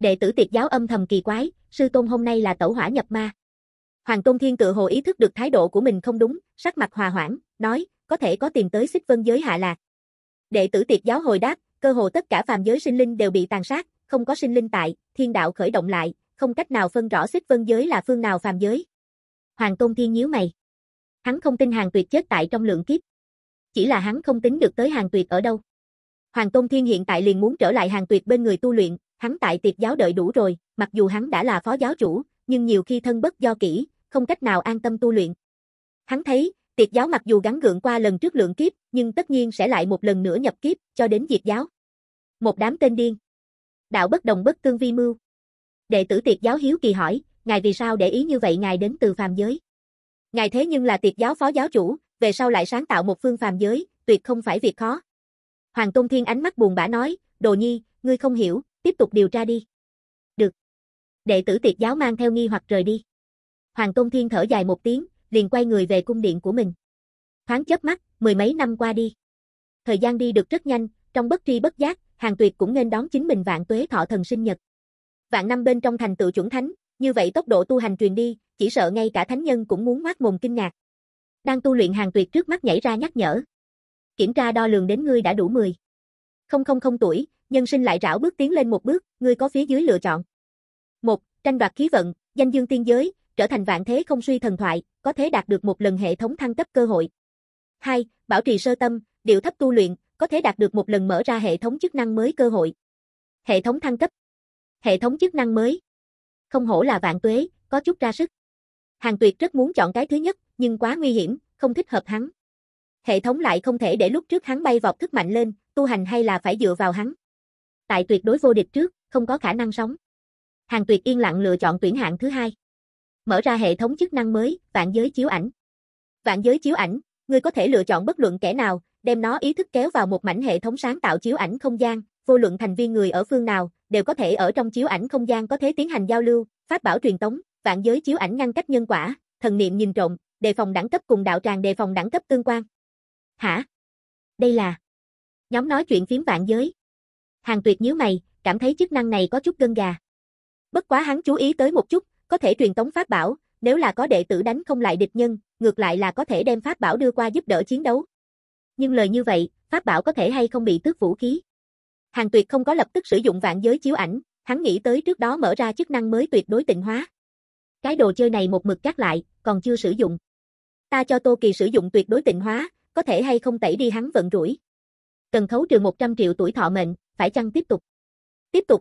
Speaker 1: Đệ tử tiệt giáo âm thầm kỳ quái, sư tôn hôm nay là tẩu hỏa nhập ma. Hoàng Tôn Thiên tự hồ ý thức được thái độ của mình không đúng, sắc mặt hòa hoãn, nói, có thể có tìm tới xích vân giới hạ lạc. Đệ tử tiệt giáo hồi đáp, cơ hồ tất cả phàm giới sinh linh đều bị tàn sát, không có sinh linh tại, thiên đạo khởi động lại, không cách nào phân rõ xích vân giới là phương nào phàm giới. Hoàng Tôn Thiên nhíu mày. Hắn không tin hàng tuyệt chết tại trong lượng kiếp. Chỉ là hắn không tính được tới hàng tuyệt ở đâu. Hoàng Tôn Thiên hiện tại liền muốn trở lại hàng tuyệt bên người tu luyện, hắn tại tiệt giáo đợi đủ rồi, mặc dù hắn đã là phó giáo chủ, nhưng nhiều khi thân bất do kỹ, không cách nào an tâm tu luyện. Hắn thấy, tiệt giáo mặc dù gắn gượng qua lần trước lượng kiếp, nhưng tất nhiên sẽ lại một lần nữa nhập kiếp, cho đến diệt giáo. Một đám tên điên. Đạo bất đồng bất tương vi mưu. Đệ tử tiệt giáo hiếu kỳ hỏi, ngài vì sao để ý như vậy ngài đến từ phàm giới? Ngài thế nhưng là tiệt giáo phó giáo chủ, về sau lại sáng tạo một phương phàm giới, tuyệt không phải việc khó. Hoàng Tôn Thiên ánh mắt buồn bã nói, đồ nhi, ngươi không hiểu, tiếp tục điều tra đi. Được. Đệ tử tiệt giáo mang theo nghi hoặc rời đi. Hoàng Tôn Thiên thở dài một tiếng, liền quay người về cung điện của mình. Thoáng chớp mắt, mười mấy năm qua đi. Thời gian đi được rất nhanh, trong bất tri bất giác, Hàng Tuyệt cũng nên đón chính mình vạn tuế thọ thần sinh nhật vạn năm bên trong thành tựu chuẩn thánh, như vậy tốc độ tu hành truyền đi, chỉ sợ ngay cả thánh nhân cũng muốn ngoác mồm kinh ngạc. Đang tu luyện hàng tuyệt trước mắt nhảy ra nhắc nhở. Kiểm tra đo lường đến ngươi đã đủ 10. Không không không tuổi, nhân sinh lại rảo bước tiến lên một bước, ngươi có phía dưới lựa chọn. một Tranh đoạt khí vận, danh dương tiên giới, trở thành vạn thế không suy thần thoại, có thể đạt được một lần hệ thống thăng cấp cơ hội. 2. Bảo trì sơ tâm, điều thấp tu luyện, có thể đạt được một lần mở ra hệ thống chức năng mới cơ hội. Hệ thống thăng cấp, Hệ thống chức năng mới. Không hổ là vạn tuế, có chút ra sức. Hàng tuyệt rất muốn chọn cái thứ nhất, nhưng quá nguy hiểm, không thích hợp hắn. Hệ thống lại không thể để lúc trước hắn bay vọt thức mạnh lên, tu hành hay là phải dựa vào hắn. Tại tuyệt đối vô địch trước, không có khả năng sống. Hàng tuyệt yên lặng lựa chọn tuyển hạng thứ hai. Mở ra hệ thống chức năng mới, vạn giới chiếu ảnh. Vạn giới chiếu ảnh, ngươi có thể lựa chọn bất luận kẻ nào, đem nó ý thức kéo vào một mảnh hệ thống sáng tạo chiếu ảnh không gian, vô luận thành viên người ở phương nào, đều có thể ở trong chiếu ảnh không gian có thế tiến hành giao lưu, phát bảo truyền tống, vạn giới chiếu ảnh ngăn cách nhân quả, thần niệm nhìn trộm, đề phòng đẳng cấp cùng đạo tràng đề phòng đẳng cấp tương quan. Hả? Đây là Nhóm nói chuyện phím vạn giới. Hàng Tuyệt nhíu mày, cảm thấy chức năng này có chút gân gà. Bất quá hắn chú ý tới một chút, có thể truyền tống phát bảo, nếu là có đệ tử đánh không lại địch nhân, ngược lại là có thể đem phát bảo đưa qua giúp đỡ chiến đấu. Nhưng lời như vậy, pháp bảo có thể hay không bị tước vũ khí? Hàng Tuyệt không có lập tức sử dụng vạn giới chiếu ảnh, hắn nghĩ tới trước đó mở ra chức năng mới tuyệt đối tịnh hóa. Cái đồ chơi này một mực cắt lại, còn chưa sử dụng. Ta cho Tô Kỳ sử dụng tuyệt đối tịnh hóa, có thể hay không tẩy đi hắn vận rủi. Cần khấu trừ 100 triệu tuổi thọ mệnh, phải chăng tiếp tục? Tiếp tục.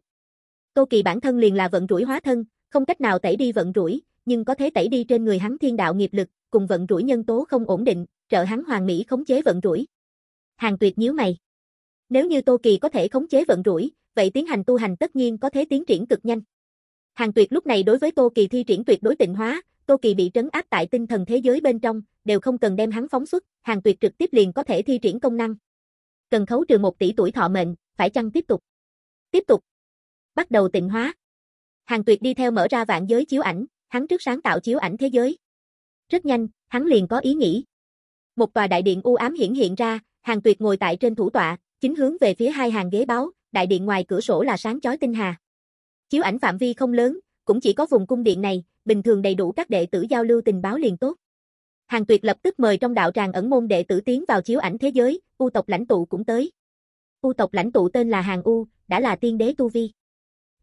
Speaker 1: Tô Kỳ bản thân liền là vận rủi hóa thân, không cách nào tẩy đi vận rủi, nhưng có thể tẩy đi trên người hắn thiên đạo nghiệp lực, cùng vận rủi nhân tố không ổn định, trợ hắn hoàn mỹ khống chế vận rủi. Hàng Tuyệt nhíu mày. Nếu như Tô Kỳ có thể khống chế vận rủi, vậy tiến hành tu hành tất nhiên có thế tiến triển cực nhanh. Hàng Tuyệt lúc này đối với Tô Kỳ thi triển tuyệt đối tịnh hóa, Tô Kỳ bị trấn áp tại tinh thần thế giới bên trong, đều không cần đem hắn phóng xuất, Hàng Tuyệt trực tiếp liền có thể thi triển công năng. Cần khấu trừ 1 tỷ tuổi thọ mệnh, phải chăng tiếp tục? Tiếp tục. Bắt đầu tịnh hóa. Hàng Tuyệt đi theo mở ra vạn giới chiếu ảnh, hắn trước sáng tạo chiếu ảnh thế giới. Rất nhanh, hắn liền có ý nghĩ. Một tòa đại điện u ám hiển hiện ra, Hàng Tuyệt ngồi tại trên thủ tọa, Chính hướng về phía hai hàng ghế báo, đại điện ngoài cửa sổ là sáng chói tinh hà. Chiếu ảnh phạm vi không lớn, cũng chỉ có vùng cung điện này, bình thường đầy đủ các đệ tử giao lưu tình báo liền tốt. Hàng Tuyệt lập tức mời trong đạo tràng ẩn môn đệ tử tiến vào chiếu ảnh thế giới, U tộc lãnh tụ cũng tới. U tộc lãnh tụ tên là Hàng U, đã là tiên đế tu vi.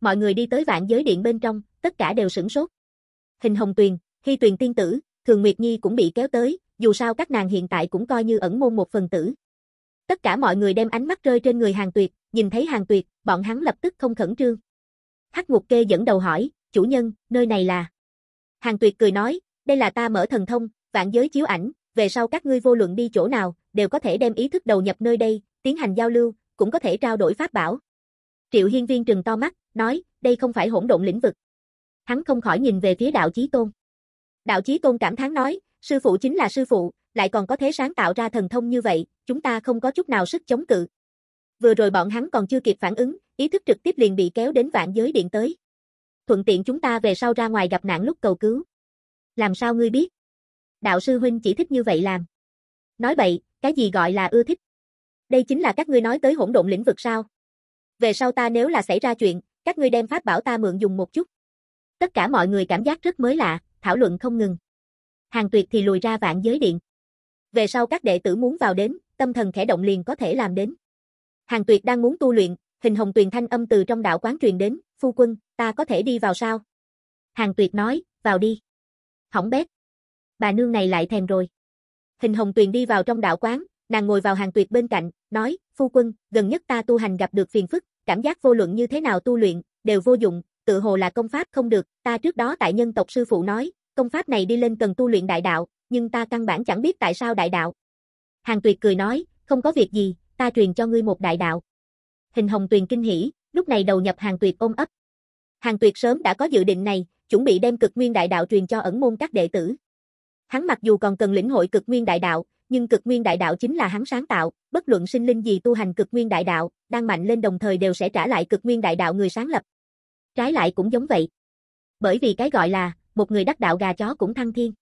Speaker 1: Mọi người đi tới vạn giới điện bên trong, tất cả đều sửng sốt. Hình Hồng Tuyền, Hy Tuyền tiên tử, Thường Nguyệt Nhi cũng bị kéo tới, dù sao các nàng hiện tại cũng coi như ẩn môn một phần tử. Tất cả mọi người đem ánh mắt rơi trên người hàng tuyệt, nhìn thấy hàng tuyệt, bọn hắn lập tức không khẩn trương. Hắc Ngục Kê dẫn đầu hỏi, chủ nhân, nơi này là... Hàng tuyệt cười nói, đây là ta mở thần thông, vạn giới chiếu ảnh, về sau các ngươi vô luận đi chỗ nào, đều có thể đem ý thức đầu nhập nơi đây, tiến hành giao lưu, cũng có thể trao đổi pháp bảo. Triệu Hiên Viên trừng to mắt, nói, đây không phải hỗn độn lĩnh vực. Hắn không khỏi nhìn về phía đạo chí tôn. Đạo chí tôn cảm thán nói, sư phụ chính là sư phụ, lại còn có thế sáng tạo ra thần thông như vậy, chúng ta không có chút nào sức chống cự. Vừa rồi bọn hắn còn chưa kịp phản ứng, ý thức trực tiếp liền bị kéo đến vạn giới điện tới. Thuận tiện chúng ta về sau ra ngoài gặp nạn lúc cầu cứu. Làm sao ngươi biết? Đạo sư huynh chỉ thích như vậy làm. Nói bậy, cái gì gọi là ưa thích? Đây chính là các ngươi nói tới hỗn độn lĩnh vực sao? Về sau ta nếu là xảy ra chuyện, các ngươi đem pháp bảo ta mượn dùng một chút. Tất cả mọi người cảm giác rất mới lạ, thảo luận không ngừng. Hàng Tuyệt thì lùi ra vạn giới điện về sau các đệ tử muốn vào đến, tâm thần khẽ động liền có thể làm đến. Hàng Tuyệt đang muốn tu luyện, hình hồng tuyền thanh âm từ trong đạo quán truyền đến, "Phu quân, ta có thể đi vào sao?" Hàng Tuyệt nói, "Vào đi." Hỏng bét. Bà nương này lại thèm rồi. Hình hồng tuyền đi vào trong đạo quán, nàng ngồi vào Hàng Tuyệt bên cạnh, nói, "Phu quân, gần nhất ta tu hành gặp được phiền phức, cảm giác vô luận như thế nào tu luyện, đều vô dụng, tự hồ là công pháp không được, ta trước đó tại nhân tộc sư phụ nói, công pháp này đi lên cần tu luyện đại đạo, nhưng ta căn bản chẳng biết tại sao đại đạo. Hàng tuyệt cười nói, không có việc gì, ta truyền cho ngươi một đại đạo. Hình hồng tuyền kinh hỉ, lúc này đầu nhập hàng tuyệt ôm ấp. Hàng tuyệt sớm đã có dự định này, chuẩn bị đem cực nguyên đại đạo truyền cho ẩn môn các đệ tử. Hắn mặc dù còn cần lĩnh hội cực nguyên đại đạo, nhưng cực nguyên đại đạo chính là hắn sáng tạo, bất luận sinh linh gì tu hành cực nguyên đại đạo, đang mạnh lên đồng thời đều sẽ trả lại cực nguyên đại đạo người sáng lập. Trái lại cũng giống vậy. Bởi vì cái gọi là, một người đắc đạo gà chó cũng thăng thiên.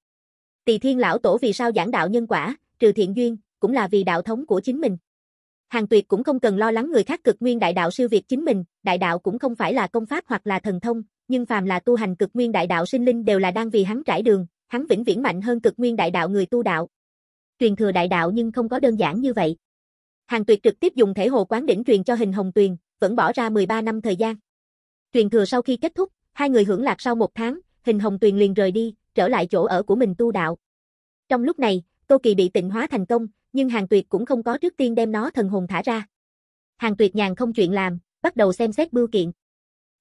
Speaker 1: Tỳ Thiên lão tổ vì sao giảng đạo nhân quả, trừ thiện duyên, cũng là vì đạo thống của chính mình. Hàng Tuyệt cũng không cần lo lắng người khác cực nguyên đại đạo siêu việt chính mình, đại đạo cũng không phải là công pháp hoặc là thần thông, nhưng phàm là tu hành cực nguyên đại đạo sinh linh đều là đang vì hắn trải đường, hắn vĩnh viễn mạnh hơn cực nguyên đại đạo người tu đạo. Truyền thừa đại đạo nhưng không có đơn giản như vậy. Hàng Tuyệt trực tiếp dùng thể hồ quán đỉnh truyền cho hình hồng tuyền, vẫn bỏ ra 13 năm thời gian. Truyền thừa sau khi kết thúc, hai người hưởng lạc sau một tháng, hình hồng tuyền liền rời đi, trở lại chỗ ở của mình tu đạo. Trong lúc này, Tô Kỳ bị tịnh hóa thành công, nhưng Hàng Tuyệt cũng không có trước tiên đem nó thần hồn thả ra. Hàng Tuyệt nhàn không chuyện làm, bắt đầu xem xét bưu kiện.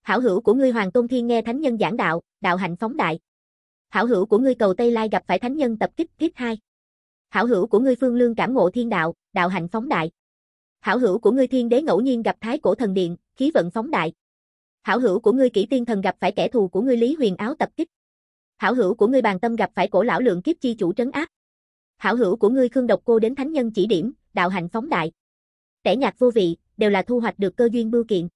Speaker 1: Hảo hữu của ngươi Hoàng Tôn Thiên nghe thánh nhân giảng đạo, đạo hạnh phóng đại. Hảo hữu của ngươi Cầu Tây Lai gặp phải thánh nhân tập kích kiếp 2. Hảo hữu của ngươi Phương Lương cảm ngộ thiên đạo, đạo hạnh phóng đại. Hảo hữu của ngươi Thiên Đế ngẫu nhiên gặp Thái Cổ Thần Điện, khí vận phóng đại. Hảo hữu của ngươi Kỷ Tiên Thần gặp phải kẻ thù của ngươi Lý Huyền Áo tập kích, Hảo hữu của ngươi bàn tâm gặp phải cổ lão lượng kiếp chi chủ trấn áp. Hảo hữu của ngươi khương độc cô đến thánh nhân chỉ điểm, đạo hạnh phóng đại. Tẻ nhạt vô vị, đều là thu hoạch được cơ duyên bưu kiện.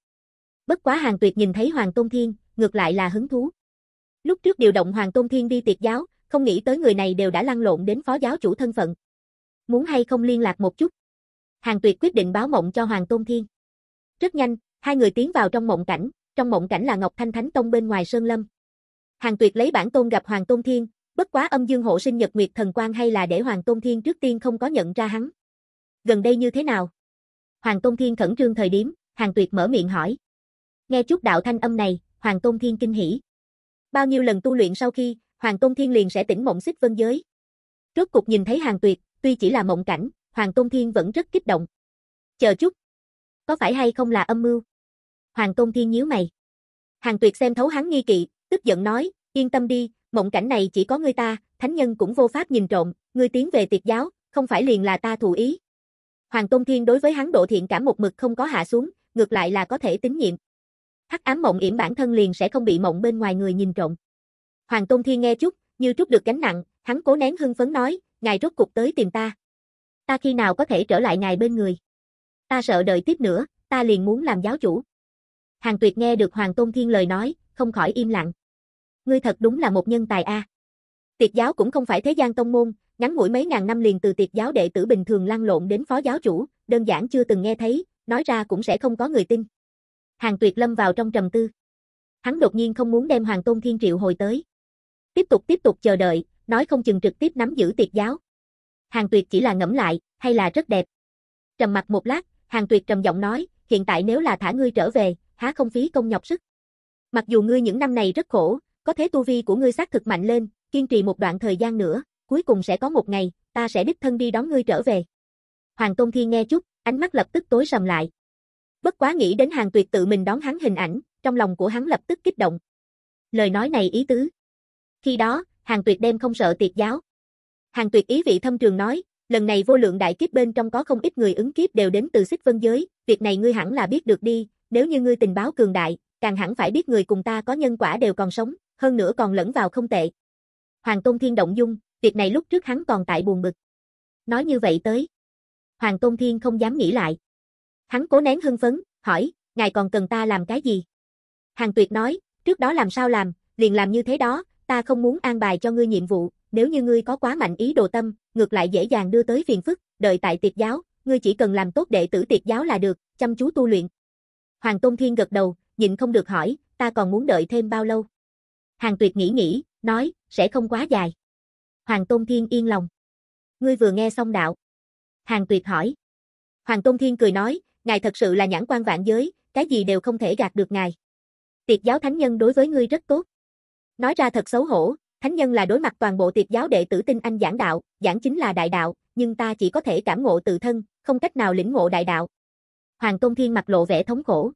Speaker 1: Bất quá hàng tuyệt nhìn thấy Hoàng Tôn Thiên, ngược lại là hứng thú. Lúc trước điều động Hoàng Tôn Thiên đi tiệt giáo, không nghĩ tới người này đều đã lăn lộn đến phó giáo chủ thân phận. Muốn hay không liên lạc một chút. Hàng tuyệt quyết định báo mộng cho Hoàng Tôn Thiên. Rất nhanh, hai người tiến vào trong mộng cảnh, trong mộng cảnh là Ngọc Thanh Thánh Tông bên ngoài Sơn Lâm. Hàng Tuyệt lấy bản tôn gặp Hoàng Tôn Thiên, bất quá âm dương hộ sinh nhật nguyệt thần quan hay là để Hoàng Tôn Thiên trước tiên không có nhận ra hắn. Gần đây như thế nào? Hoàng Tôn Thiên khẩn trương thời điểm, Hàng Tuyệt mở miệng hỏi. Nghe chút đạo thanh âm này, Hoàng Tôn Thiên kinh hỉ. Bao nhiêu lần tu luyện sau khi, Hoàng Tôn Thiên liền sẽ tỉnh mộng xích vân giới. Rốt cục nhìn thấy Hàng Tuyệt, tuy chỉ là mộng cảnh, Hoàng Tôn Thiên vẫn rất kích động. Chờ chút. Có phải hay không là âm mưu? Hoàng Tôn Thiên nhíu mày. Hàng Tuyệt xem thấu hắn nghi kỵ, tức giận nói, yên tâm đi, mộng cảnh này chỉ có ngươi ta, thánh nhân cũng vô pháp nhìn trộm, ngươi tiến về tiệt giáo, không phải liền là ta thù ý. Hoàng Tôn Thiên đối với hắn độ thiện cảm một mực không có hạ xuống, ngược lại là có thể tín nhiệm. Hắc ám mộng yểm bản thân liền sẽ không bị mộng bên ngoài người nhìn trộm. Hoàng Tôn Thiên nghe chút, như trút được gánh nặng, hắn cố nén hưng phấn nói, ngài rốt cục tới tìm ta. Ta khi nào có thể trở lại ngài bên người? Ta sợ đợi tiếp nữa, ta liền muốn làm giáo chủ. Hàng Tuyệt nghe được Hoàng Tôn Thiên lời nói, không khỏi im lặng ngươi thật đúng là một nhân tài a. Tiệt giáo cũng không phải thế gian tông môn, ngắn ngủi mấy ngàn năm liền từ tiệt giáo đệ tử bình thường lăn lộn đến phó giáo chủ, đơn giản chưa từng nghe thấy, nói ra cũng sẽ không có người tin. Hàng Tuyệt lâm vào trong trầm tư. Hắn đột nhiên không muốn đem Hoàng Tôn Thiên Triệu hồi tới. Tiếp tục tiếp tục chờ đợi, nói không chừng trực tiếp nắm giữ tiệt giáo. Hàng Tuyệt chỉ là ngẫm lại, hay là rất đẹp. Trầm mặt một lát, Hàng Tuyệt trầm giọng nói, hiện tại nếu là thả ngươi trở về, há không phí công nhọc sức. Mặc dù ngươi những năm này rất khổ, có thế tu vi của ngươi xác thực mạnh lên, kiên trì một đoạn thời gian nữa, cuối cùng sẽ có một ngày, ta sẽ đích thân đi đón ngươi trở về. Hoàng Tôn Thiên nghe chút, ánh mắt lập tức tối sầm lại. Bất quá nghĩ đến hàng tuyệt tự mình đón hắn hình ảnh, trong lòng của hắn lập tức kích động. Lời nói này ý tứ. Khi đó, hàng tuyệt đem không sợ tiệt giáo. Hàng tuyệt ý vị thâm trường nói, lần này vô lượng đại kiếp bên trong có không ít người ứng kiếp đều đến từ xích vân giới, việc này ngươi hẳn là biết được đi, nếu như ngươi tình báo cường đại, càng hẳn phải biết người cùng ta có nhân quả đều còn sống, hơn nữa còn lẫn vào không tệ. Hoàng Tôn Thiên động dung, việc này lúc trước hắn còn tại buồn bực. Nói như vậy tới. Hoàng Tôn Thiên không dám nghĩ lại. Hắn cố nén hưng phấn, hỏi, ngài còn cần ta làm cái gì? Hàng Tuyệt nói, trước đó làm sao làm, liền làm như thế đó, ta không muốn an bài cho ngươi nhiệm vụ, nếu như ngươi có quá mạnh ý đồ tâm, ngược lại dễ dàng đưa tới phiền phức, đợi tại tiệc giáo, ngươi chỉ cần làm tốt đệ tử tiệc giáo là được, chăm chú tu luyện. Hoàng Tôn Thiên gật đầu, nhịn không được hỏi, ta còn muốn đợi thêm bao lâu? Hàng Tuyệt nghĩ nghĩ, nói, sẽ không quá dài. Hoàng Tôn Thiên yên lòng. Ngươi vừa nghe xong đạo. Hàng Tuyệt hỏi. Hoàng Tôn Thiên cười nói, ngài thật sự là nhãn quan vạn giới, cái gì đều không thể gạt được ngài. Tiệt giáo thánh nhân đối với ngươi rất tốt. Nói ra thật xấu hổ, thánh nhân là đối mặt toàn bộ tiệt giáo đệ tử tinh anh giảng đạo, giảng chính là đại đạo, nhưng ta chỉ có thể cảm ngộ tự thân, không cách nào lĩnh ngộ đại đạo. Hoàng Tôn Thiên mặt lộ vẻ thống khổ.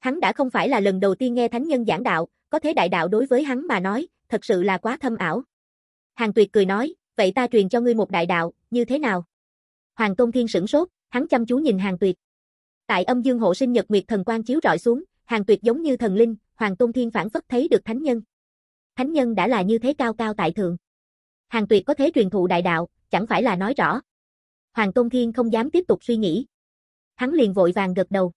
Speaker 1: Hắn đã không phải là lần đầu tiên nghe thánh nhân giảng đạo, có thế đại đạo đối với hắn mà nói, thật sự là quá thâm ảo. Hàng Tuyệt cười nói, vậy ta truyền cho ngươi một đại đạo, như thế nào? Hoàng Tôn Thiên sửng sốt, hắn chăm chú nhìn Hàng Tuyệt. Tại âm dương hộ sinh nhật nguyệt thần quan chiếu rọi xuống, Hàng Tuyệt giống như thần linh, Hoàng Tôn Thiên phản phất thấy được thánh nhân. Thánh nhân đã là như thế cao cao tại thượng. Hàng Tuyệt có thế truyền thụ đại đạo, chẳng phải là nói rõ. Hoàng Tôn Thiên không dám tiếp tục suy nghĩ. Hắn liền vội vàng gật đầu.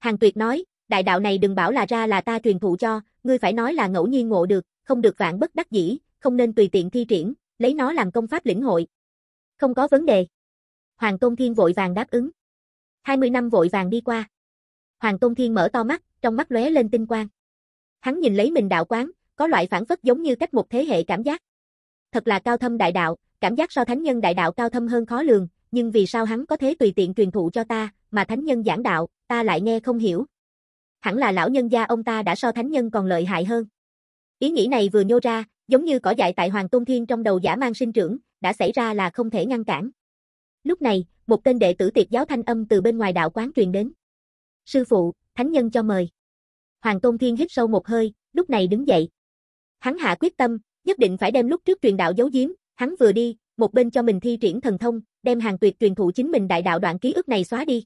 Speaker 1: Hàng Tuyệt nói, đại đạo này đừng bảo là ra là ta truyền thụ cho, ngươi phải nói là ngẫu nhiên ngộ được, không được vạn bất đắc dĩ, không nên tùy tiện thi triển, lấy nó làm công pháp lĩnh hội. Không có vấn đề. Hoàng Tôn Thiên vội vàng đáp ứng. 20 năm vội vàng đi qua. Hoàng Tôn Thiên mở to mắt, trong mắt lóe lên tinh quang. Hắn nhìn lấy mình đạo quán, có loại phản phất giống như cách một thế hệ cảm giác. Thật là cao thâm đại đạo, cảm giác so thánh nhân đại đạo cao thâm hơn khó lường, nhưng vì sao hắn có thế tùy tiện truyền thụ cho ta, mà thánh nhân giảng đạo, ta lại nghe không hiểu, hẳn là lão nhân gia ông ta đã so thánh nhân còn lợi hại hơn. Ý nghĩ này vừa nhô ra, giống như cỏ dại tại Hoàng Tôn Thiên trong đầu giả mang sinh trưởng, đã xảy ra là không thể ngăn cản. Lúc này, một tên đệ tử tiệt giáo thanh âm từ bên ngoài đạo quán truyền đến. Sư phụ, thánh nhân cho mời. Hoàng Tôn Thiên hít sâu một hơi, lúc này đứng dậy. Hắn hạ quyết tâm, nhất định phải đem lúc trước truyền đạo giấu giếm, hắn vừa đi, một bên cho mình thi triển thần thông, đem hàng tuyệt truyền thụ chính mình đại đạo đoạn ký ức này xóa đi.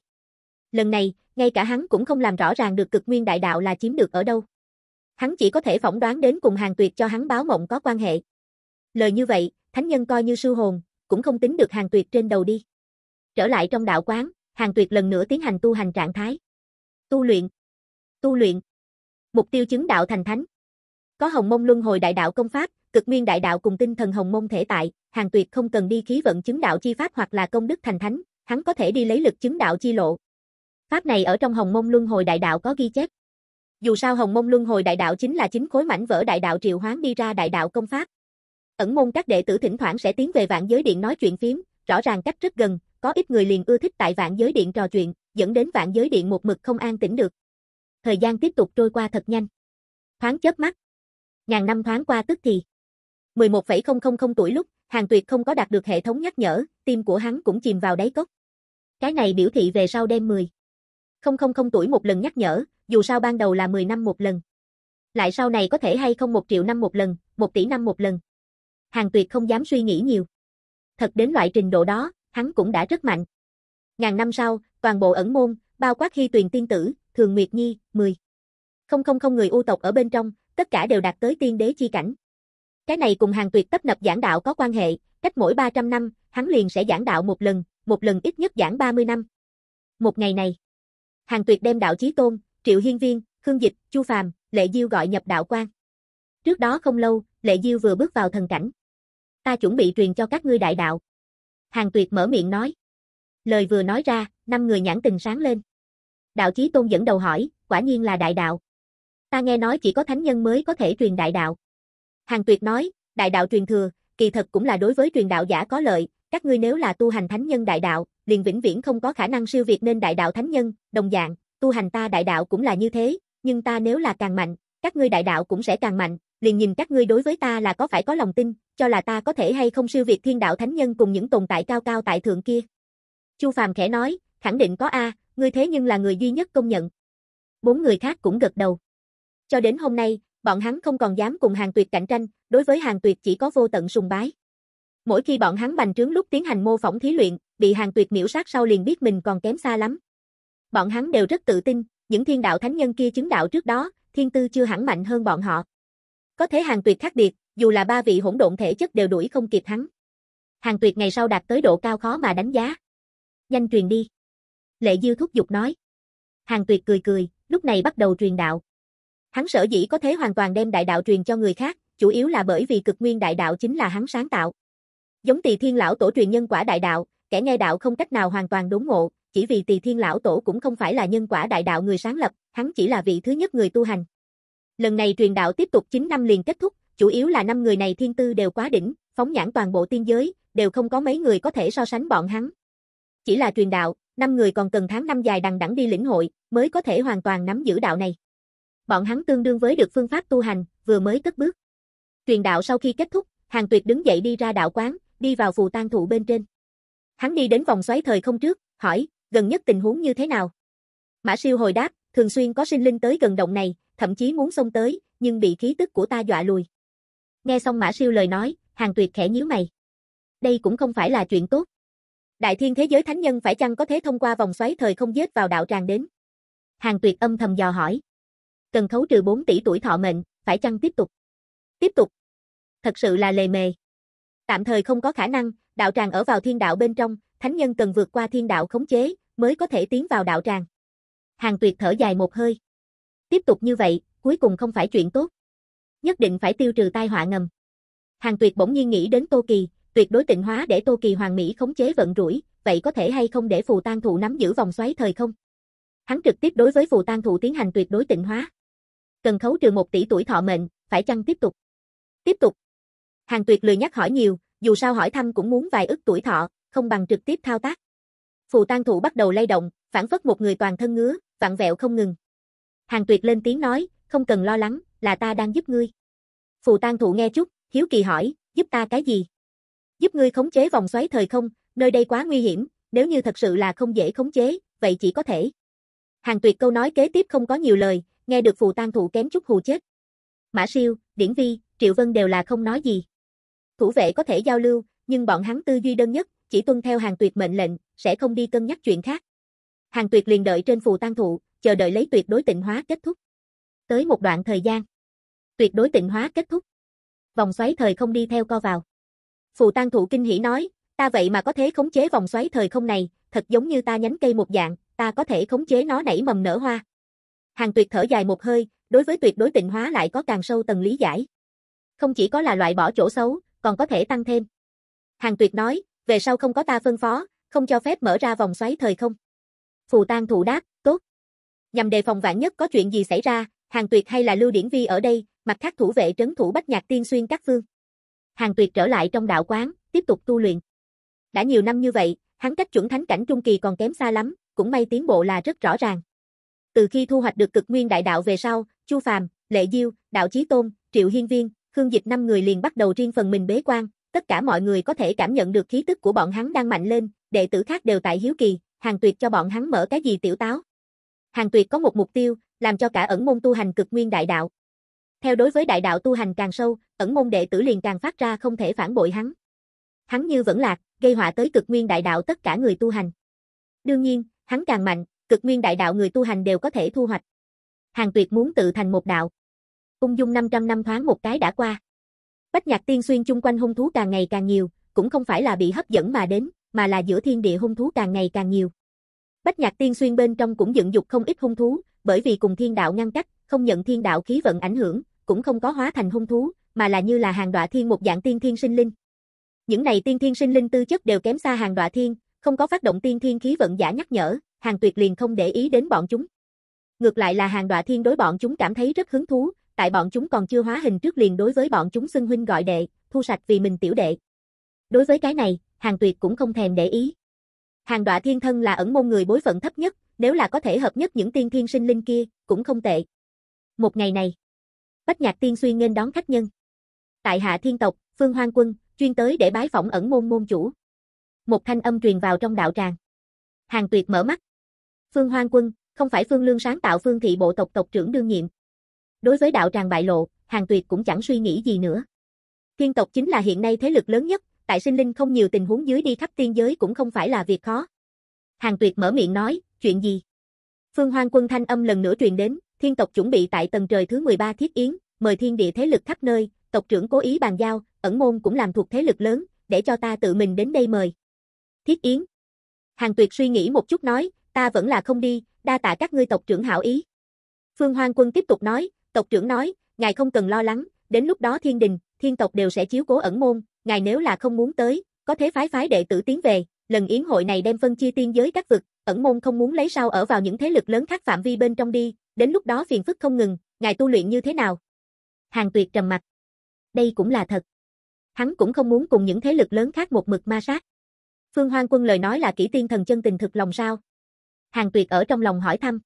Speaker 1: Lần này, ngay cả hắn cũng không làm rõ ràng được cực nguyên đại đạo là chiếm được ở đâu. Hắn chỉ có thể phỏng đoán đến cùng hàng tuyệt cho hắn báo mộng có quan hệ. Lời như vậy, thánh nhân coi như sư hồn, cũng không tính được hàng tuyệt trên đầu đi. Trở lại trong đạo quán, hàng tuyệt lần nữa tiến hành tu hành trạng thái. Tu luyện. Tu luyện. Mục tiêu chứng đạo thành thánh. Có hồng mông luân hồi đại đạo công pháp, cực nguyên đại đạo cùng tinh thần hồng môn thể tại, hàng tuyệt không cần đi khí vận chứng đạo chi pháp hoặc là công đức thành thánh, hắn có thể đi lấy lực chứng đạo chi lộ. Pháp này ở trong Hồng Môn Luân Hồi Đại Đạo có ghi chép. Dù sao Hồng Môn Luân Hồi Đại Đạo chính là chính khối mảnh vỡ Đại Đạo triệu hoán đi ra Đại Đạo công pháp. Ẩn môn các đệ tử thỉnh thoảng sẽ tiến về Vạn Giới Điện nói chuyện phiếm, rõ ràng cách rất gần, có ít người liền ưa thích tại Vạn Giới Điện trò chuyện, dẫn đến Vạn Giới Điện một mực không an tĩnh được. Thời gian tiếp tục trôi qua thật nhanh. Thoáng chớp mắt. Ngàn năm thoáng qua tức thì. 11,000 tuổi lúc, Hàng Tuyệt không có đạt được hệ thống nhắc nhở, tim của hắn cũng chìm vào đáy cốc. Cái này biểu thị về sau đêm 10. Không không không tuổi một lần nhắc nhở, dù sao ban đầu là 10 năm một lần. Lại sau này có thể hay không một triệu năm một lần, một tỷ năm một lần. Hàng tuyệt không dám suy nghĩ nhiều. Thật đến loại trình độ đó, hắn cũng đã rất mạnh. Ngàn năm sau, toàn bộ ẩn môn, bao quát hy tuyền tiên tử, thường Nguyệt Nhi, 10. Không không không người ưu tộc ở bên trong, tất cả đều đạt tới tiên đế chi cảnh. Cái này cùng hàng tuyệt tấp nập giảng đạo có quan hệ, cách mỗi 300 năm, hắn liền sẽ giảng đạo một lần, một lần ít nhất giảng 30 năm. Một ngày này, Hàng Tuyệt đem đạo chí tôn, Triệu Hiên Viên, Khương Dịch, Chu Phàm, Lệ Diêu gọi nhập đạo quan. Trước đó không lâu, Lệ Diêu vừa bước vào thần cảnh. Ta chuẩn bị truyền cho các ngươi đại đạo. Hàng Tuyệt mở miệng nói. Lời vừa nói ra, năm người nhãn tình sáng lên. Đạo chí tôn dẫn đầu hỏi, quả nhiên là đại đạo. Ta nghe nói chỉ có thánh nhân mới có thể truyền đại đạo. Hàng Tuyệt nói, đại đạo truyền thừa, kỳ thật cũng là đối với truyền đạo giả có lợi, các ngươi nếu là tu hành thánh nhân đại đạo, liền vĩnh viễn không có khả năng siêu việt nên đại đạo thánh nhân, đồng dạng, tu hành ta đại đạo cũng là như thế, nhưng ta nếu là càng mạnh, các ngươi đại đạo cũng sẽ càng mạnh, liền nhìn các ngươi đối với ta là có phải có lòng tin, cho là ta có thể hay không siêu việt thiên đạo thánh nhân cùng những tồn tại cao cao tại thượng kia. Chu Phàm khẽ nói, khẳng định có a, ngươi thế nhưng là người duy nhất công nhận. Bốn người khác cũng gật đầu. Cho đến hôm nay, bọn hắn không còn dám cùng Hàng Tuyệt cạnh tranh, đối với Hàng Tuyệt chỉ có vô tận sùng bái. Mỗi khi bọn hắn bành trướng lúc tiến hành mô phỏng thí luyện, bị hàng tuyệt miễu sát sau liền biết mình còn kém xa lắm. Bọn hắn đều rất tự tin, những thiên đạo thánh nhân kia chứng đạo trước đó, thiên tư chưa hẳn mạnh hơn bọn họ. Có thể hàng tuyệt khác biệt, dù là ba vị hỗn độn thể chất đều đuổi không kịp hắn. Hàng tuyệt ngày sau đạt tới độ cao khó mà đánh giá. Nhanh truyền đi. Lệ Diêu thúc giục nói. Hàng tuyệt cười cười, lúc này bắt đầu truyền đạo. Hắn sở dĩ có thế hoàn toàn đem đại đạo truyền cho người khác, chủ yếu là bởi vì cực nguyên đại đạo chính là hắn sáng tạo. Giống tỳ thiên lão tổ truyền nhân quả đại đạo, kẻ nghe đạo không cách nào hoàn toàn đốn ngộ, chỉ vì Tỳ Thiên lão tổ cũng không phải là nhân quả đại đạo người sáng lập, hắn chỉ là vị thứ nhất người tu hành. Lần này truyền đạo tiếp tục 9 năm liền kết thúc, chủ yếu là năm người này thiên tư đều quá đỉnh, phóng nhãn toàn bộ tiên giới, đều không có mấy người có thể so sánh bọn hắn. Chỉ là truyền đạo, năm người còn cần tháng năm dài đằng đẵng đi lĩnh hội, mới có thể hoàn toàn nắm giữ đạo này. Bọn hắn tương đương với được phương pháp tu hành, vừa mới cất bước. Truyền đạo sau khi kết thúc, Hàng Tuyệt đứng dậy đi ra đạo quán, đi vào phù tang thụ bên trên. Hắn đi đến vòng xoáy thời không trước, hỏi, gần nhất tình huống như thế nào? Mã siêu hồi đáp, thường xuyên có sinh linh tới gần động này, thậm chí muốn xông tới, nhưng bị khí tức của ta dọa lùi. Nghe xong Mã Siêu lời nói, Hàng Tuyệt khẽ nhíu mày. Đây cũng không phải là chuyện tốt. Đại thiên thế giới thánh nhân phải chăng có thể thông qua vòng xoáy thời không giết vào đạo tràng đến? Hàng Tuyệt âm thầm dò hỏi. Cần khấu trừ 4 tỷ tuổi thọ mệnh, phải chăng tiếp tục? Tiếp tục. Thật sự là lề mề. Tạm thời không có khả năng, đạo tràng ở vào thiên đạo bên trong, thánh nhân cần vượt qua thiên đạo khống chế, mới có thể tiến vào đạo tràng. Hàng tuyệt thở dài một hơi. Tiếp tục như vậy, cuối cùng không phải chuyện tốt. Nhất định phải tiêu trừ tai họa ngầm. Hàng tuyệt bỗng nhiên nghĩ đến Tô Kỳ, tuyệt đối tịnh hóa để Tô Kỳ hoàng mỹ khống chế vận rủi, vậy có thể hay không để phù tan thụ nắm giữ vòng xoáy thời không? Hắn trực tiếp đối với phù tan thụ tiến hành tuyệt đối tịnh hóa. Cần khấu trừ một tỷ tuổi thọ mệnh, phải chăng tiếp tục? Tiếp tục. Hàng tuyệt lười nhắc hỏi nhiều, dù sao hỏi thăm cũng muốn vài ức tuổi thọ, không bằng trực tiếp thao tác. Phù tang thủ bắt đầu lay động, phản phất một người toàn thân ngứa, vặn vẹo không ngừng. Hàng Tuyệt lên tiếng nói, không cần lo lắng, là ta đang giúp ngươi. Phù tang thủ nghe chút, hiếu kỳ hỏi, giúp ta cái gì? Giúp ngươi khống chế vòng xoáy thời không, nơi đây quá nguy hiểm, nếu như thật sự là không dễ khống chế, vậy chỉ có thể. Hàng Tuyệt câu nói kế tiếp không có nhiều lời, nghe được phù tang thủ kém chút hù chết. Mã Siêu, Điển Vi, Triệu Vân đều là không nói gì. Thủ vệ có thể giao lưu, nhưng bọn hắn tư duy đơn nhất, chỉ tuân theo hàng tuyệt mệnh lệnh, sẽ không đi cân nhắc chuyện khác. Hàng tuyệt liền đợi trên phù tăng thụ, chờ đợi lấy tuyệt đối tịnh hóa kết thúc. Tới một đoạn thời gian. Tuyệt đối tịnh hóa kết thúc. Vòng xoáy thời không đi theo co vào. Phù tăng thụ kinh hỉ nói, ta vậy mà có thể khống chế vòng xoáy thời không này, thật giống như ta nhánh cây một dạng, ta có thể khống chế nó nảy mầm nở hoa. Hàng tuyệt thở dài một hơi, đối với tuyệt đối tịnh hóa lại có càng sâu tầng lý giải. Không chỉ có là loại bỏ chỗ xấu, còn có thể tăng thêm. Hàng Tuyệt nói, về sau không có ta phân phó, không cho phép mở ra vòng xoáy thời không. Phù Tang thủ đáp, tốt. Nhằm đề phòng vạn nhất có chuyện gì xảy ra, Hàng Tuyệt hay là Lưu Điển Vi ở đây, mặt khác thủ vệ trấn thủ Bách Nhạc Tiên Xuyên các phương. Hàng Tuyệt trở lại trong đạo quán, tiếp tục tu luyện. Đã nhiều năm như vậy, hắn cách chuẩn thánh cảnh trung kỳ còn kém xa lắm, cũng may tiến bộ là rất rõ ràng. Từ khi thu hoạch được cực nguyên đại đạo về sau, Chu Phàm, Lệ Diêu, Đạo Chí Tôn, Triệu Hiên Viên, Khương Dịch năm người liền bắt đầu riêng phần mình bế quan, tất cả mọi người có thể cảm nhận được khí tức của bọn hắn đang mạnh lên, đệ tử khác đều tại hiếu kỳ, Hàng Tuyệt cho bọn hắn mở cái gì tiểu táo. Hàng Tuyệt có một mục tiêu, làm cho cả ẩn môn tu hành cực nguyên đại đạo. Theo đối với đại đạo tu hành càng sâu, ẩn môn đệ tử liền càng phát ra không thể phản bội hắn. Hắn như vẫn lạc, gây họa tới cực nguyên đại đạo tất cả người tu hành. Đương nhiên, hắn càng mạnh, cực nguyên đại đạo người tu hành đều có thể thu hoạch. Hàng Tuyệt muốn tự thành một đạo ung dung 500 năm thoáng một cái đã qua. Bách nhạc tiên xuyên chung quanh hung thú càng ngày càng nhiều, cũng không phải là bị hấp dẫn mà đến, mà là giữa thiên địa hung thú càng ngày càng nhiều. Bách nhạc tiên xuyên bên trong cũng dựng dục không ít hung thú, bởi vì cùng thiên đạo ngăn cách, không nhận thiên đạo khí vận ảnh hưởng, cũng không có hóa thành hung thú, mà là như là hàng đọa thiên một dạng tiên thiên sinh linh. Những này tiên thiên sinh linh tư chất đều kém xa hàng đọa thiên, không có phát động tiên thiên khí vận giả nhắc nhở, hàng tuyệt liền không để ý đến bọn chúng. Ngược lại là hàng đọa thiên đối bọn chúng cảm thấy rất hứng thú, tại bọn chúng còn chưa hóa hình trước liền đối với bọn chúng xưng huynh gọi đệ, thu sạch vì mình tiểu đệ. Đối với cái này, hàng tuyệt cũng không thèm để ý. Hàng đọa thiên thân là ẩn môn người bối phận thấp nhất, nếu là có thể hợp nhất những tiên thiên sinh linh kia, cũng không tệ. Một ngày này, Bách Nhạc Tiên Xuyên nên đón khách nhân. Tại Hạ Thiên Tộc, Phương Hoang Quân, chuyên tới để bái phỏng ẩn môn môn chủ. Một thanh âm truyền vào trong đạo tràng. Hàng Tuyệt mở mắt. Phương Hoang Quân, không phải Phương Lương sáng tạo Phương thị bộ tộc tộc trưởng đương nhiệm đối với đạo tràng bại lộ, Hàng Tuyệt cũng chẳng suy nghĩ gì nữa. Thiên tộc chính là hiện nay thế lực lớn nhất, tại sinh linh không nhiều tình huống dưới đi khắp tiên giới cũng không phải là việc khó. Hàng Tuyệt mở miệng nói, chuyện gì? Phương Hoang quân thanh âm lần nữa truyền đến, thiên tộc chuẩn bị tại tầng trời thứ 13 thiết yến, mời thiên địa thế lực khắp nơi, tộc trưởng cố ý bàn giao, ẩn môn cũng làm thuộc thế lực lớn, để cho ta tự mình đến đây mời. Thiết yến. Hàng Tuyệt suy nghĩ một chút nói, ta vẫn là không đi, đa tạ các ngươi tộc trưởng hảo ý. Phương Hoang quân tiếp tục nói, Tộc trưởng nói, ngài không cần lo lắng, đến lúc đó thiên đình, thiên tộc đều sẽ chiếu cố ẩn môn, ngài nếu là không muốn tới, có thế phái phái đệ tử tiến về, lần yến hội này đem phân chia tiên giới các vực, ẩn môn không muốn lấy sao ở vào những thế lực lớn khác phạm vi bên trong đi, đến lúc đó phiền phức không ngừng, ngài tu luyện như thế nào? Hàng tuyệt trầm mặt. Đây cũng là thật. Hắn cũng không muốn cùng những thế lực lớn khác một mực ma sát. Phương Hoang Quân lời nói là kỹ tiên thần chân tình thực lòng sao? Hàng tuyệt ở trong lòng hỏi thăm.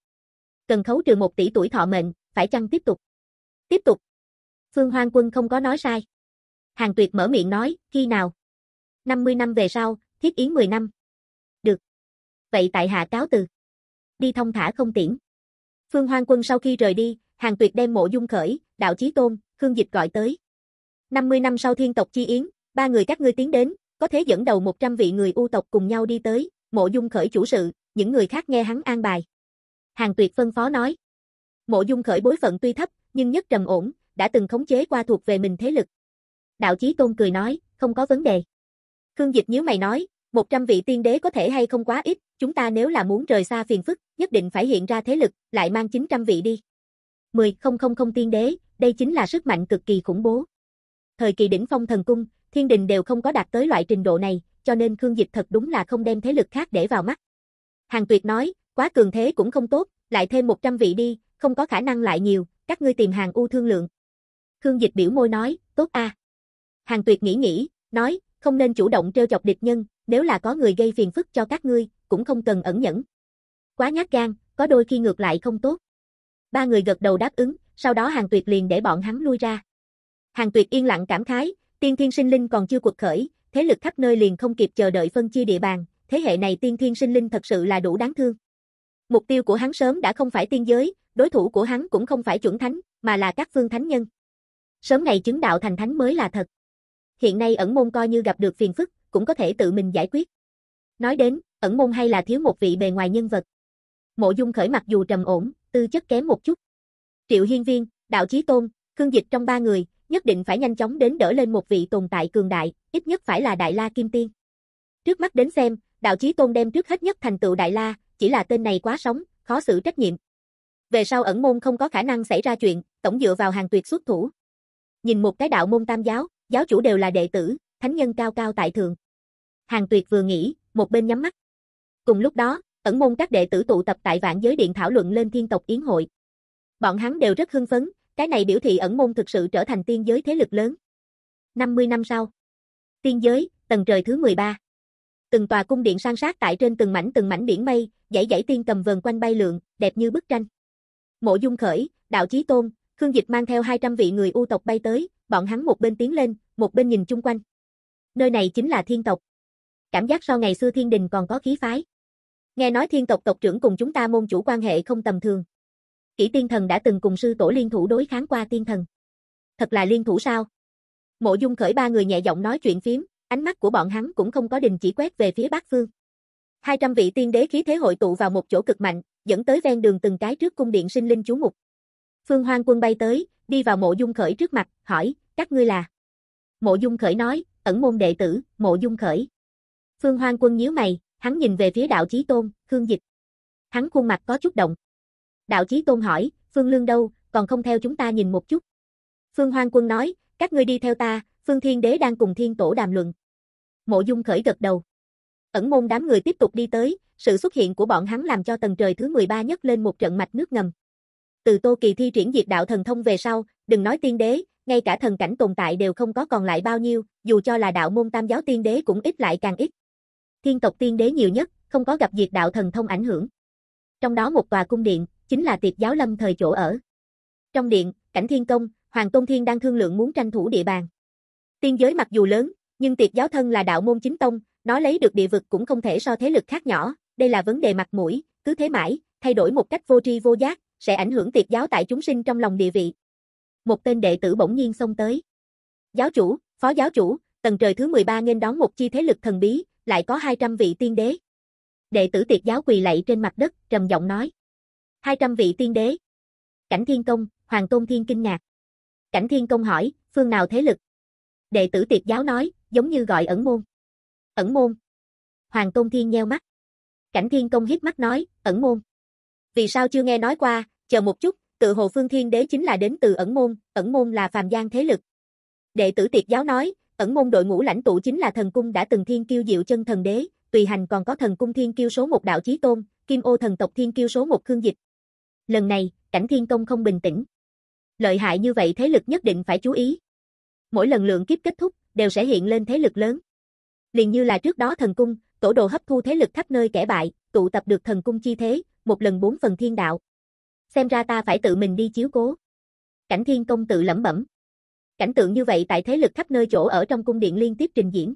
Speaker 1: Cần khấu trừ một tỷ tuổi thọ mệnh, phải chăng tiếp tục? Tiếp tục. Phương Hoang Quân không có nói sai. Hàng Tuyệt mở miệng nói, khi nào? 50 năm về sau, thiết yến 10 năm. Được. Vậy tại hạ cáo từ. Đi thông thả không tiễn. Phương Hoang Quân sau khi rời đi, Hàng Tuyệt đem mộ dung khởi, đạo chí tôn, Khương Dịch gọi tới. 50 năm sau thiên tộc chi yến, ba người các ngươi tiến đến, có thể dẫn đầu 100 vị người u tộc cùng nhau đi tới, mộ dung khởi chủ sự, những người khác nghe hắn an bài. Hàng Tuyệt phân phó nói. Mộ Dung Khởi bối phận tuy thấp, nhưng nhất trầm ổn, đã từng khống chế qua thuộc về mình thế lực. Đạo Chí Tôn cười nói, không có vấn đề. Khương Dịch nhíu mày nói, 100 vị tiên đế có thể hay không quá ít, chúng ta nếu là muốn rời xa phiền phức, nhất định phải hiện ra thế lực, lại mang 900 vị đi. 10.000 tiên đế, đây chính là sức mạnh cực kỳ khủng bố. Thời kỳ đỉnh phong thần cung, thiên đình đều không có đạt tới loại trình độ này, cho nên Khương Dịch thật đúng là không đem thế lực khác để vào mắt. Hàng Tuyệt nói, quá cường thế cũng không tốt, lại thêm 100 vị đi, không có khả năng lại nhiều, các ngươi tìm hàng u thương lượng. Khương Dịch biểu môi nói, tốt a. À. Hàng Tuyệt nghĩ nghĩ, nói, không nên chủ động trêu chọc địch nhân, nếu là có người gây phiền phức cho các ngươi, cũng không cần ẩn nhẫn. Quá nhát gan, có đôi khi ngược lại không tốt. Ba người gật đầu đáp ứng, sau đó Hàng Tuyệt liền để bọn hắn lui ra. Hàng Tuyệt yên lặng cảm khái, tiên thiên sinh linh còn chưa cuộc khởi, thế lực khắp nơi liền không kịp chờ đợi phân chia địa bàn, thế hệ này tiên thiên sinh linh thật sự là đủ đáng thương. Mục tiêu của hắn sớm đã không phải tiên giới, đối thủ của hắn cũng không phải chuẩn thánh, mà là các phương thánh nhân. Sớm ngày chứng đạo thành thánh mới là thật. Hiện nay ẩn môn coi như gặp được phiền phức, cũng có thể tự mình giải quyết. Nói đến, ẩn môn hay là thiếu một vị bề ngoài nhân vật. Mộ Dung khởi mặc dù trầm ổn, tư chất kém một chút. Triệu Hiên Viên, Đạo Chí Tôn, Khương Dịch trong ba người, nhất định phải nhanh chóng đến đỡ lên một vị tồn tại cường đại, ít nhất phải là Đại La Kim Tiên. Trước mắt đến xem, Đạo Chí Tôn đem trước hết nhất thành tựu Đại La, chỉ là tên này quá sống, khó xử trách nhiệm. Về sau ẩn môn không có khả năng xảy ra chuyện, tổng dựa vào hàng tuyệt xuất thủ. Nhìn một cái đạo môn tam giáo, giáo chủ đều là đệ tử, thánh nhân cao cao tại thượng. Hàng tuyệt vừa nghĩ, một bên nhắm mắt. Cùng lúc đó, ẩn môn các đệ tử tụ tập tại vạn giới điện thảo luận lên thiên tộc yến hội. Bọn hắn đều rất hưng phấn, cái này biểu thị ẩn môn thực sự trở thành tiên giới thế lực lớn. 50 năm sau. Tiên giới, tầng trời thứ 13 từng tòa cung điện san sát tại trên từng mảnh từng mảnh biển mây, dãy dãy tiên cầm vần quanh bay lượn, đẹp như bức tranh. Mộ Dung Khởi, Đạo Chí Tôn, Khương Dịch mang theo 200 vị người u tộc bay tới, bọn hắn một bên tiến lên, một bên nhìn chung quanh. Nơi này chính là thiên tộc. Cảm giác sau ngày xưa thiên đình còn có khí phái. Nghe nói thiên tộc tộc trưởng cùng chúng ta môn chủ quan hệ không tầm thường. Kỷ tiên thần đã từng cùng sư tổ liên thủ đối kháng qua tiên thần. Thật là liên thủ sao? Mộ Dung Khởi ba người nhẹ giọng nói chuyện phiếm. Ánh mắt của bọn hắn cũng không có đình chỉ quét về phía Bắc Phương. 200 vị tiên đế khí thế hội tụ vào một chỗ cực mạnh, dẫn tới ven đường từng cái trước cung điện sinh linh chú mục. Phương Hoang Quân bay tới, đi vào Mộ Dung Khởi trước mặt, hỏi: "Các ngươi là?" Mộ Dung Khởi nói: "Ẩn môn đệ tử, Mộ Dung Khởi." Phương Hoang Quân nhíu mày, hắn nhìn về phía đạo chí tôn, Khương Dịch. Hắn khuôn mặt có chút động. Đạo chí tôn hỏi: "Phương Lương đâu, còn không theo chúng ta nhìn một chút?" Phương Hoang Quân nói: "Các ngươi đi theo ta, Phương Thiên Đế đang cùng Thiên Tổ đàm luận." mộ dung khởi gật đầu. Ẩn môn đám người tiếp tục đi tới, sự xuất hiện của bọn hắn làm cho tầng trời thứ 13 nhất lên một trận mạch nước ngầm. Từ Tô Kỳ thi triển diệt đạo thần thông về sau, đừng nói tiên đế, ngay cả thần cảnh tồn tại đều không có còn lại bao nhiêu, dù cho là đạo môn tam giáo tiên đế cũng ít lại càng ít. Thiên tộc tiên đế nhiều nhất, không có gặp diệt đạo thần thông ảnh hưởng. Trong đó một tòa cung điện, chính là tiệt giáo lâm thời chỗ ở. Trong điện, cảnh thiên công, Hoàng Tôn Thiên đang thương lượng muốn tranh thủ địa bàn. Tiên giới mặc dù lớn, nhưng tiệt giáo thân là đạo môn chính tông, nó lấy được địa vực cũng không thể so thế lực khác nhỏ, đây là vấn đề mặt mũi, cứ thế mãi, thay đổi một cách vô tri vô giác, sẽ ảnh hưởng tiệt giáo tại chúng sinh trong lòng địa vị. Một tên đệ tử bỗng nhiên xông tới. Giáo chủ, phó giáo chủ, tầng trời thứ 13 nên đón một chi thế lực thần bí, lại có 200 vị tiên đế. Đệ tử tiệt giáo quỳ lạy trên mặt đất, trầm giọng nói. 200 vị tiên đế. Cảnh Thiên Công, Hoàng Tôn Thiên kinh ngạc. Cảnh Thiên Công hỏi, phương nào thế lực? Đệ tử tiệt giáo nói, giống như gọi ẩn môn. Ẩn môn. Hoàng Tôn Thiên nheo mắt. Cảnh Thiên Công hít mắt nói, ẩn môn. Vì sao chưa nghe nói qua, chờ một chút, tự hồ phương thiên đế chính là đến từ ẩn môn, ẩn môn là phàm gian thế lực. Đệ tử tiệt giáo nói, ẩn môn đội ngũ lãnh tụ chính là thần cung đã từng thiên kiêu diệu chân thần đế, tùy hành còn có thần cung thiên kiêu số một đạo chí tôn, kim ô thần tộc thiên kiêu số một khương dịch. Lần này, cảnh thiên công không bình tĩnh. Lợi hại như vậy thế lực nhất định phải chú ý. Mỗi lần lượng kiếp kết thúc, đều sẽ hiện lên thế lực lớn. Liền như là trước đó thần cung, tổ đồ hấp thu thế lực khắp nơi kẻ bại, tụ tập được thần cung chi thế, một lần bốn phần thiên đạo. Xem ra ta phải tự mình đi chiếu cố. Cảnh thiên công tự lẩm bẩm. Cảnh tượng như vậy tại thế lực khắp nơi chỗ ở trong cung điện liên tiếp trình diễn.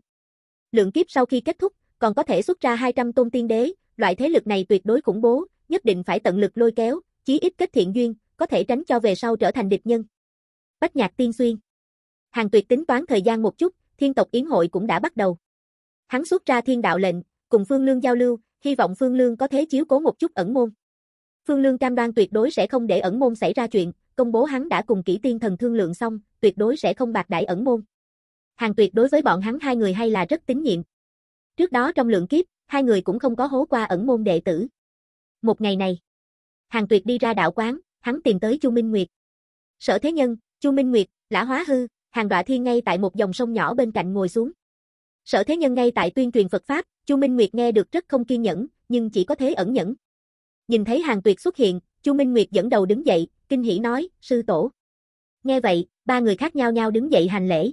Speaker 1: Lượng kiếp sau khi kết thúc, còn có thể xuất ra 200 tôn tiên đế, loại thế lực này tuyệt đối khủng bố, nhất định phải tận lực lôi kéo, chí ít kết thiện duyên, có thể tránh cho về sau trở thành địch nhân. Bách nhạc tiên xuyên Hàng Tuyệt tính toán thời gian một chút, thiên tộc yến hội cũng đã bắt đầu. Hắn xuất ra thiên đạo lệnh, cùng Phương Lương giao lưu, hy vọng Phương Lương có thể chiếu cố một chút ẩn môn. Phương Lương cam đoan tuyệt đối sẽ không để ẩn môn xảy ra chuyện, công bố hắn đã cùng kỹ tiên thần thương lượng xong, tuyệt đối sẽ không bạc đại ẩn môn. Hàng tuyệt đối với bọn hắn hai người hay là rất tín nhiệm. Trước đó trong lượng kiếp, hai người cũng không có hố qua ẩn môn đệ tử. Một ngày này, hàng tuyệt đi ra đạo quán, hắn tìm tới Chu Minh Nguyệt. Sở Thế Nhân, Chu Minh Nguyệt, Lã Hóa Hư, hàng Đọa thiên ngay tại một dòng sông nhỏ bên cạnh ngồi xuống. Sở thế nhân ngay tại tuyên truyền Phật Pháp, Chu Minh Nguyệt nghe được rất không kiên nhẫn, nhưng chỉ có thế ẩn nhẫn. Nhìn thấy hàng tuyệt xuất hiện, Chu Minh Nguyệt dẫn đầu đứng dậy, kinh hỉ nói, sư tổ. Nghe vậy, ba người khác nhau nhau đứng dậy hành lễ.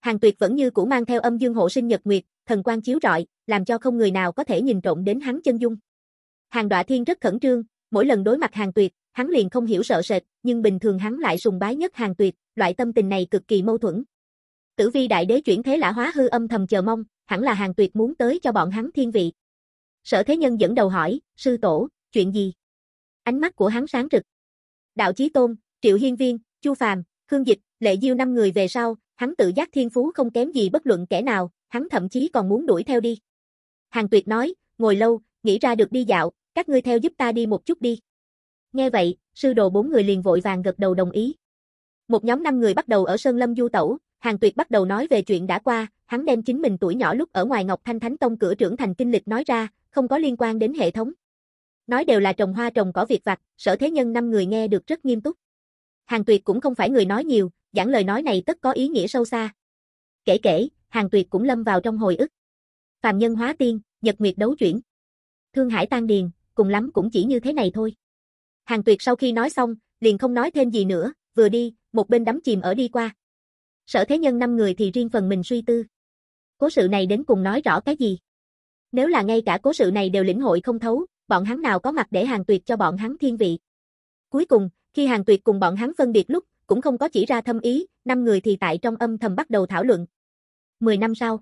Speaker 1: Hàng tuyệt vẫn như cũ mang theo âm dương hộ sinh nhật nguyệt, thần quang chiếu rọi, làm cho không người nào có thể nhìn trộm đến hắn chân dung. Hàng Đọa thiên rất khẩn trương, mỗi lần đối mặt hàng tuyệt, hắn liền không hiểu sợ sệt, nhưng bình thường hắn lại sùng bái nhất hàng tuyệt, loại tâm tình này cực kỳ mâu thuẫn. Tử vi đại đế chuyển thế lã hóa hư âm thầm chờ mong, hẳn là hàng tuyệt muốn tới cho bọn hắn thiên vị. Sở thế nhân dẫn đầu hỏi, sư tổ, chuyện gì? Ánh mắt của hắn sáng rực. Đạo Chí Tôn, Triệu Hiên Viên, Chu Phàm, Khương Dịch, Lệ Diêu năm người về sau, hắn tự giác thiên phú không kém gì bất luận kẻ nào, hắn thậm chí còn muốn đuổi theo đi. Hàng Tuyệt nói, ngồi lâu, nghĩ ra được đi dạo, các ngươi theo giúp ta đi một chút đi. Nghe vậy, sư đồ bốn người liền vội vàng gật đầu đồng ý. Một nhóm năm người bắt đầu ở Sơn Lâm du tẩu, Hàng Tuyệt bắt đầu nói về chuyện đã qua, hắn đem chính mình tuổi nhỏ lúc ở ngoài Ngọc Thanh Thánh Tông cửa trưởng thành kinh lịch nói ra, không có liên quan đến hệ thống. Nói đều là trồng hoa trồng cỏ việc vặt, sở thế nhân năm người nghe được rất nghiêm túc. Hàng Tuyệt cũng không phải người nói nhiều, giảng lời nói này tất có ý nghĩa sâu xa. Kể kể, Hàng Tuyệt cũng lâm vào trong hồi ức. Phàm nhân hóa tiên, nhật nguyệt đấu chuyển. Thương hải tan điền, cùng lắm cũng chỉ như thế này thôi. Hàng Tuyệt sau khi nói xong, liền không nói thêm gì nữa, vừa đi, một bên đắm chìm ở đi qua. Sở thế nhân năm người thì riêng phần mình suy tư. Cố sự này đến cùng nói rõ cái gì? Nếu là ngay cả cố sự này đều lĩnh hội không thấu, bọn hắn nào có mặt để hàng tuyệt cho bọn hắn thiên vị. Cuối cùng, khi hàng tuyệt cùng bọn hắn phân biệt lúc, cũng không có chỉ ra thâm ý, năm người thì tại trong âm thầm bắt đầu thảo luận. Mười năm sau,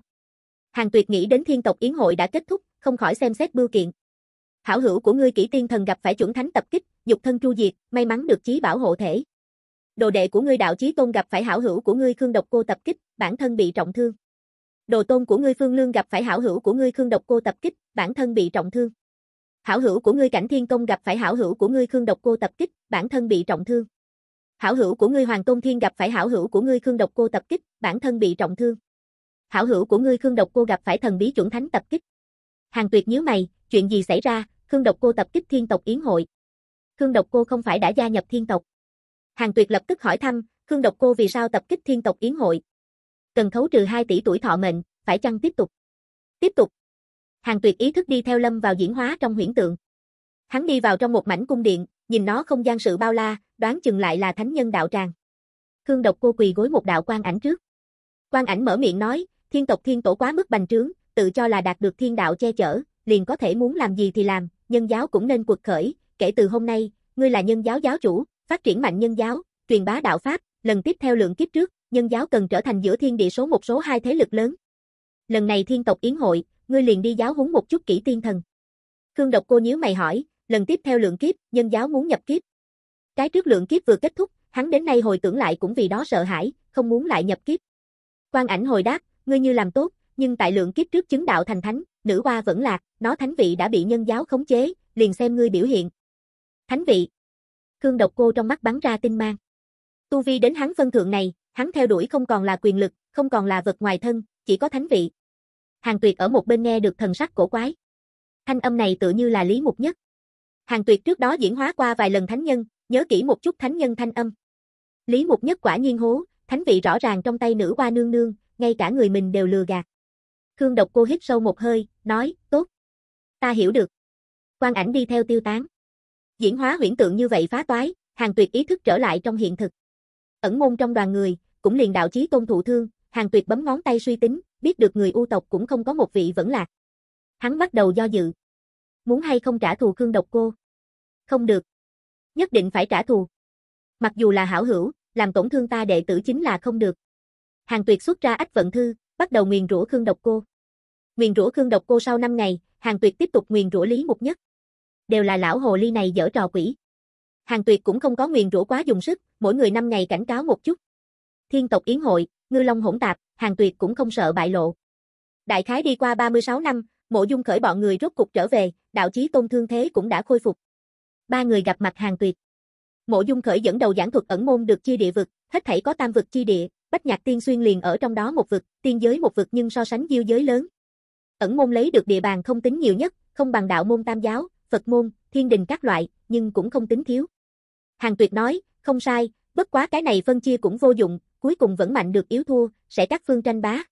Speaker 1: hàng tuyệt nghĩ đến thiên tộc yến hội đã kết thúc, không khỏi xem xét bưu kiện. Hảo hữu của ngươi kỹ tiên thần gặp phải chuẩn thánh tập kích, dục thân tru diệt, may mắn được chí bảo hộ thể. Đồ đệ của ngươi đạo chí tôn gặp phải hảo hữu của ngươi Khương Độc Cô tập kích, bản thân bị trọng thương. Đồ tôn của ngươi Phương Lương gặp phải hảo hữu của ngươi Khương Độc Cô tập kích, bản thân bị trọng thương. Hảo hữu của ngươi Cảnh Thiên Công gặp phải hảo hữu của ngươi Khương Độc Cô tập kích, bản thân bị trọng thương. Hảo hữu của ngươi Hoàng Công Thiên gặp phải hảo hữu của ngươi Khương Độc Cô tập kích, bản thân bị trọng thương. Hảo hữu của ngươi Khương Độc Cô gặp phải thần bí chuẩn thánh tập kích. Hàng Tuyệt nhíu mày, chuyện gì xảy ra? Khương Độc Cô tập kích Thiên tộc Yến hội. Khương Độc Cô không phải đã gia nhập thiên tộc. Hàng Tuyệt lập tức hỏi thăm, Khương Độc Cô vì sao tập kích thiên tộc yến hội? Cần khấu trừ 2 tỷ tuổi thọ mệnh, phải chăng tiếp tục? Tiếp tục. Hàng Tuyệt ý thức đi theo Lâm vào diễn hóa trong huyễn tượng. Hắn đi vào trong một mảnh cung điện, nhìn nó không gian sự bao la, đoán chừng lại là thánh nhân đạo tràng. Khương Độc Cô quỳ gối một đạo quan ảnh trước. Quan ảnh mở miệng nói, thiên tộc thiên tổ quá mức bành trướng, tự cho là đạt được thiên đạo che chở, liền có thể muốn làm gì thì làm, nhân giáo cũng nên cuộc khởi, kể từ hôm nay, ngươi là nhân giáo giáo chủ, phát triển mạnh nhân giáo, truyền bá đạo Pháp, lần tiếp theo lượng kiếp trước, nhân giáo cần trở thành giữa thiên địa số một số hai thế lực lớn. Lần này thiên tộc yến hội, ngươi liền đi giáo huấn một chút kỹ tiên thần. Khương Độc cô nhíu mày hỏi, lần tiếp theo lượng kiếp, nhân giáo muốn nhập kiếp. Cái trước lượng kiếp vừa kết thúc, hắn đến nay hồi tưởng lại cũng vì đó sợ hãi, không muốn lại nhập kiếp. Quan ảnh hồi đáp, ngươi như làm tốt, nhưng tại lượng kiếp trước chứng đạo thành thánh, nữ hoa vẫn lạc, nó thánh vị đã bị nhân giáo khống chế, liền xem ngươi biểu hiện, thánh vị. Khương độc cô trong mắt bắn ra tinh mang. Tu vi đến hắn phân thượng này, hắn theo đuổi không còn là quyền lực, không còn là vật ngoài thân, chỉ có thánh vị. Hàng tuyệt ở một bên nghe được thần sắc cổ quái. Thanh âm này tự như là lý mục nhất. Hàng tuyệt trước đó diễn hóa qua vài lần thánh nhân, nhớ kỹ một chút thánh nhân thanh âm. Lý mục nhất quả nhiên hố, thánh vị rõ ràng trong tay nữ qua nương nương, ngay cả người mình đều lừa gạt. Khương độc cô hít sâu một hơi, nói, tốt. Ta hiểu được. Quan ảnh đi theo tiêu tán. Diễn hóa huyễn tượng như vậy phá toái, Hàng Tuyệt ý thức trở lại trong hiện thực. Ẩn môn trong đoàn người, cũng liền đạo chí tôn thụ thương, Hàng Tuyệt bấm ngón tay suy tính, biết được người ưu tộc cũng không có một vị vẫn lạc. Hắn bắt đầu do dự. Muốn hay không trả thù Khương Độc Cô? Không được. Nhất định phải trả thù. Mặc dù là hảo hữu, làm tổn thương ta đệ tử chính là không được. Hàng Tuyệt xuất ra ách vận thư, bắt đầu nguyền rủa Khương Độc Cô. Nguyền rủa Khương Độc Cô sau 5 ngày, Hàng Tuyệt tiếp tục nguyền rủa Lý Mục Nhất đều là lão hồ ly này dở trò quỷ. Hàng tuyệt cũng không có nguyền rủa quá dùng sức, mỗi người năm ngày cảnh cáo một chút. Thiên tộc yến hội, ngư long hỗn tạp, hàng tuyệt cũng không sợ bại lộ. Đại khái đi qua 36 năm, mộ dung khởi bọn người rốt cục trở về, đạo chí tôn thương thế cũng đã khôi phục. Ba người gặp mặt hàng tuyệt. Mộ dung khởi dẫn đầu giảng thuật ẩn môn được chia địa vực, hết thảy có tam vực chi địa, bách nhạc tiên xuyên liền ở trong đó một vực, tiên giới một vực nhưng so sánh diêu giới lớn. Ẩn môn lấy được địa bàn không tính nhiều nhất, không bằng đạo môn tam giáo, Phật môn, thiên đình các loại, nhưng cũng không tính thiếu. Hàng Tuyệt nói, không sai, bất quá cái này phân chia cũng vô dụng, cuối cùng vẫn mạnh được yếu thua, sẽ các phương tranh bá.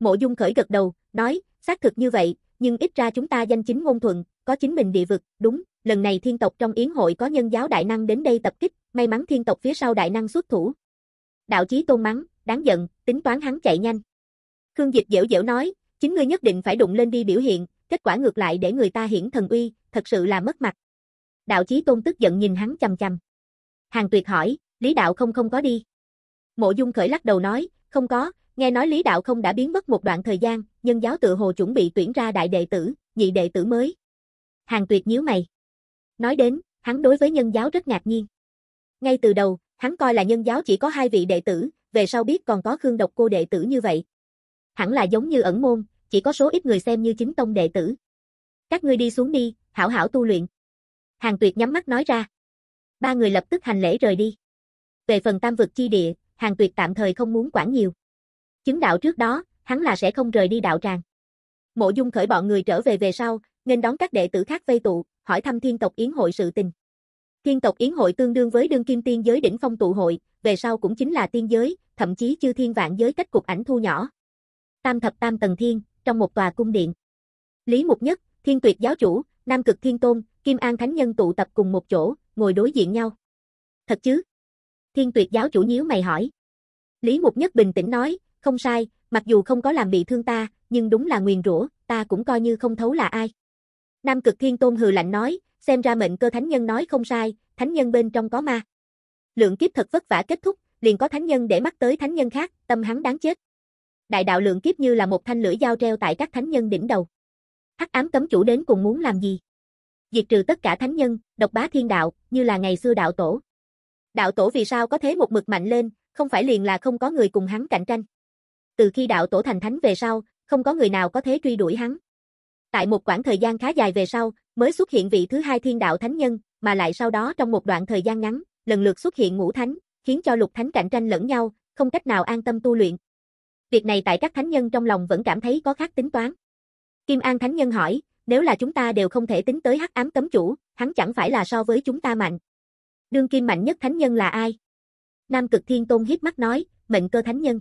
Speaker 1: Mộ Dung khởi gật đầu, nói, xác thực như vậy, nhưng ít ra chúng ta danh chính ngôn thuận, có chính mình địa vực, đúng, lần này thiên tộc trong yến hội có nhân giáo đại năng đến đây tập kích, may mắn thiên tộc phía sau đại năng xuất thủ. Đạo chí tôn mắng, đáng giận, tính toán hắn chạy nhanh. Khương Dịch dễu dễu nói, chính ngươi nhất định phải đụng lên đi biểu hiện, kết quả ngược lại để người ta hiển thần uy, thật sự là mất mặt. Đạo chí tôn tức giận nhìn hắn chầm chầm. Hàng tuyệt hỏi, Lý Đạo không không có đi. Mộ Dung khởi lắc đầu nói, không có, nghe nói Lý Đạo không đã biến mất một đoạn thời gian, nhân giáo tự hồ chuẩn bị tuyển ra đại đệ tử, nhị đệ tử mới. Hàng tuyệt nhíu mày. Nói đến, hắn đối với nhân giáo rất ngạc nhiên. Ngay từ đầu, hắn coi là nhân giáo chỉ có hai vị đệ tử, về sau biết còn có khương độc cô đệ tử như vậy. Hẳn là giống như ẩn môn, chỉ có số ít người xem như chính tông đệ tử. Các ngươi đi xuống đi, hảo hảo tu luyện. Hàng Tuyệt nhắm mắt nói ra. Ba người lập tức hành lễ rời đi. Về phần tam vực chi địa, Hàng Tuyệt tạm thời không muốn quản nhiều. Chứng đạo trước đó, hắn là sẽ không rời đi đạo tràng. Mộ Dung khởi bọn người trở về về sau, nên đón các đệ tử khác vây tụ, hỏi thăm thiên tộc yến hội sự tình. Thiên tộc yến hội tương đương với đương kim tiên giới đỉnh phong tụ hội, về sau cũng chính là tiên giới, thậm chí chư thiên vạn giới cách cục ảnh thu nhỏ. Tam thập tam tầng thiên, trong một tòa cung điện. Lý Mục Nhất, Thiên Tuyệt giáo chủ, Nam Cực Thiên Tôn, Kim An Thánh Nhân tụ tập cùng một chỗ, ngồi đối diện nhau. Thật chứ? Thiên tuyệt giáo chủ nhíu mày hỏi. Lý Mục Nhất bình tĩnh nói, không sai, mặc dù không có làm bị thương ta, nhưng đúng là nguyền rủa, ta cũng coi như không thấu là ai. Nam Cực Thiên Tôn hừ lạnh nói, xem ra mệnh cơ thánh nhân nói không sai, thánh nhân bên trong có ma. Lượng kiếp thật vất vả kết thúc, liền có thánh nhân để mắt tới thánh nhân khác, tâm hắn đáng chết. Đại đạo lượng kiếp như là một thanh lưỡi dao treo tại các thánh nhân đỉnh đầu. Hắc ám cấm chủ đến cùng muốn làm gì? Diệt trừ tất cả thánh nhân, độc bá thiên đạo, như là ngày xưa đạo tổ. Đạo tổ vì sao có thế một mực mạnh lên, không phải liền là không có người cùng hắn cạnh tranh. Từ khi đạo tổ thành thánh về sau, không có người nào có thế truy đuổi hắn. Tại một khoảng thời gian khá dài về sau, mới xuất hiện vị thứ hai thiên đạo thánh nhân, mà lại sau đó trong một đoạn thời gian ngắn, lần lượt xuất hiện ngũ thánh, khiến cho lục thánh cạnh tranh lẫn nhau, không cách nào an tâm tu luyện. Việc này tại các thánh nhân trong lòng vẫn cảm thấy có khác tính toán. Kim An Thánh Nhân hỏi, nếu là chúng ta đều không thể tính tới hắc ám cấm chủ, hắn chẳng phải là so với chúng ta mạnh. Đương kim mạnh nhất thánh nhân là ai? Nam Cực Thiên Tôn hiếp mắt nói, mệnh cơ thánh nhân.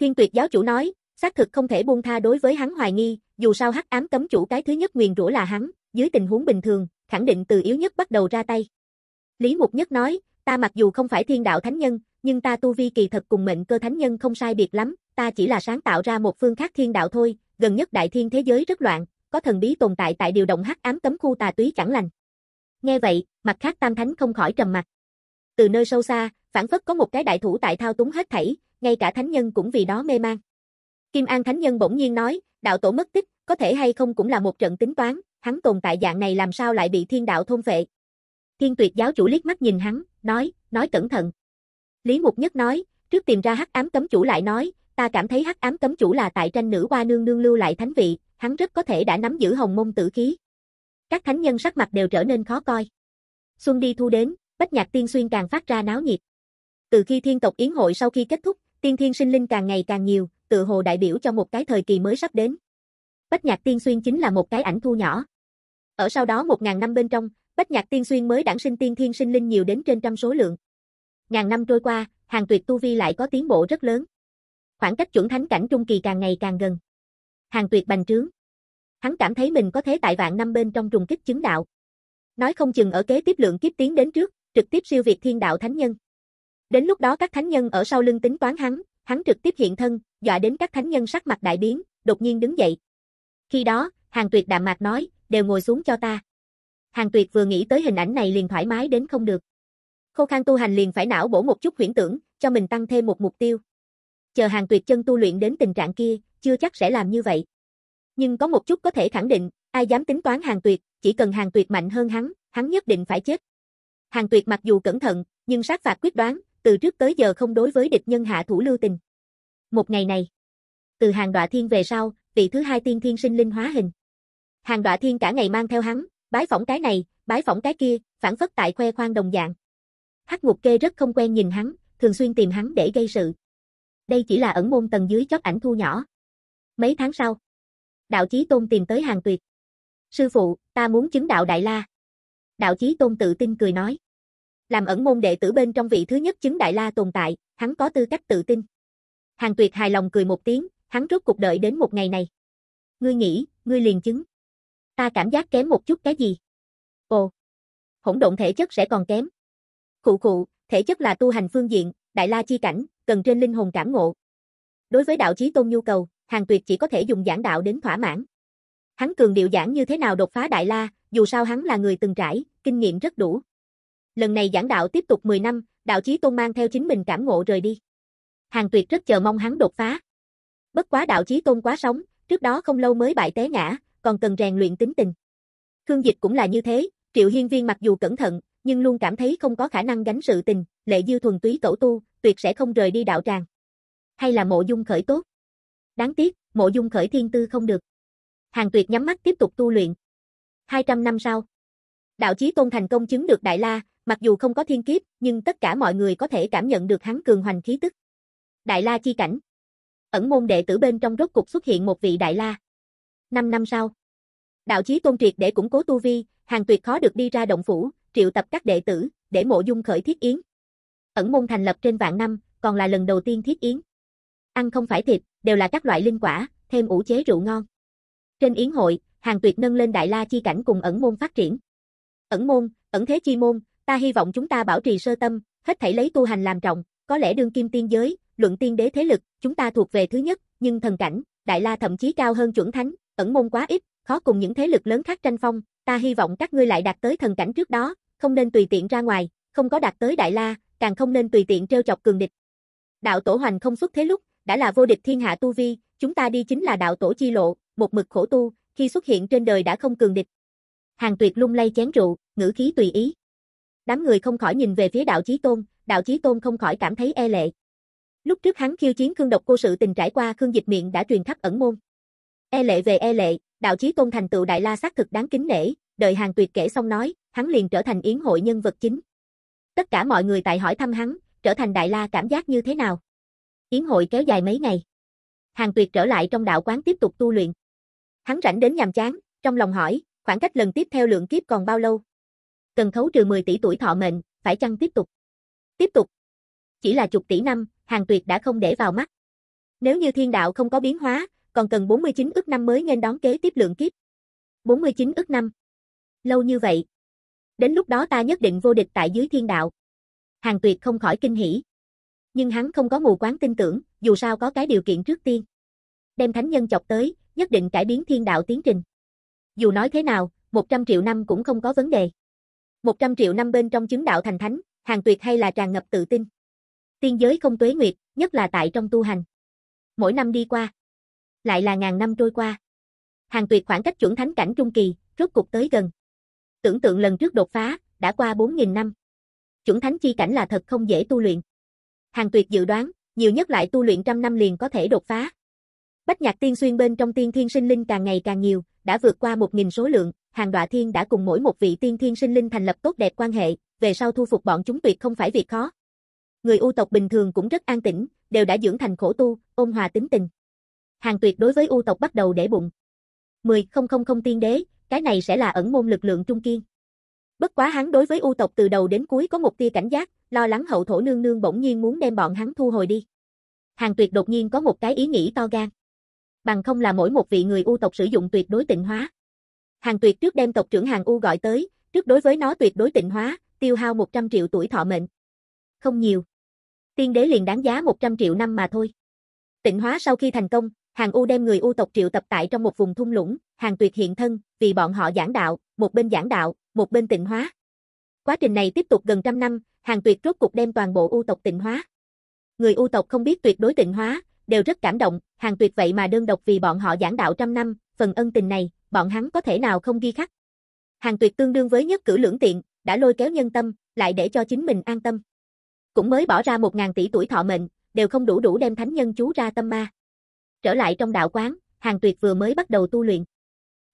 Speaker 1: Thiên Tuyệt giáo chủ nói, xác thực không thể buông tha đối với hắn hoài nghi, dù sao hắc ám cấm chủ cái thứ nhất nguyền rủa là hắn, dưới tình huống bình thường, khẳng định từ yếu nhất bắt đầu ra tay. Lý Mục Nhất nói, ta mặc dù không phải thiên đạo thánh nhân, nhưng ta tu vi kỳ thật cùng mệnh cơ thánh nhân không sai biệt lắm, ta chỉ là sáng tạo ra một phương khác thiên đạo thôi, gần nhất đại thiên thế giới rất loạn, có thần bí tồn tại tại điều động hắc ám cấm khu tà túy chẳng lành. Nghe vậy, mặt khác Tam Thánh không khỏi trầm mặt. Từ nơi sâu xa, phản phất có một cái đại thủ tại thao túng hết thảy, ngay cả thánh nhân cũng vì đó mê mang. Kim An thánh nhân bỗng nhiên nói, đạo tổ mất tích, có thể hay không cũng là một trận tính toán, hắn tồn tại dạng này làm sao lại bị thiên đạo thôn phệ. Thiên Tuyệt giáo chủ liếc mắt nhìn hắn, nói, nói cẩn thận. Lý Mục Nhất nói, trước tìm ra hắc ám cấm chủ lại nói, Ta cảm thấy hắc ám cấm chủ là tại tranh nữ hoa nương nương lưu lại thánh vị, hắn rất có thể đã nắm giữ hồng môn tử khí. Các thánh nhân sắc mặt đều trở nên khó coi. Xuân đi thu đến, bách nhạc tiên xuyên càng phát ra náo nhiệt. Từ khi thiên tộc yến hội sau khi kết thúc, tiên thiên sinh linh càng ngày càng nhiều, tự hồ đại biểu cho một cái thời kỳ mới sắp đến. Bách nhạc tiên xuyên chính là một cái ảnh thu nhỏ. Ở sau đó một ngàn năm bên trong, bách nhạc tiên xuyên mới đản sinh tiên thiên sinh linh nhiều đến trên trăm số lượng. Ngàn năm trôi qua, hàng tuyệt tu vi lại có tiến bộ rất lớn. Khoảng cách chuẩn thánh cảnh trung kỳ càng ngày càng gần. Hàng tuyệt bành trướng. Hắn cảm thấy mình có thế tại vạn năm bên trong trùng kích chứng đạo. Nói không chừng ở kế tiếp lượng kiếp tiến đến trước, trực tiếp siêu việt thiên đạo thánh nhân. Đến lúc đó các thánh nhân ở sau lưng tính toán hắn, hắn trực tiếp hiện thân, dọa đến các thánh nhân sắc mặt đại biến, đột nhiên đứng dậy. Khi đó, Hàng Tuyệt đạm mạc nói, đều ngồi xuống cho ta. Hàng Tuyệt vừa nghĩ tới hình ảnh này liền thoải mái đến không được. Khô Khang tu hành liền phải não bổ một chút huyễn tưởng, cho mình tăng thêm một mục tiêu chờ hàng tuyệt chân tu luyện đến tình trạng kia, chưa chắc sẽ làm như vậy. Nhưng có một chút có thể khẳng định, ai dám tính toán hàng tuyệt, chỉ cần hàng tuyệt mạnh hơn hắn, hắn nhất định phải chết. Hàng tuyệt mặc dù cẩn thận, nhưng sát phạt quyết đoán, từ trước tới giờ không đối với địch nhân hạ thủ lưu tình. Một ngày này, từ hàng đọa thiên về sau, vị thứ hai tiên thiên sinh linh hóa hình. Hàng đọa thiên cả ngày mang theo hắn, bái phỏng cái này, bái phỏng cái kia, phản phất tại khoe khoang đồng dạng. Hắc ngục kê rất không quen nhìn hắn, thường xuyên tìm hắn để gây sự đây chỉ là ẩn môn tầng dưới chót ảnh thu nhỏ. Mấy tháng sau, đạo chí tôn tìm tới hàng tuyệt. Sư phụ, ta muốn chứng đạo Đại La. Đạo chí tôn tự tin cười nói. Làm ẩn môn đệ tử bên trong vị thứ nhất chứng Đại La tồn tại, hắn có tư cách tự tin. Hàng tuyệt hài lòng cười một tiếng, hắn rốt cuộc đợi đến một ngày này. Ngươi nghĩ, ngươi liền chứng. Ta cảm giác kém một chút cái gì? Ồ, hỗn động thể chất sẽ còn kém. Khụ khụ, thể chất là tu hành phương diện, đại la chi cảnh, cần trên linh hồn cảm ngộ. Đối với đạo chí tôn nhu cầu, Hàng Tuyệt chỉ có thể dùng giảng đạo đến thỏa mãn. Hắn cường điệu giảng như thế nào đột phá đại la, dù sao hắn là người từng trải, kinh nghiệm rất đủ. Lần này giảng đạo tiếp tục 10 năm, đạo chí tôn mang theo chính mình cảm ngộ rời đi. Hàng Tuyệt rất chờ mong hắn đột phá. Bất quá đạo chí tôn quá sống, trước đó không lâu mới bại té ngã, còn cần rèn luyện tính tình. Khương Dịch cũng là như thế, Triệu Hiên Viên mặc dù cẩn thận, nhưng luôn cảm thấy không có khả năng gánh sự tình, Lệ Dư thuần túy cẩu tu, tuyệt sẽ không rời đi đạo tràng. Hay là mộ dung khởi tốt? Đáng tiếc, mộ dung khởi thiên tư không được. Hàng tuyệt nhắm mắt tiếp tục tu luyện. 200 năm sau. Đạo chí tôn thành công chứng được Đại La, mặc dù không có thiên kiếp, nhưng tất cả mọi người có thể cảm nhận được hắn cường hoành khí tức. Đại La chi cảnh. Ẩn môn đệ tử bên trong rốt cục xuất hiện một vị Đại La. 5 năm sau. Đạo chí tôn triệt để củng cố tu vi, hàng tuyệt khó được đi ra động phủ, triệu tập các đệ tử, để mộ dung khởi thiết yến. Ẩn môn thành lập trên vạn năm, còn là lần đầu tiên thiết yến. Ăn không phải thịt, đều là các loại linh quả, thêm ủ chế rượu ngon. Trên yến hội, Hàng Tuyệt nâng lên Đại La chi cảnh cùng ẩn môn phát triển. Ẩn môn, ẩn thế chi môn, ta hy vọng chúng ta bảo trì sơ tâm, hết thảy lấy tu hành làm trọng, có lẽ đương kim tiên giới, luận tiên đế thế lực, chúng ta thuộc về thứ nhất, nhưng thần cảnh, Đại La thậm chí cao hơn chuẩn thánh, ẩn môn quá ít, khó cùng những thế lực lớn khác tranh phong, ta hy vọng các ngươi lại đạt tới thần cảnh trước đó, không nên tùy tiện ra ngoài, không có đạt tới Đại La, càng không nên tùy tiện treo chọc cường địch. Đạo tổ hoành không xuất thế lúc, đã là vô địch thiên hạ tu vi, chúng ta đi chính là đạo tổ chi lộ, một mực khổ tu, khi xuất hiện trên đời đã không cường địch. Hàng Tuyệt lung lay chén rượu, ngữ khí tùy ý. Đám người không khỏi nhìn về phía đạo chí tôn, đạo chí tôn không khỏi cảm thấy e lệ. Lúc trước hắn khiêu chiến Khương Độc Cô sự tình trải qua Khương Dịch miệng đã truyền khắp ẩn môn. E lệ về e lệ, đạo chí tôn thành tựu đại la xác thực đáng kính nể, đợi Hàng Tuyệt kể xong nói, hắn liền trở thành yến hội nhân vật chính. Tất cả mọi người tại hỏi thăm hắn, trở thành đại la cảm giác như thế nào. Yến hội kéo dài mấy ngày. Hàng Tuyệt trở lại trong đạo quán tiếp tục tu luyện. Hắn rảnh đến nhàm chán, trong lòng hỏi, khoảng cách lần tiếp theo lượng kiếp còn bao lâu? Cần khấu trừ 10 tỷ tuổi thọ mệnh, phải chăng tiếp tục? Tiếp tục. Chỉ là chục tỷ năm, Hàng Tuyệt đã không để vào mắt. Nếu như thiên đạo không có biến hóa, còn cần 49 ước năm mới nên đón kế tiếp lượng kiếp. 49 ước năm. Lâu như vậy, Đến lúc đó ta nhất định vô địch tại dưới thiên đạo. Hàng Tuyệt không khỏi kinh hỉ. Nhưng hắn không có mù quáng tin tưởng, dù sao có cái điều kiện trước tiên. Đem thánh nhân chọc tới, nhất định cải biến thiên đạo tiến trình. Dù nói thế nào, 100 triệu năm cũng không có vấn đề. 100 triệu năm bên trong chứng đạo thành thánh, Hàng Tuyệt hay là tràn ngập tự tin. Tiên giới không tuế nguyệt, nhất là tại trong tu hành. Mỗi năm đi qua, lại là ngàn năm trôi qua. Hàng Tuyệt khoảng cách chuẩn thánh cảnh trung kỳ, rốt cục tới gần. Tưởng tượng lần trước đột phá, đã qua 4.000 năm. Chuẩn thánh chi cảnh là thật không dễ tu luyện. Hàng tuyệt dự đoán, nhiều nhất lại tu luyện trăm năm liền có thể đột phá. Bách nhạc tiên xuyên bên trong tiên thiên sinh linh càng ngày càng nhiều, đã vượt qua 1.000 số lượng, hàng đọa thiên đã cùng mỗi một vị tiên thiên sinh linh thành lập tốt đẹp quan hệ, về sau thu phục bọn chúng tuyệt không phải việc khó. Người u tộc bình thường cũng rất an tĩnh, đều đã dưỡng thành khổ tu, ôn hòa tính tình. Hàng tuyệt đối với u tộc bắt đầu để bụng. 10.000 tiên đế, cái này sẽ là ẩn môn lực lượng trung kiên. Bất quá hắn đối với u tộc từ đầu đến cuối có một tia cảnh giác, lo lắng hậu thổ nương nương bỗng nhiên muốn đem bọn hắn thu hồi đi. Hàng Tuyệt đột nhiên có một cái ý nghĩ to gan. Bằng không là mỗi một vị người u tộc sử dụng tuyệt đối tịnh hóa. Hàng Tuyệt trước đem tộc trưởng Hàng U gọi tới, trước đối với nó tuyệt đối tịnh hóa, tiêu hao 100 triệu tuổi thọ mệnh. Không nhiều. Tiên đế liền đáng giá 100 triệu năm mà thôi. Tịnh hóa sau khi thành công, Hàng U đem người U tộc triệu tập tại trong một vùng thung lũng, Hàng Tuyệt hiện thân, vì bọn họ giảng đạo, một bên giảng đạo, một bên tịnh hóa. Quá trình này tiếp tục gần trăm năm, Hàng Tuyệt rốt cục đem toàn bộ U tộc tịnh hóa. Người U tộc không biết tuyệt đối tịnh hóa, đều rất cảm động, Hàng Tuyệt vậy mà đơn độc vì bọn họ giảng đạo trăm năm, phần ân tình này, bọn hắn có thể nào không ghi khắc. Hàng Tuyệt tương đương với nhất cử lưỡng tiện, đã lôi kéo nhân tâm, lại để cho chính mình an tâm. Cũng mới bỏ ra một ngàn tỷ tuổi thọ mệnh, đều không đủ đủ đem thánh nhân chú ra tâm ma. Trở lại trong đạo quán, Hàng Tuyệt vừa mới bắt đầu tu luyện.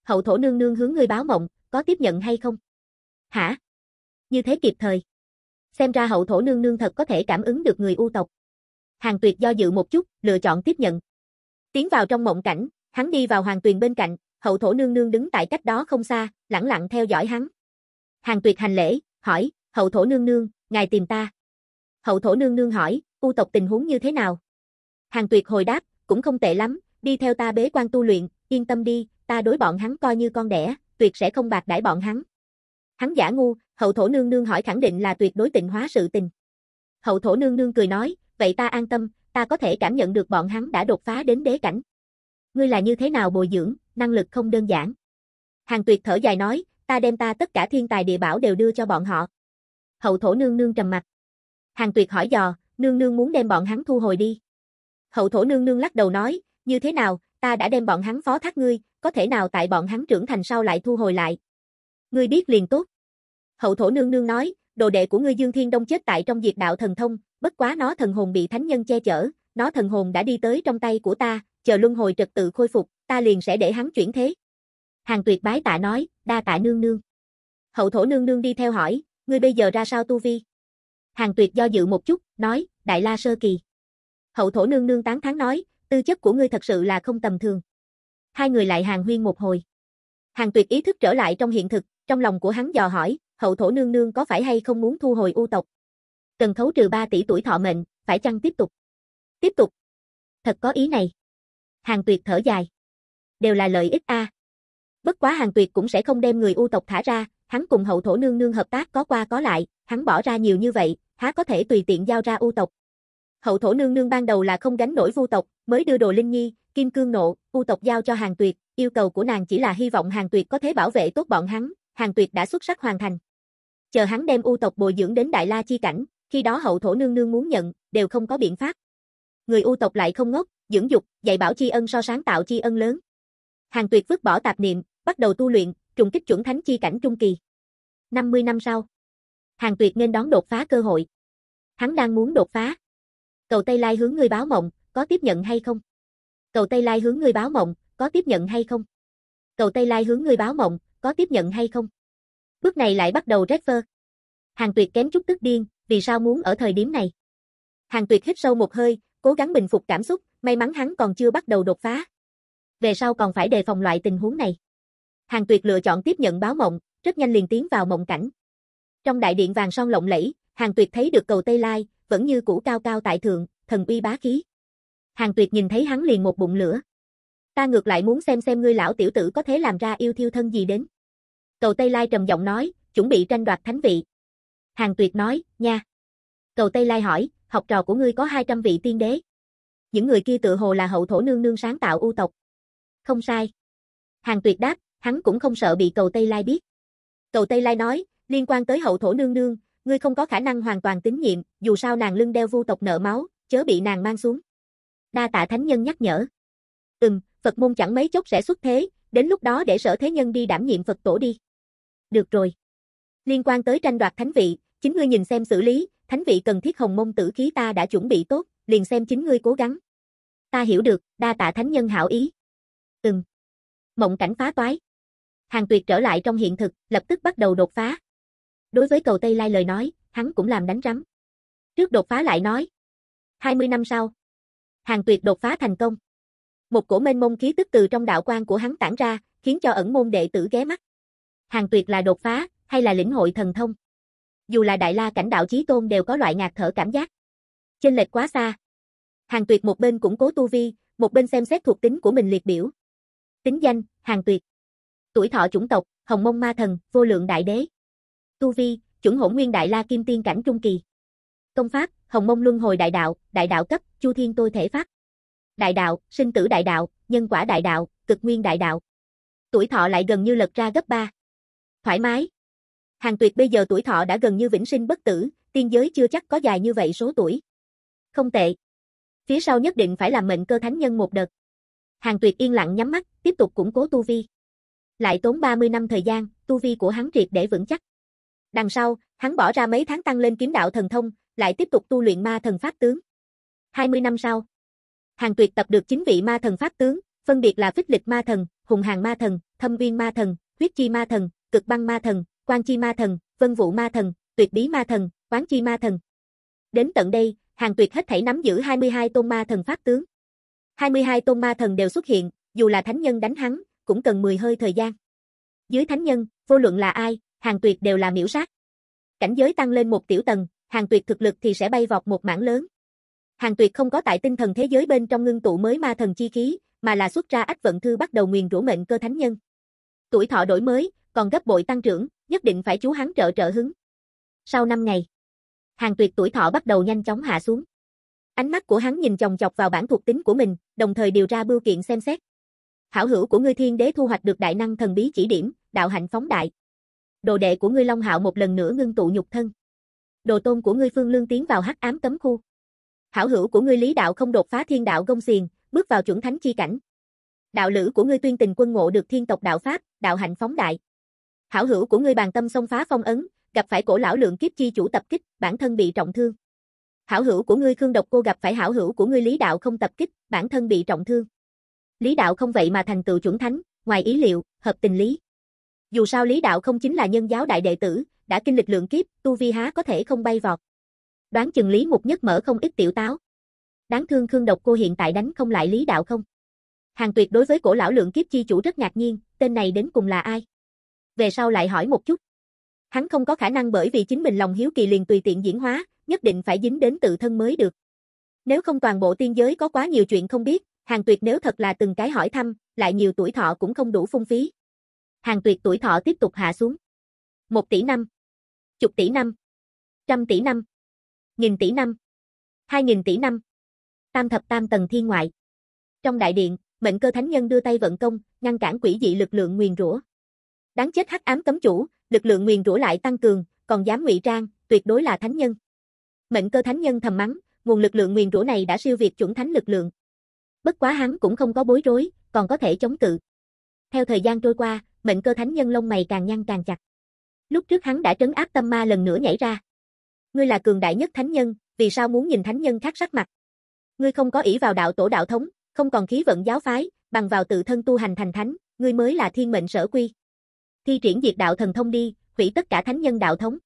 Speaker 1: Hậu thổ nương nương hướng ngươi báo mộng, có tiếp nhận hay không? Hả? Như thế kịp thời. Xem ra hậu thổ nương nương thật có thể cảm ứng được người u tộc. Hàng Tuyệt do dự một chút, lựa chọn tiếp nhận. Tiến vào trong mộng cảnh, hắn đi vào Hoàng Tuyền bên cạnh, hậu thổ nương nương đứng tại cách đó không xa, lẳng lặng theo dõi hắn. Hàng Tuyệt hành lễ, hỏi, hậu thổ nương nương, ngài tìm ta. Hậu thổ nương nương hỏi, u tộc tình huống như thế nào? Hàng Tuyệt hồi đáp, cũng không tệ lắm, đi theo ta bế quan tu luyện, yên tâm đi, ta đối bọn hắn coi như con đẻ, tuyệt sẽ không bạc đãi bọn hắn. Hắn giả ngu, hậu thổ nương nương hỏi khẳng định là tuyệt đối tình hóa sự tình. Hậu thổ nương nương cười nói, vậy ta an tâm, ta có thể cảm nhận được bọn hắn đã đột phá đến đế cảnh. Ngươi là như thế nào bồi dưỡng, năng lực không đơn giản. Hàng tuyệt thở dài nói, ta đem ta tất cả thiên tài địa bảo đều đưa cho bọn họ. Hậu thổ nương nương trầm mặt. Hàng tuyệt hỏi dò, nương nương muốn đem bọn hắn thu hồi đi. Hậu thổ nương nương lắc đầu nói, như thế nào, ta đã đem bọn hắn phó thác ngươi, có thể nào tại bọn hắn trưởng thành sau lại thu hồi lại. Ngươi biết liền tốt. Hậu thổ nương nương nói, đồ đệ của ngươi Dương Thiên Đông chết tại trong diệt đạo thần thông, bất quá nó thần hồn bị thánh nhân che chở, nó thần hồn đã đi tới trong tay của ta, chờ luân hồi trật tự khôi phục, ta liền sẽ để hắn chuyển thế. Hàng tuyệt bái tạ nói, đa tạ nương nương. Hậu thổ nương nương đi theo hỏi, ngươi bây giờ ra sao tu vi? Hàng tuyệt do dự một chút, nói, đại la sơ kỳ. Hậu thổ nương nương tán thán nói, tư chất của ngươi thật sự là không tầm thường. Hai người lại hàng huyên một hồi. Hàng tuyệt ý thức trở lại trong hiện thực, trong lòng của hắn dò hỏi, hậu thổ nương nương có phải hay không muốn thu hồi u tộc? Cần thấu trừ 3 tỷ tuổi thọ mệnh, phải chăng tiếp tục? Tiếp tục. Thật có ý này. Hàng tuyệt thở dài. Đều là lợi ích a. À. Bất quá hàng tuyệt cũng sẽ không đem người u tộc thả ra, hắn cùng hậu thổ nương nương hợp tác có qua có lại, hắn bỏ ra nhiều như vậy, há có thể tùy tiện giao ra u tộc hậu thổ nương nương ban đầu là không gánh nổi vu tộc, mới đưa đồ linh nhi, kim cương nộ, u tộc giao cho hàng tuyệt, yêu cầu của nàng chỉ là hy vọng hàng tuyệt có thể bảo vệ tốt bọn hắn, hàng tuyệt đã xuất sắc hoàn thành. Chờ hắn đem u tộc bồi dưỡng đến đại la chi cảnh, khi đó hậu thổ nương nương muốn nhận, đều không có biện pháp. Người u tộc lại không ngốc, dưỡng dục, dạy bảo chi ân so sáng tạo chi ân lớn. Hàng tuyệt vứt bỏ tạp niệm, bắt đầu tu luyện, trùng kích chuẩn thánh chi cảnh trung kỳ. 50 năm sau, Hàng Tuyệt nên đón đột phá cơ hội. Hắn đang muốn đột phá, Cầu Tây Lai hướng ngươi báo mộng, có tiếp nhận hay không? Cầu Tây Lai hướng ngươi báo mộng, có tiếp nhận hay không? Cầu Tây Lai hướng ngươi báo mộng, có tiếp nhận hay không? Bước này lại bắt đầu rét phơ. Hàng Tuyệt kém chút tức điên, vì sao muốn ở thời điểm này? Hàng Tuyệt hít sâu một hơi, cố gắng bình phục cảm xúc, may mắn hắn còn chưa bắt đầu đột phá. Về sau còn phải đề phòng loại tình huống này. Hàng Tuyệt lựa chọn tiếp nhận báo mộng, rất nhanh liền tiến vào mộng cảnh. Trong đại điện vàng son lộng lẫy, Hàng Tuyệt thấy được cầu Tây Lai, vẫn như cũ cao cao tại thượng, thần uy bá khí. Hàng Tuyệt nhìn thấy hắn liền một bụng lửa. Ta ngược lại muốn xem xem ngươi lão tiểu tử có thể làm ra yêu thiêu thân gì đến. Cầu Tây Lai trầm giọng nói, chuẩn bị tranh đoạt thánh vị. Hàng Tuyệt nói, nha. Cầu Tây Lai hỏi, học trò của ngươi có 200 vị tiên đế. Những người kia tự hồ là hậu thổ nương nương sáng tạo ưu tộc. Không sai. Hàng Tuyệt đáp, hắn cũng không sợ bị Cầu Tây Lai biết. Cầu Tây Lai nói, liên quan tới hậu thổ nương nương, ngươi không có khả năng hoàn toàn tín nhiệm, dù sao nàng lưng đeo vu tộc nợ máu, chớ bị nàng mang xuống. Đa tạ thánh nhân nhắc nhở. Ừm, Phật môn chẳng mấy chốc sẽ xuất thế, đến lúc đó để sở thế nhân đi đảm nhiệm Phật tổ đi. Được rồi. Liên quan tới tranh đoạt thánh vị, chính ngươi nhìn xem xử lý, thánh vị cần thiết hồng môn tử khí ta đã chuẩn bị tốt, liền xem chính ngươi cố gắng. Ta hiểu được, đa tạ thánh nhân hảo ý. Ừm. Mộng cảnh phá toái. Hàng tuyệt trở lại trong hiện thực, lập tức bắt đầu đột phá, Đối với cầu Tây Lai lời nói, hắn cũng làm đánh rắm. Trước đột phá lại nói. 20 năm sau. Hàng tuyệt đột phá thành công. Một cổ mênh mông khí tức từ trong đạo quan của hắn tản ra, khiến cho ẩn môn đệ tử ghé mắt. Hàng tuyệt là đột phá, hay là lĩnh hội thần thông. Dù là đại la cảnh đạo chí tôn đều có loại ngạc thở cảm giác. trên lệch quá xa. Hàng tuyệt một bên củng cố tu vi, một bên xem xét thuộc tính của mình liệt biểu. Tính danh, hàng tuyệt. Tuổi thọ chủng tộc, hồng mông ma thần, vô lượng đại đế. Tu vi, chuẩn hỗn nguyên đại la kim tiên cảnh trung kỳ. Công pháp, hồng mông luân hồi đại đạo, đại đạo cấp, chu thiên tôi thể pháp. Đại đạo, sinh tử đại đạo, nhân quả đại đạo, cực nguyên đại đạo. Tuổi thọ lại gần như lật ra gấp 3. Thoải mái. Hàng tuyệt bây giờ tuổi thọ đã gần như vĩnh sinh bất tử, tiên giới chưa chắc có dài như vậy số tuổi. Không tệ. Phía sau nhất định phải làm mệnh cơ thánh nhân một đợt. Hàng tuyệt yên lặng nhắm mắt, tiếp tục củng cố tu vi. Lại tốn 30 năm thời gian, tu vi của hắn triệt để vững chắc. Đằng sau, hắn bỏ ra mấy tháng tăng lên kiếm đạo thần thông, lại tiếp tục tu luyện ma thần pháp tướng. 20 năm sau, Hàng Tuyệt tập được chính vị ma thần pháp tướng, phân biệt là Phích Lịch ma thần, Hùng Hàng ma thần, Thâm Viên ma thần, Huyết Chi ma thần, Cực Băng ma thần, Quan Chi ma thần, Vân Vũ ma thần, Tuyệt Bí ma thần, Quán Chi ma thần. Đến tận đây, Hàng Tuyệt hết thảy nắm giữ 22 tôn ma thần pháp tướng. 22 tôn ma thần đều xuất hiện, dù là thánh nhân đánh hắn, cũng cần 10 hơi thời gian. Dưới thánh nhân, vô luận là ai, hàng tuyệt đều là miễu sát. Cảnh giới tăng lên một tiểu tầng, hàng tuyệt thực lực thì sẽ bay vọt một mảng lớn. Hàng tuyệt không có tại tinh thần thế giới bên trong ngưng tụ mới ma thần chi khí, mà là xuất ra ách vận thư bắt đầu nguyền rủa mệnh cơ thánh nhân. Tuổi thọ đổi mới, còn gấp bội tăng trưởng, nhất định phải chú hắn trợ trợ hứng. Sau 5 ngày, hàng tuyệt tuổi thọ bắt đầu nhanh chóng hạ xuống. Ánh mắt của hắn nhìn chồng chọc vào bản thuộc tính của mình, đồng thời điều ra bưu kiện xem xét. Hảo hữu của ngươi thiên đế thu hoạch được đại năng thần bí chỉ điểm, đạo hạnh phóng đại. Đồ đệ của ngươi Long Hạo một lần nữa ngưng tụ nhục thân. Đồ tôn của ngươi Phương Lương tiến vào hắc ám cấm khu. Hảo hữu của ngươi Lý Đạo không đột phá thiên đạo gông xiềng, bước vào chuẩn thánh chi cảnh. Đạo lữ của ngươi Tuyên Tình quân ngộ được thiên tộc đạo pháp, đạo hạnh phóng đại. Hảo hữu của ngươi Bàn Tâm xông phá phong ấn, gặp phải cổ lão lượng kiếp chi chủ tập kích, bản thân bị trọng thương. Hảo hữu của ngươi Khương Độc Cô gặp phải hảo hữu của ngươi Lý Đạo không tập kích, bản thân bị trọng thương. Lý Đạo không vậy mà thành tựu chuẩn thánh, ngoài ý liệu, hợp tình lý. Dù sao Lý Đạo không chính là nhân giáo đại đệ tử, đã kinh lịch lượng kiếp, tu vi há có thể không bay vọt. Đoán chừng Lý Mục nhất mở không ít tiểu táo. Đáng thương Khương Độc cô hiện tại đánh không lại Lý Đạo không. Hàng Tuyệt đối với cổ lão lượng kiếp chi chủ rất ngạc nhiên, tên này đến cùng là ai? Về sau lại hỏi một chút. Hắn không có khả năng bởi vì chính mình lòng hiếu kỳ liền tùy tiện diễn hóa, nhất định phải dính đến tự thân mới được. Nếu không toàn bộ tiên giới có quá nhiều chuyện không biết, Hàng Tuyệt nếu thật là từng cái hỏi thăm, lại nhiều tuổi thọ cũng không đủ phung phí hàng tuyệt tuổi thọ tiếp tục hạ xuống. Một tỷ năm, chục tỷ năm, trăm tỷ năm, nghìn tỷ năm, hai nghìn tỷ năm, tam thập tam tầng thiên ngoại. Trong đại điện, mệnh cơ thánh nhân đưa tay vận công, ngăn cản quỷ dị lực lượng nguyền rủa. Đáng chết hắc ám cấm chủ, lực lượng nguyền rủa lại tăng cường, còn dám ngụy trang, tuyệt đối là thánh nhân. Mệnh cơ thánh nhân thầm mắng, nguồn lực lượng nguyền rủa này đã siêu việt chuẩn thánh lực lượng. Bất quá hắn cũng không có bối rối, còn có thể chống cự. Theo thời gian trôi qua, bệnh cơ thánh nhân lông mày càng nhăn càng chặt. Lúc trước hắn đã trấn áp tâm ma lần nữa nhảy ra. Ngươi là cường đại nhất thánh nhân, vì sao muốn nhìn thánh nhân khác sắc mặt? Ngươi không có ỷ vào đạo tổ đạo thống, không còn khí vận giáo phái, bằng vào tự thân tu hành thành thánh, ngươi mới là thiên mệnh sở quy. Thi triển diệt đạo thần thông đi, hủy tất cả thánh nhân đạo thống.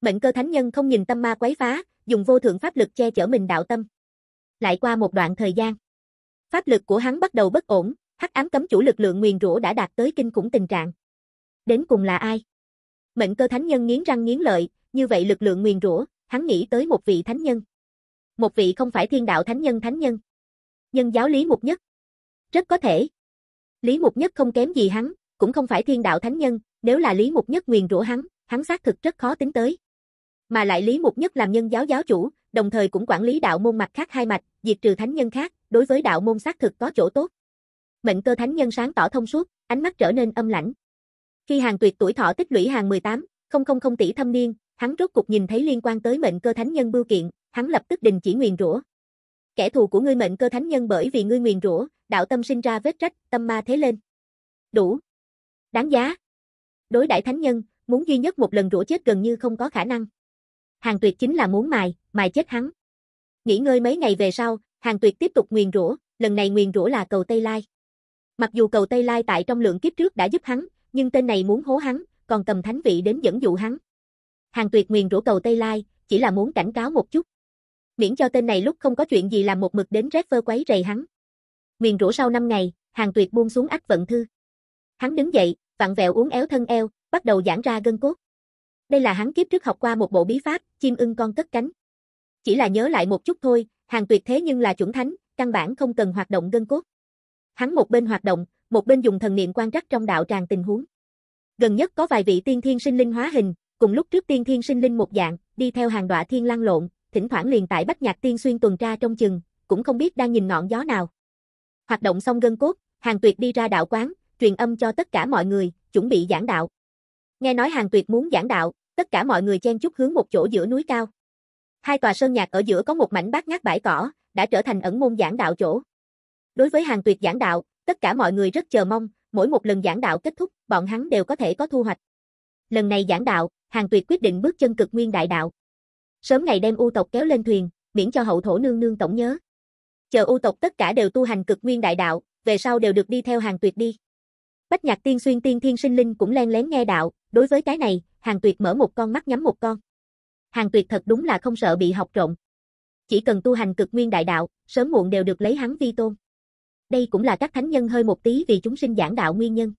Speaker 1: Mệnh cơ thánh nhân không nhìn tâm ma quấy phá, dùng vô thượng pháp lực che chở mình đạo tâm. Lại qua một đoạn thời gian, pháp lực của hắn bắt đầu bất ổn, Hắc ám cấm chủ lực lượng nguyền rủa đã đạt tới kinh khủng tình trạng. Đến cùng là ai? Mệnh cơ thánh nhân nghiến răng nghiến lợi, như vậy lực lượng nguyền rủa, hắn nghĩ tới một vị thánh nhân. Một vị không phải thiên đạo thánh nhân thánh nhân. Nhân giáo Lý Mục Nhất. Rất có thể. Lý Mục Nhất không kém gì hắn, cũng không phải thiên đạo thánh nhân, nếu là Lý Mục Nhất nguyền rủa hắn, hắn xác thực rất khó tính tới. Mà lại Lý Mục Nhất làm nhân giáo giáo chủ, đồng thời cũng quản lý đạo môn mặt khác hai mạch, diệt trừ thánh nhân khác, đối với đạo môn xác thực có chỗ tốt mệnh cơ thánh nhân sáng tỏ thông suốt, ánh mắt trở nên âm lãnh. Khi hàng tuyệt tuổi thọ tích lũy hàng 18, không tỷ thâm niên, hắn rốt cục nhìn thấy liên quan tới mệnh cơ thánh nhân bưu kiện, hắn lập tức đình chỉ nguyền rủa. Kẻ thù của ngươi mệnh cơ thánh nhân bởi vì ngươi nguyền rủa, đạo tâm sinh ra vết rách, tâm ma thế lên. Đủ. Đáng giá. Đối đại thánh nhân, muốn duy nhất một lần rủa chết gần như không có khả năng. Hàng Tuyệt chính là muốn mài, mài chết hắn. Nghỉ ngơi mấy ngày về sau, Hàng Tuyệt tiếp tục nguyền rủa, lần này nguyền rủa là cầu Tây Lai. Mặc dù cầu Tây Lai tại trong lượng kiếp trước đã giúp hắn, nhưng tên này muốn hố hắn, còn cầm thánh vị đến dẫn dụ hắn. Hàng tuyệt nguyền rủ cầu Tây Lai, chỉ là muốn cảnh cáo một chút. Miễn cho tên này lúc không có chuyện gì làm một mực đến rét phơ quấy rầy hắn. Nguyền rủ sau 5 ngày, hàng tuyệt buông xuống ách vận thư. Hắn đứng dậy, vặn vẹo uốn éo thân eo, bắt đầu giãn ra gân cốt. Đây là hắn kiếp trước học qua một bộ bí pháp, chim ưng con cất cánh. Chỉ là nhớ lại một chút thôi, hàng tuyệt thế nhưng là chuẩn thánh, căn bản không cần hoạt động gân cốt. Hắn một bên hoạt động, một bên dùng thần niệm quan trắc trong đạo tràng tình huống. Gần nhất có vài vị tiên thiên sinh linh hóa hình, cùng lúc trước tiên thiên sinh linh một dạng, đi theo hàng đọa thiên lăng lộn, thỉnh thoảng liền tại Bách Nhạc Tiên xuyên tuần tra trong chừng, cũng không biết đang nhìn ngọn gió nào. Hoạt động xong gân cốt, Hàng Tuyệt đi ra đạo quán, truyền âm cho tất cả mọi người, chuẩn bị giảng đạo. Nghe nói Hàng Tuyệt muốn giảng đạo, tất cả mọi người chen chúc hướng một chỗ giữa núi cao. Hai tòa sơn nhạc ở giữa có một mảnh bát ngát bãi cỏ, đã trở thành ẩn môn giảng đạo chỗ. Đối với hàng tuyệt giảng đạo, tất cả mọi người rất chờ mong, mỗi một lần giảng đạo kết thúc, bọn hắn đều có thể có thu hoạch. Lần này giảng đạo, hàng tuyệt quyết định bước chân cực nguyên đại đạo. Sớm ngày đem u tộc kéo lên thuyền, miễn cho hậu thổ nương nương tổng nhớ. Chờ u tộc tất cả đều tu hành cực nguyên đại đạo, về sau đều được đi theo hàng tuyệt đi. Bách nhạc tiên xuyên tiên thiên sinh linh cũng len lén nghe đạo, đối với cái này, hàng tuyệt mở một con mắt nhắm một con. Hàng tuyệt thật đúng là không sợ bị học trộn. Chỉ cần tu hành cực nguyên đại đạo, sớm muộn đều được lấy hắn vi tôn đây cũng là các thánh nhân hơi một tí vì chúng sinh giảng đạo nguyên nhân.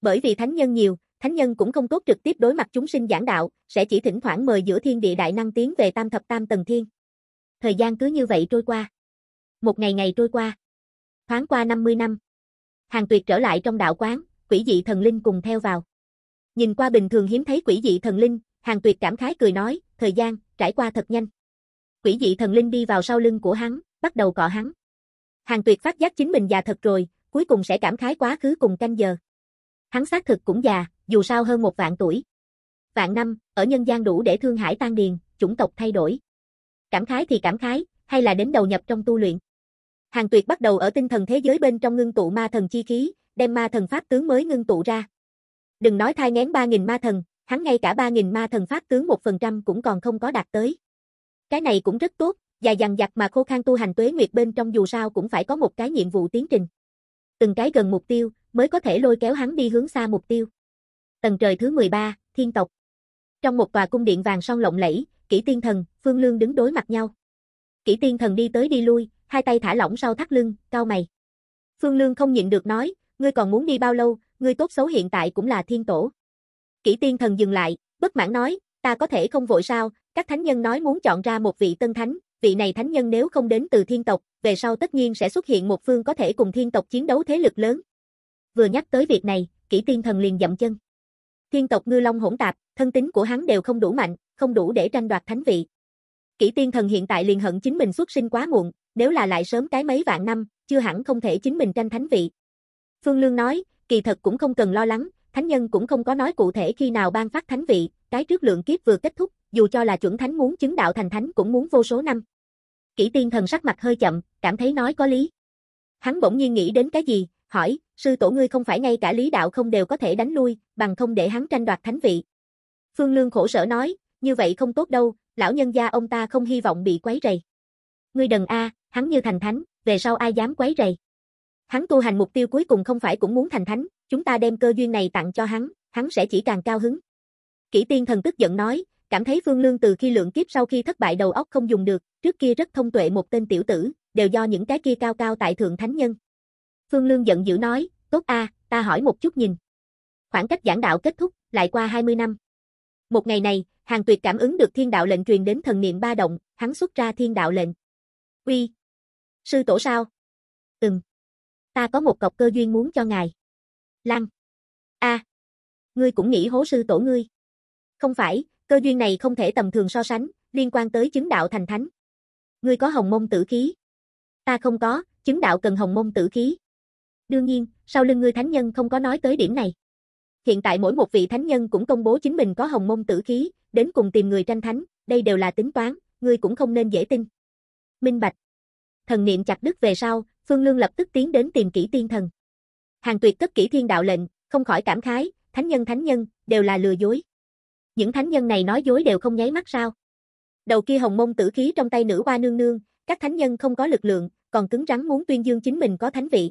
Speaker 1: Bởi vì thánh nhân nhiều, thánh nhân cũng không tốt trực tiếp đối mặt chúng sinh giảng đạo, sẽ chỉ thỉnh thoảng mời giữa thiên địa đại năng tiến về tam thập tam tầng thiên. Thời gian cứ như vậy trôi qua. Một ngày ngày trôi qua. Thoáng qua 50 năm. Hàng tuyệt trở lại trong đạo quán, quỷ dị thần linh cùng theo vào. Nhìn qua bình thường hiếm thấy quỷ dị thần linh, hàng tuyệt cảm khái cười nói, thời gian, trải qua thật nhanh. Quỷ dị thần linh đi vào sau lưng của hắn, bắt đầu cọ hắn. Hàng tuyệt phát giác chính mình già thật rồi, cuối cùng sẽ cảm khái quá khứ cùng canh giờ. Hắn xác thực cũng già, dù sao hơn một vạn tuổi. Vạn năm, ở nhân gian đủ để thương hải tan điền, chủng tộc thay đổi. Cảm khái thì cảm khái, hay là đến đầu nhập trong tu luyện. Hàng tuyệt bắt đầu ở tinh thần thế giới bên trong ngưng tụ ma thần chi khí, đem ma thần pháp tướng mới ngưng tụ ra. Đừng nói thai ngén 3.000 ma thần, hắn ngay cả 3.000 ma thần pháp tướng 1% cũng còn không có đạt tới. Cái này cũng rất tốt, dài dằng dặc mà khô khan tu hành tuế nguyệt bên trong dù sao cũng phải có một cái nhiệm vụ tiến trình. Từng cái gần mục tiêu, mới có thể lôi kéo hắn đi hướng xa mục tiêu. Tầng trời thứ 13, thiên tộc. Trong một tòa cung điện vàng son lộng lẫy, Kỷ Tiên Thần, Phương Lương đứng đối mặt nhau. Kỷ Tiên Thần đi tới đi lui, hai tay thả lỏng sau thắt lưng, cau mày. Phương Lương không nhịn được nói, ngươi còn muốn đi bao lâu, ngươi tốt xấu hiện tại cũng là thiên tổ. Kỷ Tiên Thần dừng lại, bất mãn nói, ta có thể không vội sao, các thánh nhân nói muốn chọn ra một vị tân thánh, vị này thánh nhân nếu không đến từ thiên tộc, về sau tất nhiên sẽ xuất hiện một phương có thể cùng thiên tộc chiến đấu thế lực lớn. Vừa nhắc tới việc này, kỹ tiên thần liền dậm chân. Thiên tộc ngư long hỗn tạp, thân tính của hắn đều không đủ mạnh, không đủ để tranh đoạt thánh vị. Kỷ tiên thần hiện tại liền hận chính mình xuất sinh quá muộn, nếu là lại sớm cái mấy vạn năm, chưa hẳn không thể chính mình tranh thánh vị. Phương Lương nói, kỳ thật cũng không cần lo lắng, thánh nhân cũng không có nói cụ thể khi nào ban phát thánh vị, cái trước lượng kiếp vừa kết thúc, dù cho là chuẩn thánh muốn chứng đạo thành thánh cũng muốn vô số năm. Kỷ tiên thần sắc mặt hơi chậm, cảm thấy nói có lý. Hắn bỗng nhiên nghĩ đến cái gì, hỏi, sư tổ ngươi không phải ngay cả lý đạo không đều có thể đánh lui, bằng không để hắn tranh đoạt thánh vị. Phương Lương khổ sở nói, như vậy không tốt đâu, lão nhân gia ông ta không hy vọng bị quấy rầy. Ngươi đần a, hắn như thành thánh, về sau ai dám quấy rầy. Hắn tu hành mục tiêu cuối cùng không phải cũng muốn thành thánh, chúng ta đem cơ duyên này tặng cho hắn, hắn sẽ chỉ càng cao hứng. Kỷ tiên thần tức giận nói, cảm thấy Phương Lương từ khi lượng kiếp sau khi thất bại đầu óc không dùng được, trước kia rất thông tuệ một tên tiểu tử, đều do những cái kia cao cao tại thượng thánh nhân. Phương Lương giận dữ nói, tốt a, ta hỏi một chút nhìn. Khoảng cách giảng đạo kết thúc, lại qua 20 năm. Một ngày này, Hàng Tuyệt cảm ứng được thiên đạo lệnh truyền đến thần niệm ba động, hắn xuất ra thiên đạo lệnh. Uy, sư tổ sao? Ừm. Ta có một cọc cơ duyên muốn cho ngài. Lăng. A, ngươi cũng nghĩ hố sư tổ ngươi. Không phải, Cơ duyên này không thể tầm thường so sánh, liên quan tới chứng đạo thành thánh. Ngươi có hồng môn tử khí. Ta không có, chứng đạo cần hồng môn tử khí. Đương nhiên, sau lưng ngươi thánh nhân không có nói tới điểm này. Hiện tại mỗi một vị thánh nhân cũng công bố chính mình có hồng môn tử khí, đến cùng tìm người tranh thánh, đây đều là tính toán, ngươi cũng không nên dễ tin. Minh Bạch. Thần niệm chặt đứt về sau, Phương Lương lập tức tiến đến tìm kỹ tiên thần. Hàng tuyệt cấp kỹ thiên đạo lệnh, không khỏi cảm khái, thánh nhân thánh nhân, đều là lừa dối. Những thánh nhân này nói dối đều không nháy mắt sao? Đầu kia hồng mông tử khí trong tay nữ hoa nương nương, các thánh nhân không có lực lượng, còn cứng rắn muốn tuyên dương chính mình có thánh vị.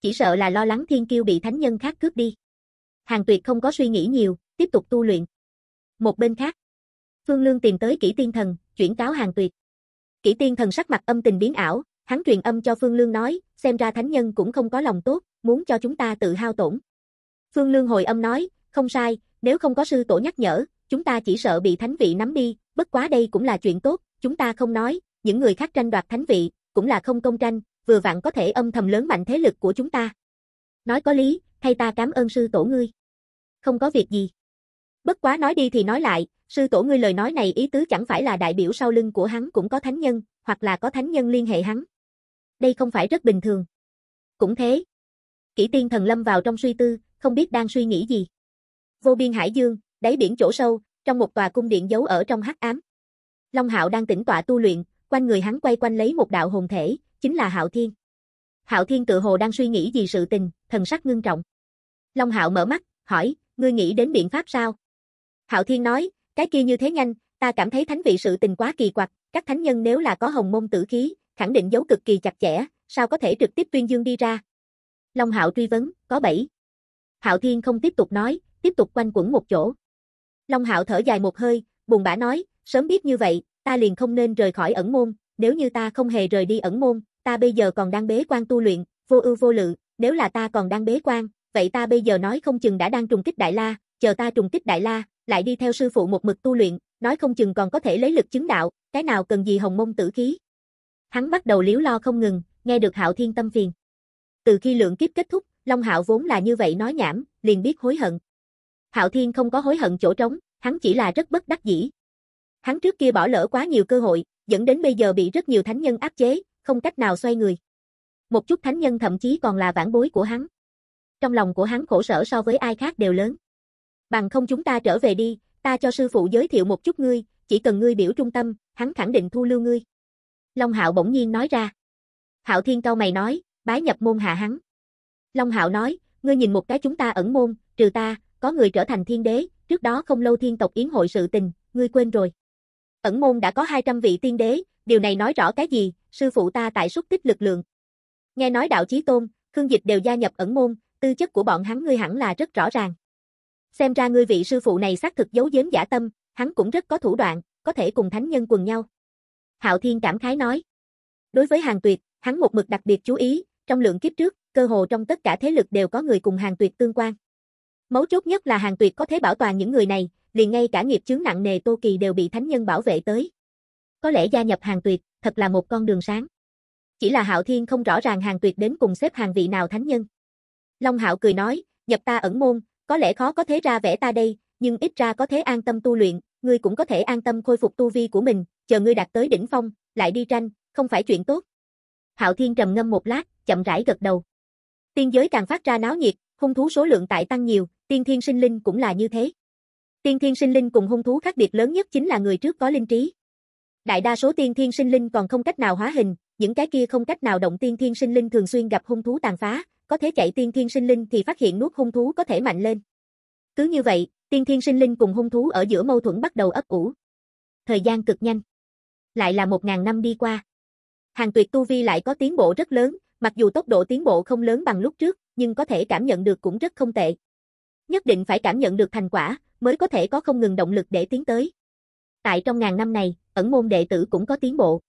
Speaker 1: Chỉ sợ là lo lắng thiên kiêu bị thánh nhân khác cướp đi. Hàng Tuyệt không có suy nghĩ nhiều, tiếp tục tu luyện. Một bên khác, Phương Lương tìm tới kỹ Tiên Thần, chuyển cáo Hàng Tuyệt. Kỹ Tiên Thần sắc mặt âm tình biến ảo, hắn truyền âm cho Phương Lương nói, xem ra thánh nhân cũng không có lòng tốt, muốn cho chúng ta tự hao tổn. Phương Lương hồi âm nói, không sai, nếu không có sư tổ nhắc nhở, chúng ta chỉ sợ bị thánh vị nắm đi, bất quá đây cũng là chuyện tốt, chúng ta không nói, những người khác tranh đoạt thánh vị, cũng là không công tranh, vừa vặn có thể âm thầm lớn mạnh thế lực của chúng ta. Nói có lý, thay ta cảm ơn sư tổ ngươi. Không có việc gì. Bất quá nói đi thì nói lại, sư tổ ngươi lời nói này ý tứ chẳng phải là đại biểu sau lưng của hắn cũng có thánh nhân, hoặc là có thánh nhân liên hệ hắn. Đây không phải rất bình thường. Cũng thế. Kỷ tiên thần lâm vào trong suy tư, không biết đang suy nghĩ gì. Vô biên hải dương, đáy biển chỗ sâu, trong một tòa cung điện giấu ở trong hắc ám. Long Hạo đang tĩnh tọa tu luyện, quanh người hắn quay quanh lấy một đạo hồn thể, chính là Hạo Thiên. Hạo Thiên tự hồ đang suy nghĩ gì sự tình, thần sắc ngưng trọng. Long Hạo mở mắt, hỏi, ngươi nghĩ đến biện pháp sao? Hạo Thiên nói, cái kia như thế nhanh, ta cảm thấy thánh vị sự tình quá kỳ quặc, các thánh nhân nếu là có hồng môn tử khí, khẳng định giấu cực kỳ chặt chẽ, sao có thể trực tiếp tuyên dương đi ra? Long Hạo truy vấn, có bảy. Hạo Thiên không tiếp tục nói, tiếp tục quanh quẩn một chỗ. Long Hạo thở dài một hơi, buồn bã nói, sớm biết như vậy, ta liền không nên rời khỏi ẩn môn, nếu như ta không hề rời đi ẩn môn, ta bây giờ còn đang bế quan tu luyện, vô ưu vô lự, nếu là ta còn đang bế quan, vậy ta bây giờ nói không chừng đã đang trùng kích Đại La, chờ ta trùng kích Đại La, lại đi theo sư phụ một mực tu luyện, nói không chừng còn có thể lấy lực chứng đạo, cái nào cần gì hồng môn tử khí. Hắn bắt đầu liếu lo không ngừng, nghe được Hạo Thiên tâm phiền. Từ khi lượng kiếp kết thúc, Long Hạo vốn là như vậy nói nhảm, liền biết hối hận. Hạo Thiên không có hối hận chỗ trống, hắn chỉ là rất bất đắc dĩ. Hắn trước kia bỏ lỡ quá nhiều cơ hội, dẫn đến bây giờ bị rất nhiều thánh nhân áp chế, không cách nào xoay người. Một chút thánh nhân thậm chí còn là vãn bối của hắn. Trong lòng của hắn khổ sở so với ai khác đều lớn. Bằng không chúng ta trở về đi, ta cho sư phụ giới thiệu một chút ngươi, chỉ cần ngươi biểu trung tâm, hắn khẳng định thu lưu ngươi. Long Hạo bỗng nhiên nói ra. Hạo Thiên cao mày nói, bái nhập môn hạ hắn. Long Hạo nói, ngươi nhìn một cái chúng ta ẩn môn, trừ ta, có người trở thành thiên đế, trước đó không lâu thiên tộc yến hội sự tình, ngươi quên rồi. Ẩn môn đã có 200 vị tiên đế, điều này nói rõ cái gì, sư phụ ta tại xúc tích lực lượng. Nghe nói đạo chí tôn, Khương Dịch đều gia nhập ẩn môn, tư chất của bọn hắn ngươi hẳn là rất rõ ràng. Xem ra ngươi vị sư phụ này xác thực giấu giếm giả tâm, hắn cũng rất có thủ đoạn, có thể cùng thánh nhân quần nhau. Hạo Thiên cảm khái nói. Đối với Hàng Tuyệt, hắn một mực đặc biệt chú ý, trong lượng kiếp trước, cơ hồ trong tất cả thế lực đều có người cùng Hàng Tuyệt tương quan. Mấu chốt nhất là hàng tuyệt có thể bảo toàn những người này, liền ngay cả nghiệp chướng nặng nề Tô Kỳ đều bị thánh nhân bảo vệ tới. Có lẽ gia nhập hàng tuyệt, thật là một con đường sáng. Chỉ là Hạo Thiên không rõ ràng hàng tuyệt đến cùng xếp hàng vị nào thánh nhân. Long Hạo cười nói, nhập ta ẩn môn, có lẽ khó có thế ra vẽ ta đây, nhưng ít ra có thể an tâm tu luyện, ngươi cũng có thể an tâm khôi phục tu vi của mình, chờ ngươi đạt tới đỉnh phong, lại đi tranh, không phải chuyện tốt. Hạo Thiên trầm ngâm một lát, chậm rãi gật đầu. Tiên giới càng phát ra náo nhiệt, hung thú số lượng tại tăng nhiều, tiên thiên sinh linh cũng là như thế. Tiên thiên sinh linh cùng hung thú khác biệt lớn nhất chính là người trước có linh trí. Đại đa số tiên thiên sinh linh còn không cách nào hóa hình, những cái kia không cách nào động tiên thiên sinh linh thường xuyên gặp hung thú tàn phá, có thể chạy tiên thiên sinh linh thì phát hiện nuốt hung thú có thể mạnh lên. Cứ như vậy, tiên thiên sinh linh cùng hung thú ở giữa mâu thuẫn bắt đầu ấp ủ. Thời gian cực nhanh. Lại là một ngàn năm đi qua. Hàng tuyệt tu vi lại có tiến bộ rất lớn, mặc dù tốc độ tiến bộ không lớn bằng lúc trước, nhưng có thể cảm nhận được cũng rất không tệ. Nhất định phải cảm nhận được thành quả, mới có thể có không ngừng động lực để tiến tới. Tại trong ngàn năm này, ẩn môn đệ tử cũng có tiến bộ.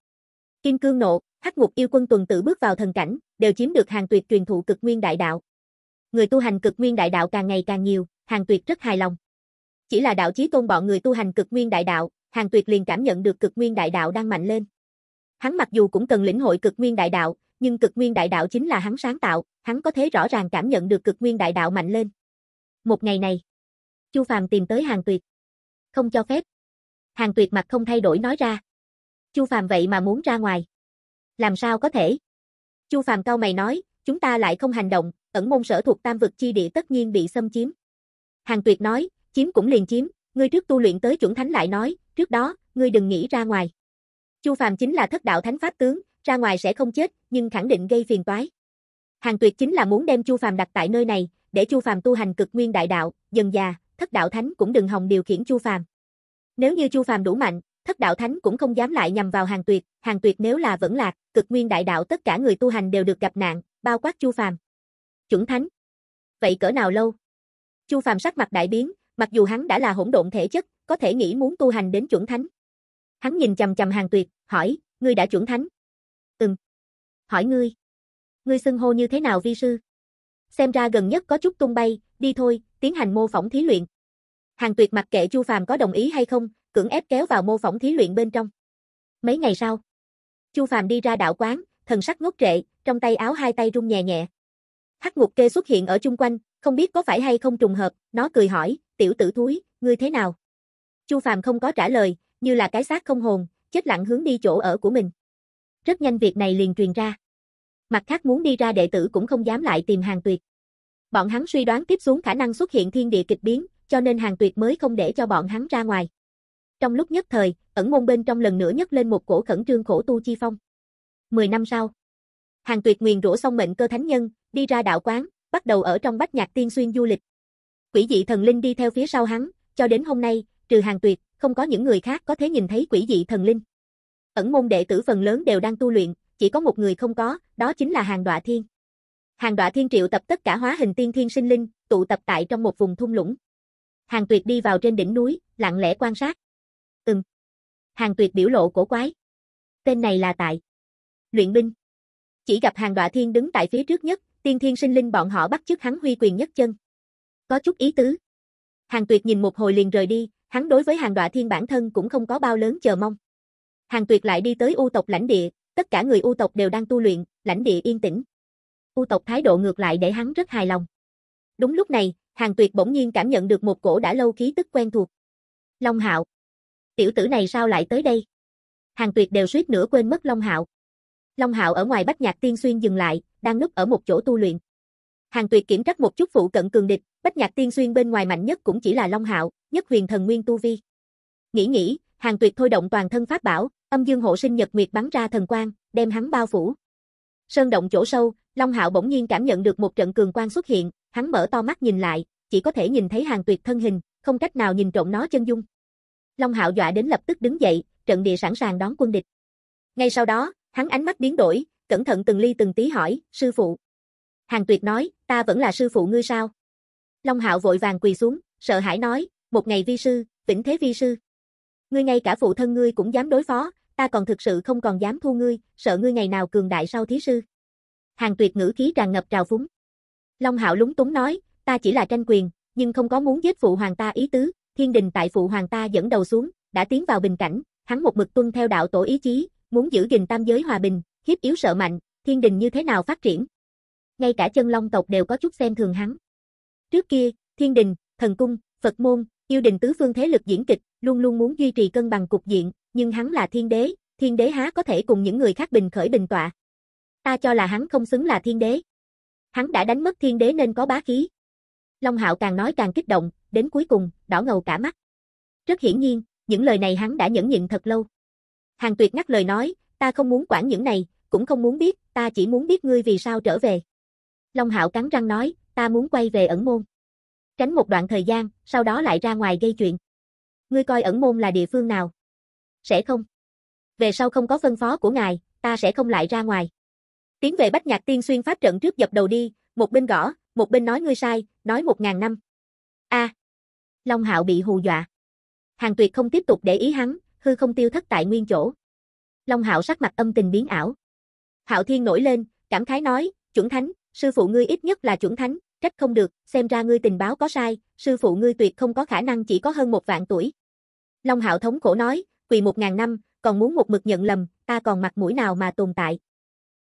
Speaker 1: Kim cương nộ, hắc ngục yêu quân tuần tự bước vào thần cảnh, đều chiếm được hàng tuyệt truyền thụ cực nguyên đại đạo. Người tu hành cực nguyên đại đạo càng ngày càng nhiều, hàng tuyệt rất hài lòng. Chỉ là đạo chí tôn bọn người tu hành cực nguyên đại đạo, hàng tuyệt liền cảm nhận được cực nguyên đại đạo đang mạnh lên. Hắn mặc dù cũng cần lĩnh hội cực nguyên đại đạo, nhưng cực nguyên đại đạo chính là hắn sáng tạo, hắn có thể rõ ràng cảm nhận được cực nguyên đại đạo mạnh lên. Một ngày này, Chu Phàm tìm tới Hàng Tuyệt. Không cho phép. Hàng Tuyệt mặt không thay đổi nói ra. Chu Phàm vậy mà muốn ra ngoài. Làm sao có thể? Chu Phàm cau mày nói, chúng ta lại không hành động, ẩn môn sở thuộc tam vực chi địa tất nhiên bị xâm chiếm. Hàng Tuyệt nói, chiếm cũng liền chiếm, ngươi trước tu luyện tới chuẩn thánh lại nói, trước đó, ngươi đừng nghĩ ra ngoài. Chu Phàm chính là thất đạo thánh pháp tướng, ra ngoài sẽ không chết, nhưng khẳng định gây phiền toái. Hàng Tuyệt chính là muốn đem Chu Phàm đặt tại nơi này, để Chu Phàm tu hành cực nguyên đại đạo, dần già, Thất Đạo Thánh cũng đừng hòng điều khiển Chu Phàm. Nếu như Chu Phàm đủ mạnh, Thất Đạo Thánh cũng không dám lại nhằm vào Hàng Tuyệt, Hàng Tuyệt nếu là vẫn lạc, cực nguyên đại đạo tất cả người tu hành đều được gặp nạn, bao quát Chu Phàm. Chuẩn Thánh. Vậy cỡ nào lâu? Chu Phàm sắc mặt đại biến, mặc dù hắn đã là hỗn độn thể chất, có thể nghĩ muốn tu hành đến chuẩn thánh. Hắn nhìn chằm chằm Hàng Tuyệt, hỏi: "Ngươi đã chuẩn thánh, Ừm. Hỏi ngươi. Ngươi xưng hô như thế nào vi sư? Xem ra gần nhất có chút tung bay, đi thôi, tiến hành mô phỏng thí luyện. Hàng tuyệt mặc kệ Chu Phàm có đồng ý hay không, cưỡng ép kéo vào mô phỏng thí luyện bên trong. Mấy ngày sau, Chu Phàm đi ra đạo quán, thần sắc ngốc trệ, trong tay áo hai tay rung nhẹ nhẹ. Hắc Ngục Kê xuất hiện ở chung quanh, không biết có phải hay không trùng hợp, nó cười hỏi, "Tiểu tử thúi, ngươi thế nào?" Chu Phàm không có trả lời, như là cái xác không hồn, chết lặng hướng đi chỗ ở của mình. Rất nhanh việc này liền truyền ra. Mặt khác muốn đi ra đệ tử cũng không dám lại tìm hàng tuyệt. Bọn hắn suy đoán tiếp xuống khả năng xuất hiện thiên địa kịch biến, cho nên hàng tuyệt mới không để cho bọn hắn ra ngoài. Trong lúc nhất thời, ẩn môn bên trong lần nữa nhấc lên một cổ khẩn trương khổ tu chi phong. Mười năm sau, hàng tuyệt nguyền rủa xong mệnh cơ thánh nhân, đi ra đạo quán, bắt đầu ở trong bách nhạc tiên xuyên du lịch. Quỷ dị thần linh đi theo phía sau hắn, cho đến hôm nay, trừ hàng tuyệt, không có những người khác có thể nhìn thấy quỷ dị thần linh. Ẩn môn đệ tử phần lớn đều đang tu luyện, chỉ có một người không có, đó chính là Hàng Đọa Thiên. Hàng Đọa Thiên triệu tập tất cả hóa hình tiên thiên sinh linh, tụ tập tại trong một vùng thung lũng. Hàng Tuyệt đi vào trên đỉnh núi, lặng lẽ quan sát. Ừm. Hàng Tuyệt biểu lộ cổ quái. Tên này là tại luyện binh. Chỉ gặp Hàng Đọa Thiên đứng tại phía trước nhất, tiên thiên sinh linh bọn họ bắt chước hắn huy quyền nhất chân. Có chút ý tứ. Hàng Tuyệt nhìn một hồi liền rời đi, hắn đối với Hàng Đọa Thiên bản thân cũng không có bao lớn chờ mong. Hàng Tuyệt lại đi tới U tộc lãnh địa, tất cả người U tộc đều đang tu luyện, lãnh địa yên tĩnh. U tộc thái độ ngược lại để hắn rất hài lòng. Đúng lúc này, Hàng Tuyệt bỗng nhiên cảm nhận được một cổ đã lâu khí tức quen thuộc. Long Hạo. Tiểu tử này sao lại tới đây? Hàng Tuyệt đều suýt nữa quên mất Long Hạo. Long Hạo ở ngoài Bách Nhạc Tiên Xuyên dừng lại, đang núp ở một chỗ tu luyện. Hàng Tuyệt kiểm trắc một chút phụ cận cường địch, Bách Nhạc Tiên Xuyên bên ngoài mạnh nhất cũng chỉ là Long Hạo, nhất huyền thần nguyên tu vi. Nghĩ nghĩ, Hàng Tuyệt thôi động toàn thân pháp bảo, âm dương hộ sinh nhật nguyệt bắn ra thần quang, đem hắn bao phủ. Sơn động chỗ sâu, Long Hạo bỗng nhiên cảm nhận được một trận cường quang xuất hiện, hắn mở to mắt nhìn lại, chỉ có thể nhìn thấy hàng tuyệt thân hình, không cách nào nhìn trộm nó chân dung. Long Hạo dọa đến lập tức đứng dậy, trận địa sẵn sàng đón quân địch. Ngay sau đó, hắn ánh mắt biến đổi, cẩn thận từng ly từng tí hỏi, sư phụ. Hàng tuyệt nói, ta vẫn là sư phụ ngươi sao? Long Hạo vội vàng quỳ xuống, sợ hãi nói, một ngày vi sư, vĩnh thế vi sư. Ngươi ngay cả phụ thân ngươi cũng dám đối phó, ta còn thực sự không còn dám thu ngươi, sợ ngươi ngày nào cường đại sau thí sư. Hàng tuyệt ngữ khí tràn ngập trào phúng. Long hạo lúng túng nói, ta chỉ là tranh quyền, nhưng không có muốn giết phụ hoàng ta ý tứ, thiên đình tại phụ hoàng ta dẫn đầu xuống, đã tiến vào bình cảnh, hắn một mực tuân theo đạo tổ ý chí, muốn giữ gìn tam giới hòa bình, hiếp yếu sợ mạnh, thiên đình như thế nào phát triển. Ngay cả chân long tộc đều có chút xem thường hắn. Trước kia, thiên đình, thần cung, Phật môn, yêu đình tứ phương thế lực diễn kịch, luôn luôn muốn duy trì cân bằng cục diện, nhưng hắn là thiên đế, thiên đế há có thể cùng những người khác bình khởi bình tọa. Ta cho là hắn không xứng là thiên đế. Hắn đã đánh mất thiên đế nên có bá khí. Long Hạo càng nói càng kích động, đến cuối cùng, đỏ ngầu cả mắt. Rất hiển nhiên, những lời này hắn đã nhẫn nhịn thật lâu. Hàng Tuyệt ngắt lời nói, ta không muốn quản những này, cũng không muốn biết, ta chỉ muốn biết ngươi vì sao trở về. Long Hạo cắn răng nói, ta muốn quay về ẩn môn. Tránh một đoạn thời gian, sau đó lại ra ngoài gây chuyện. Ngươi coi ẩn môn là địa phương nào? sẽ không. Về sau không có phân phó của ngài, ta sẽ không lại ra ngoài. Tiến về Bách Nhạc Tiên xuyên phát trận trước dập đầu đi, một bên gõ, một bên nói ngươi sai, nói một ngàn năm. A. Long Hạo bị hù dọa. Hàng Tuyệt không tiếp tục để ý hắn, hư không tiêu thất tại nguyên chỗ. Long Hạo sắc mặt âm tình biến ảo. Hạo Thiên nổi lên, cảm khái nói, "Chuẩn Thánh, sư phụ ngươi ít nhất là chuẩn thánh, trách không được, xem ra ngươi tình báo có sai, sư phụ ngươi tuyệt không có khả năng chỉ có hơn một vạn tuổi." Long Hạo thống khổ nói, quỳ một ngàn năm, còn muốn một mực nhận lầm, ta còn mặt mũi nào mà tồn tại.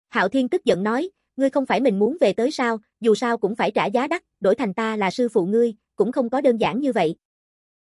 Speaker 1: Hạo Thiên tức giận nói, ngươi không phải mình muốn về tới sao, dù sao cũng phải trả giá đắt, đổi thành ta là sư phụ ngươi, cũng không có đơn giản như vậy.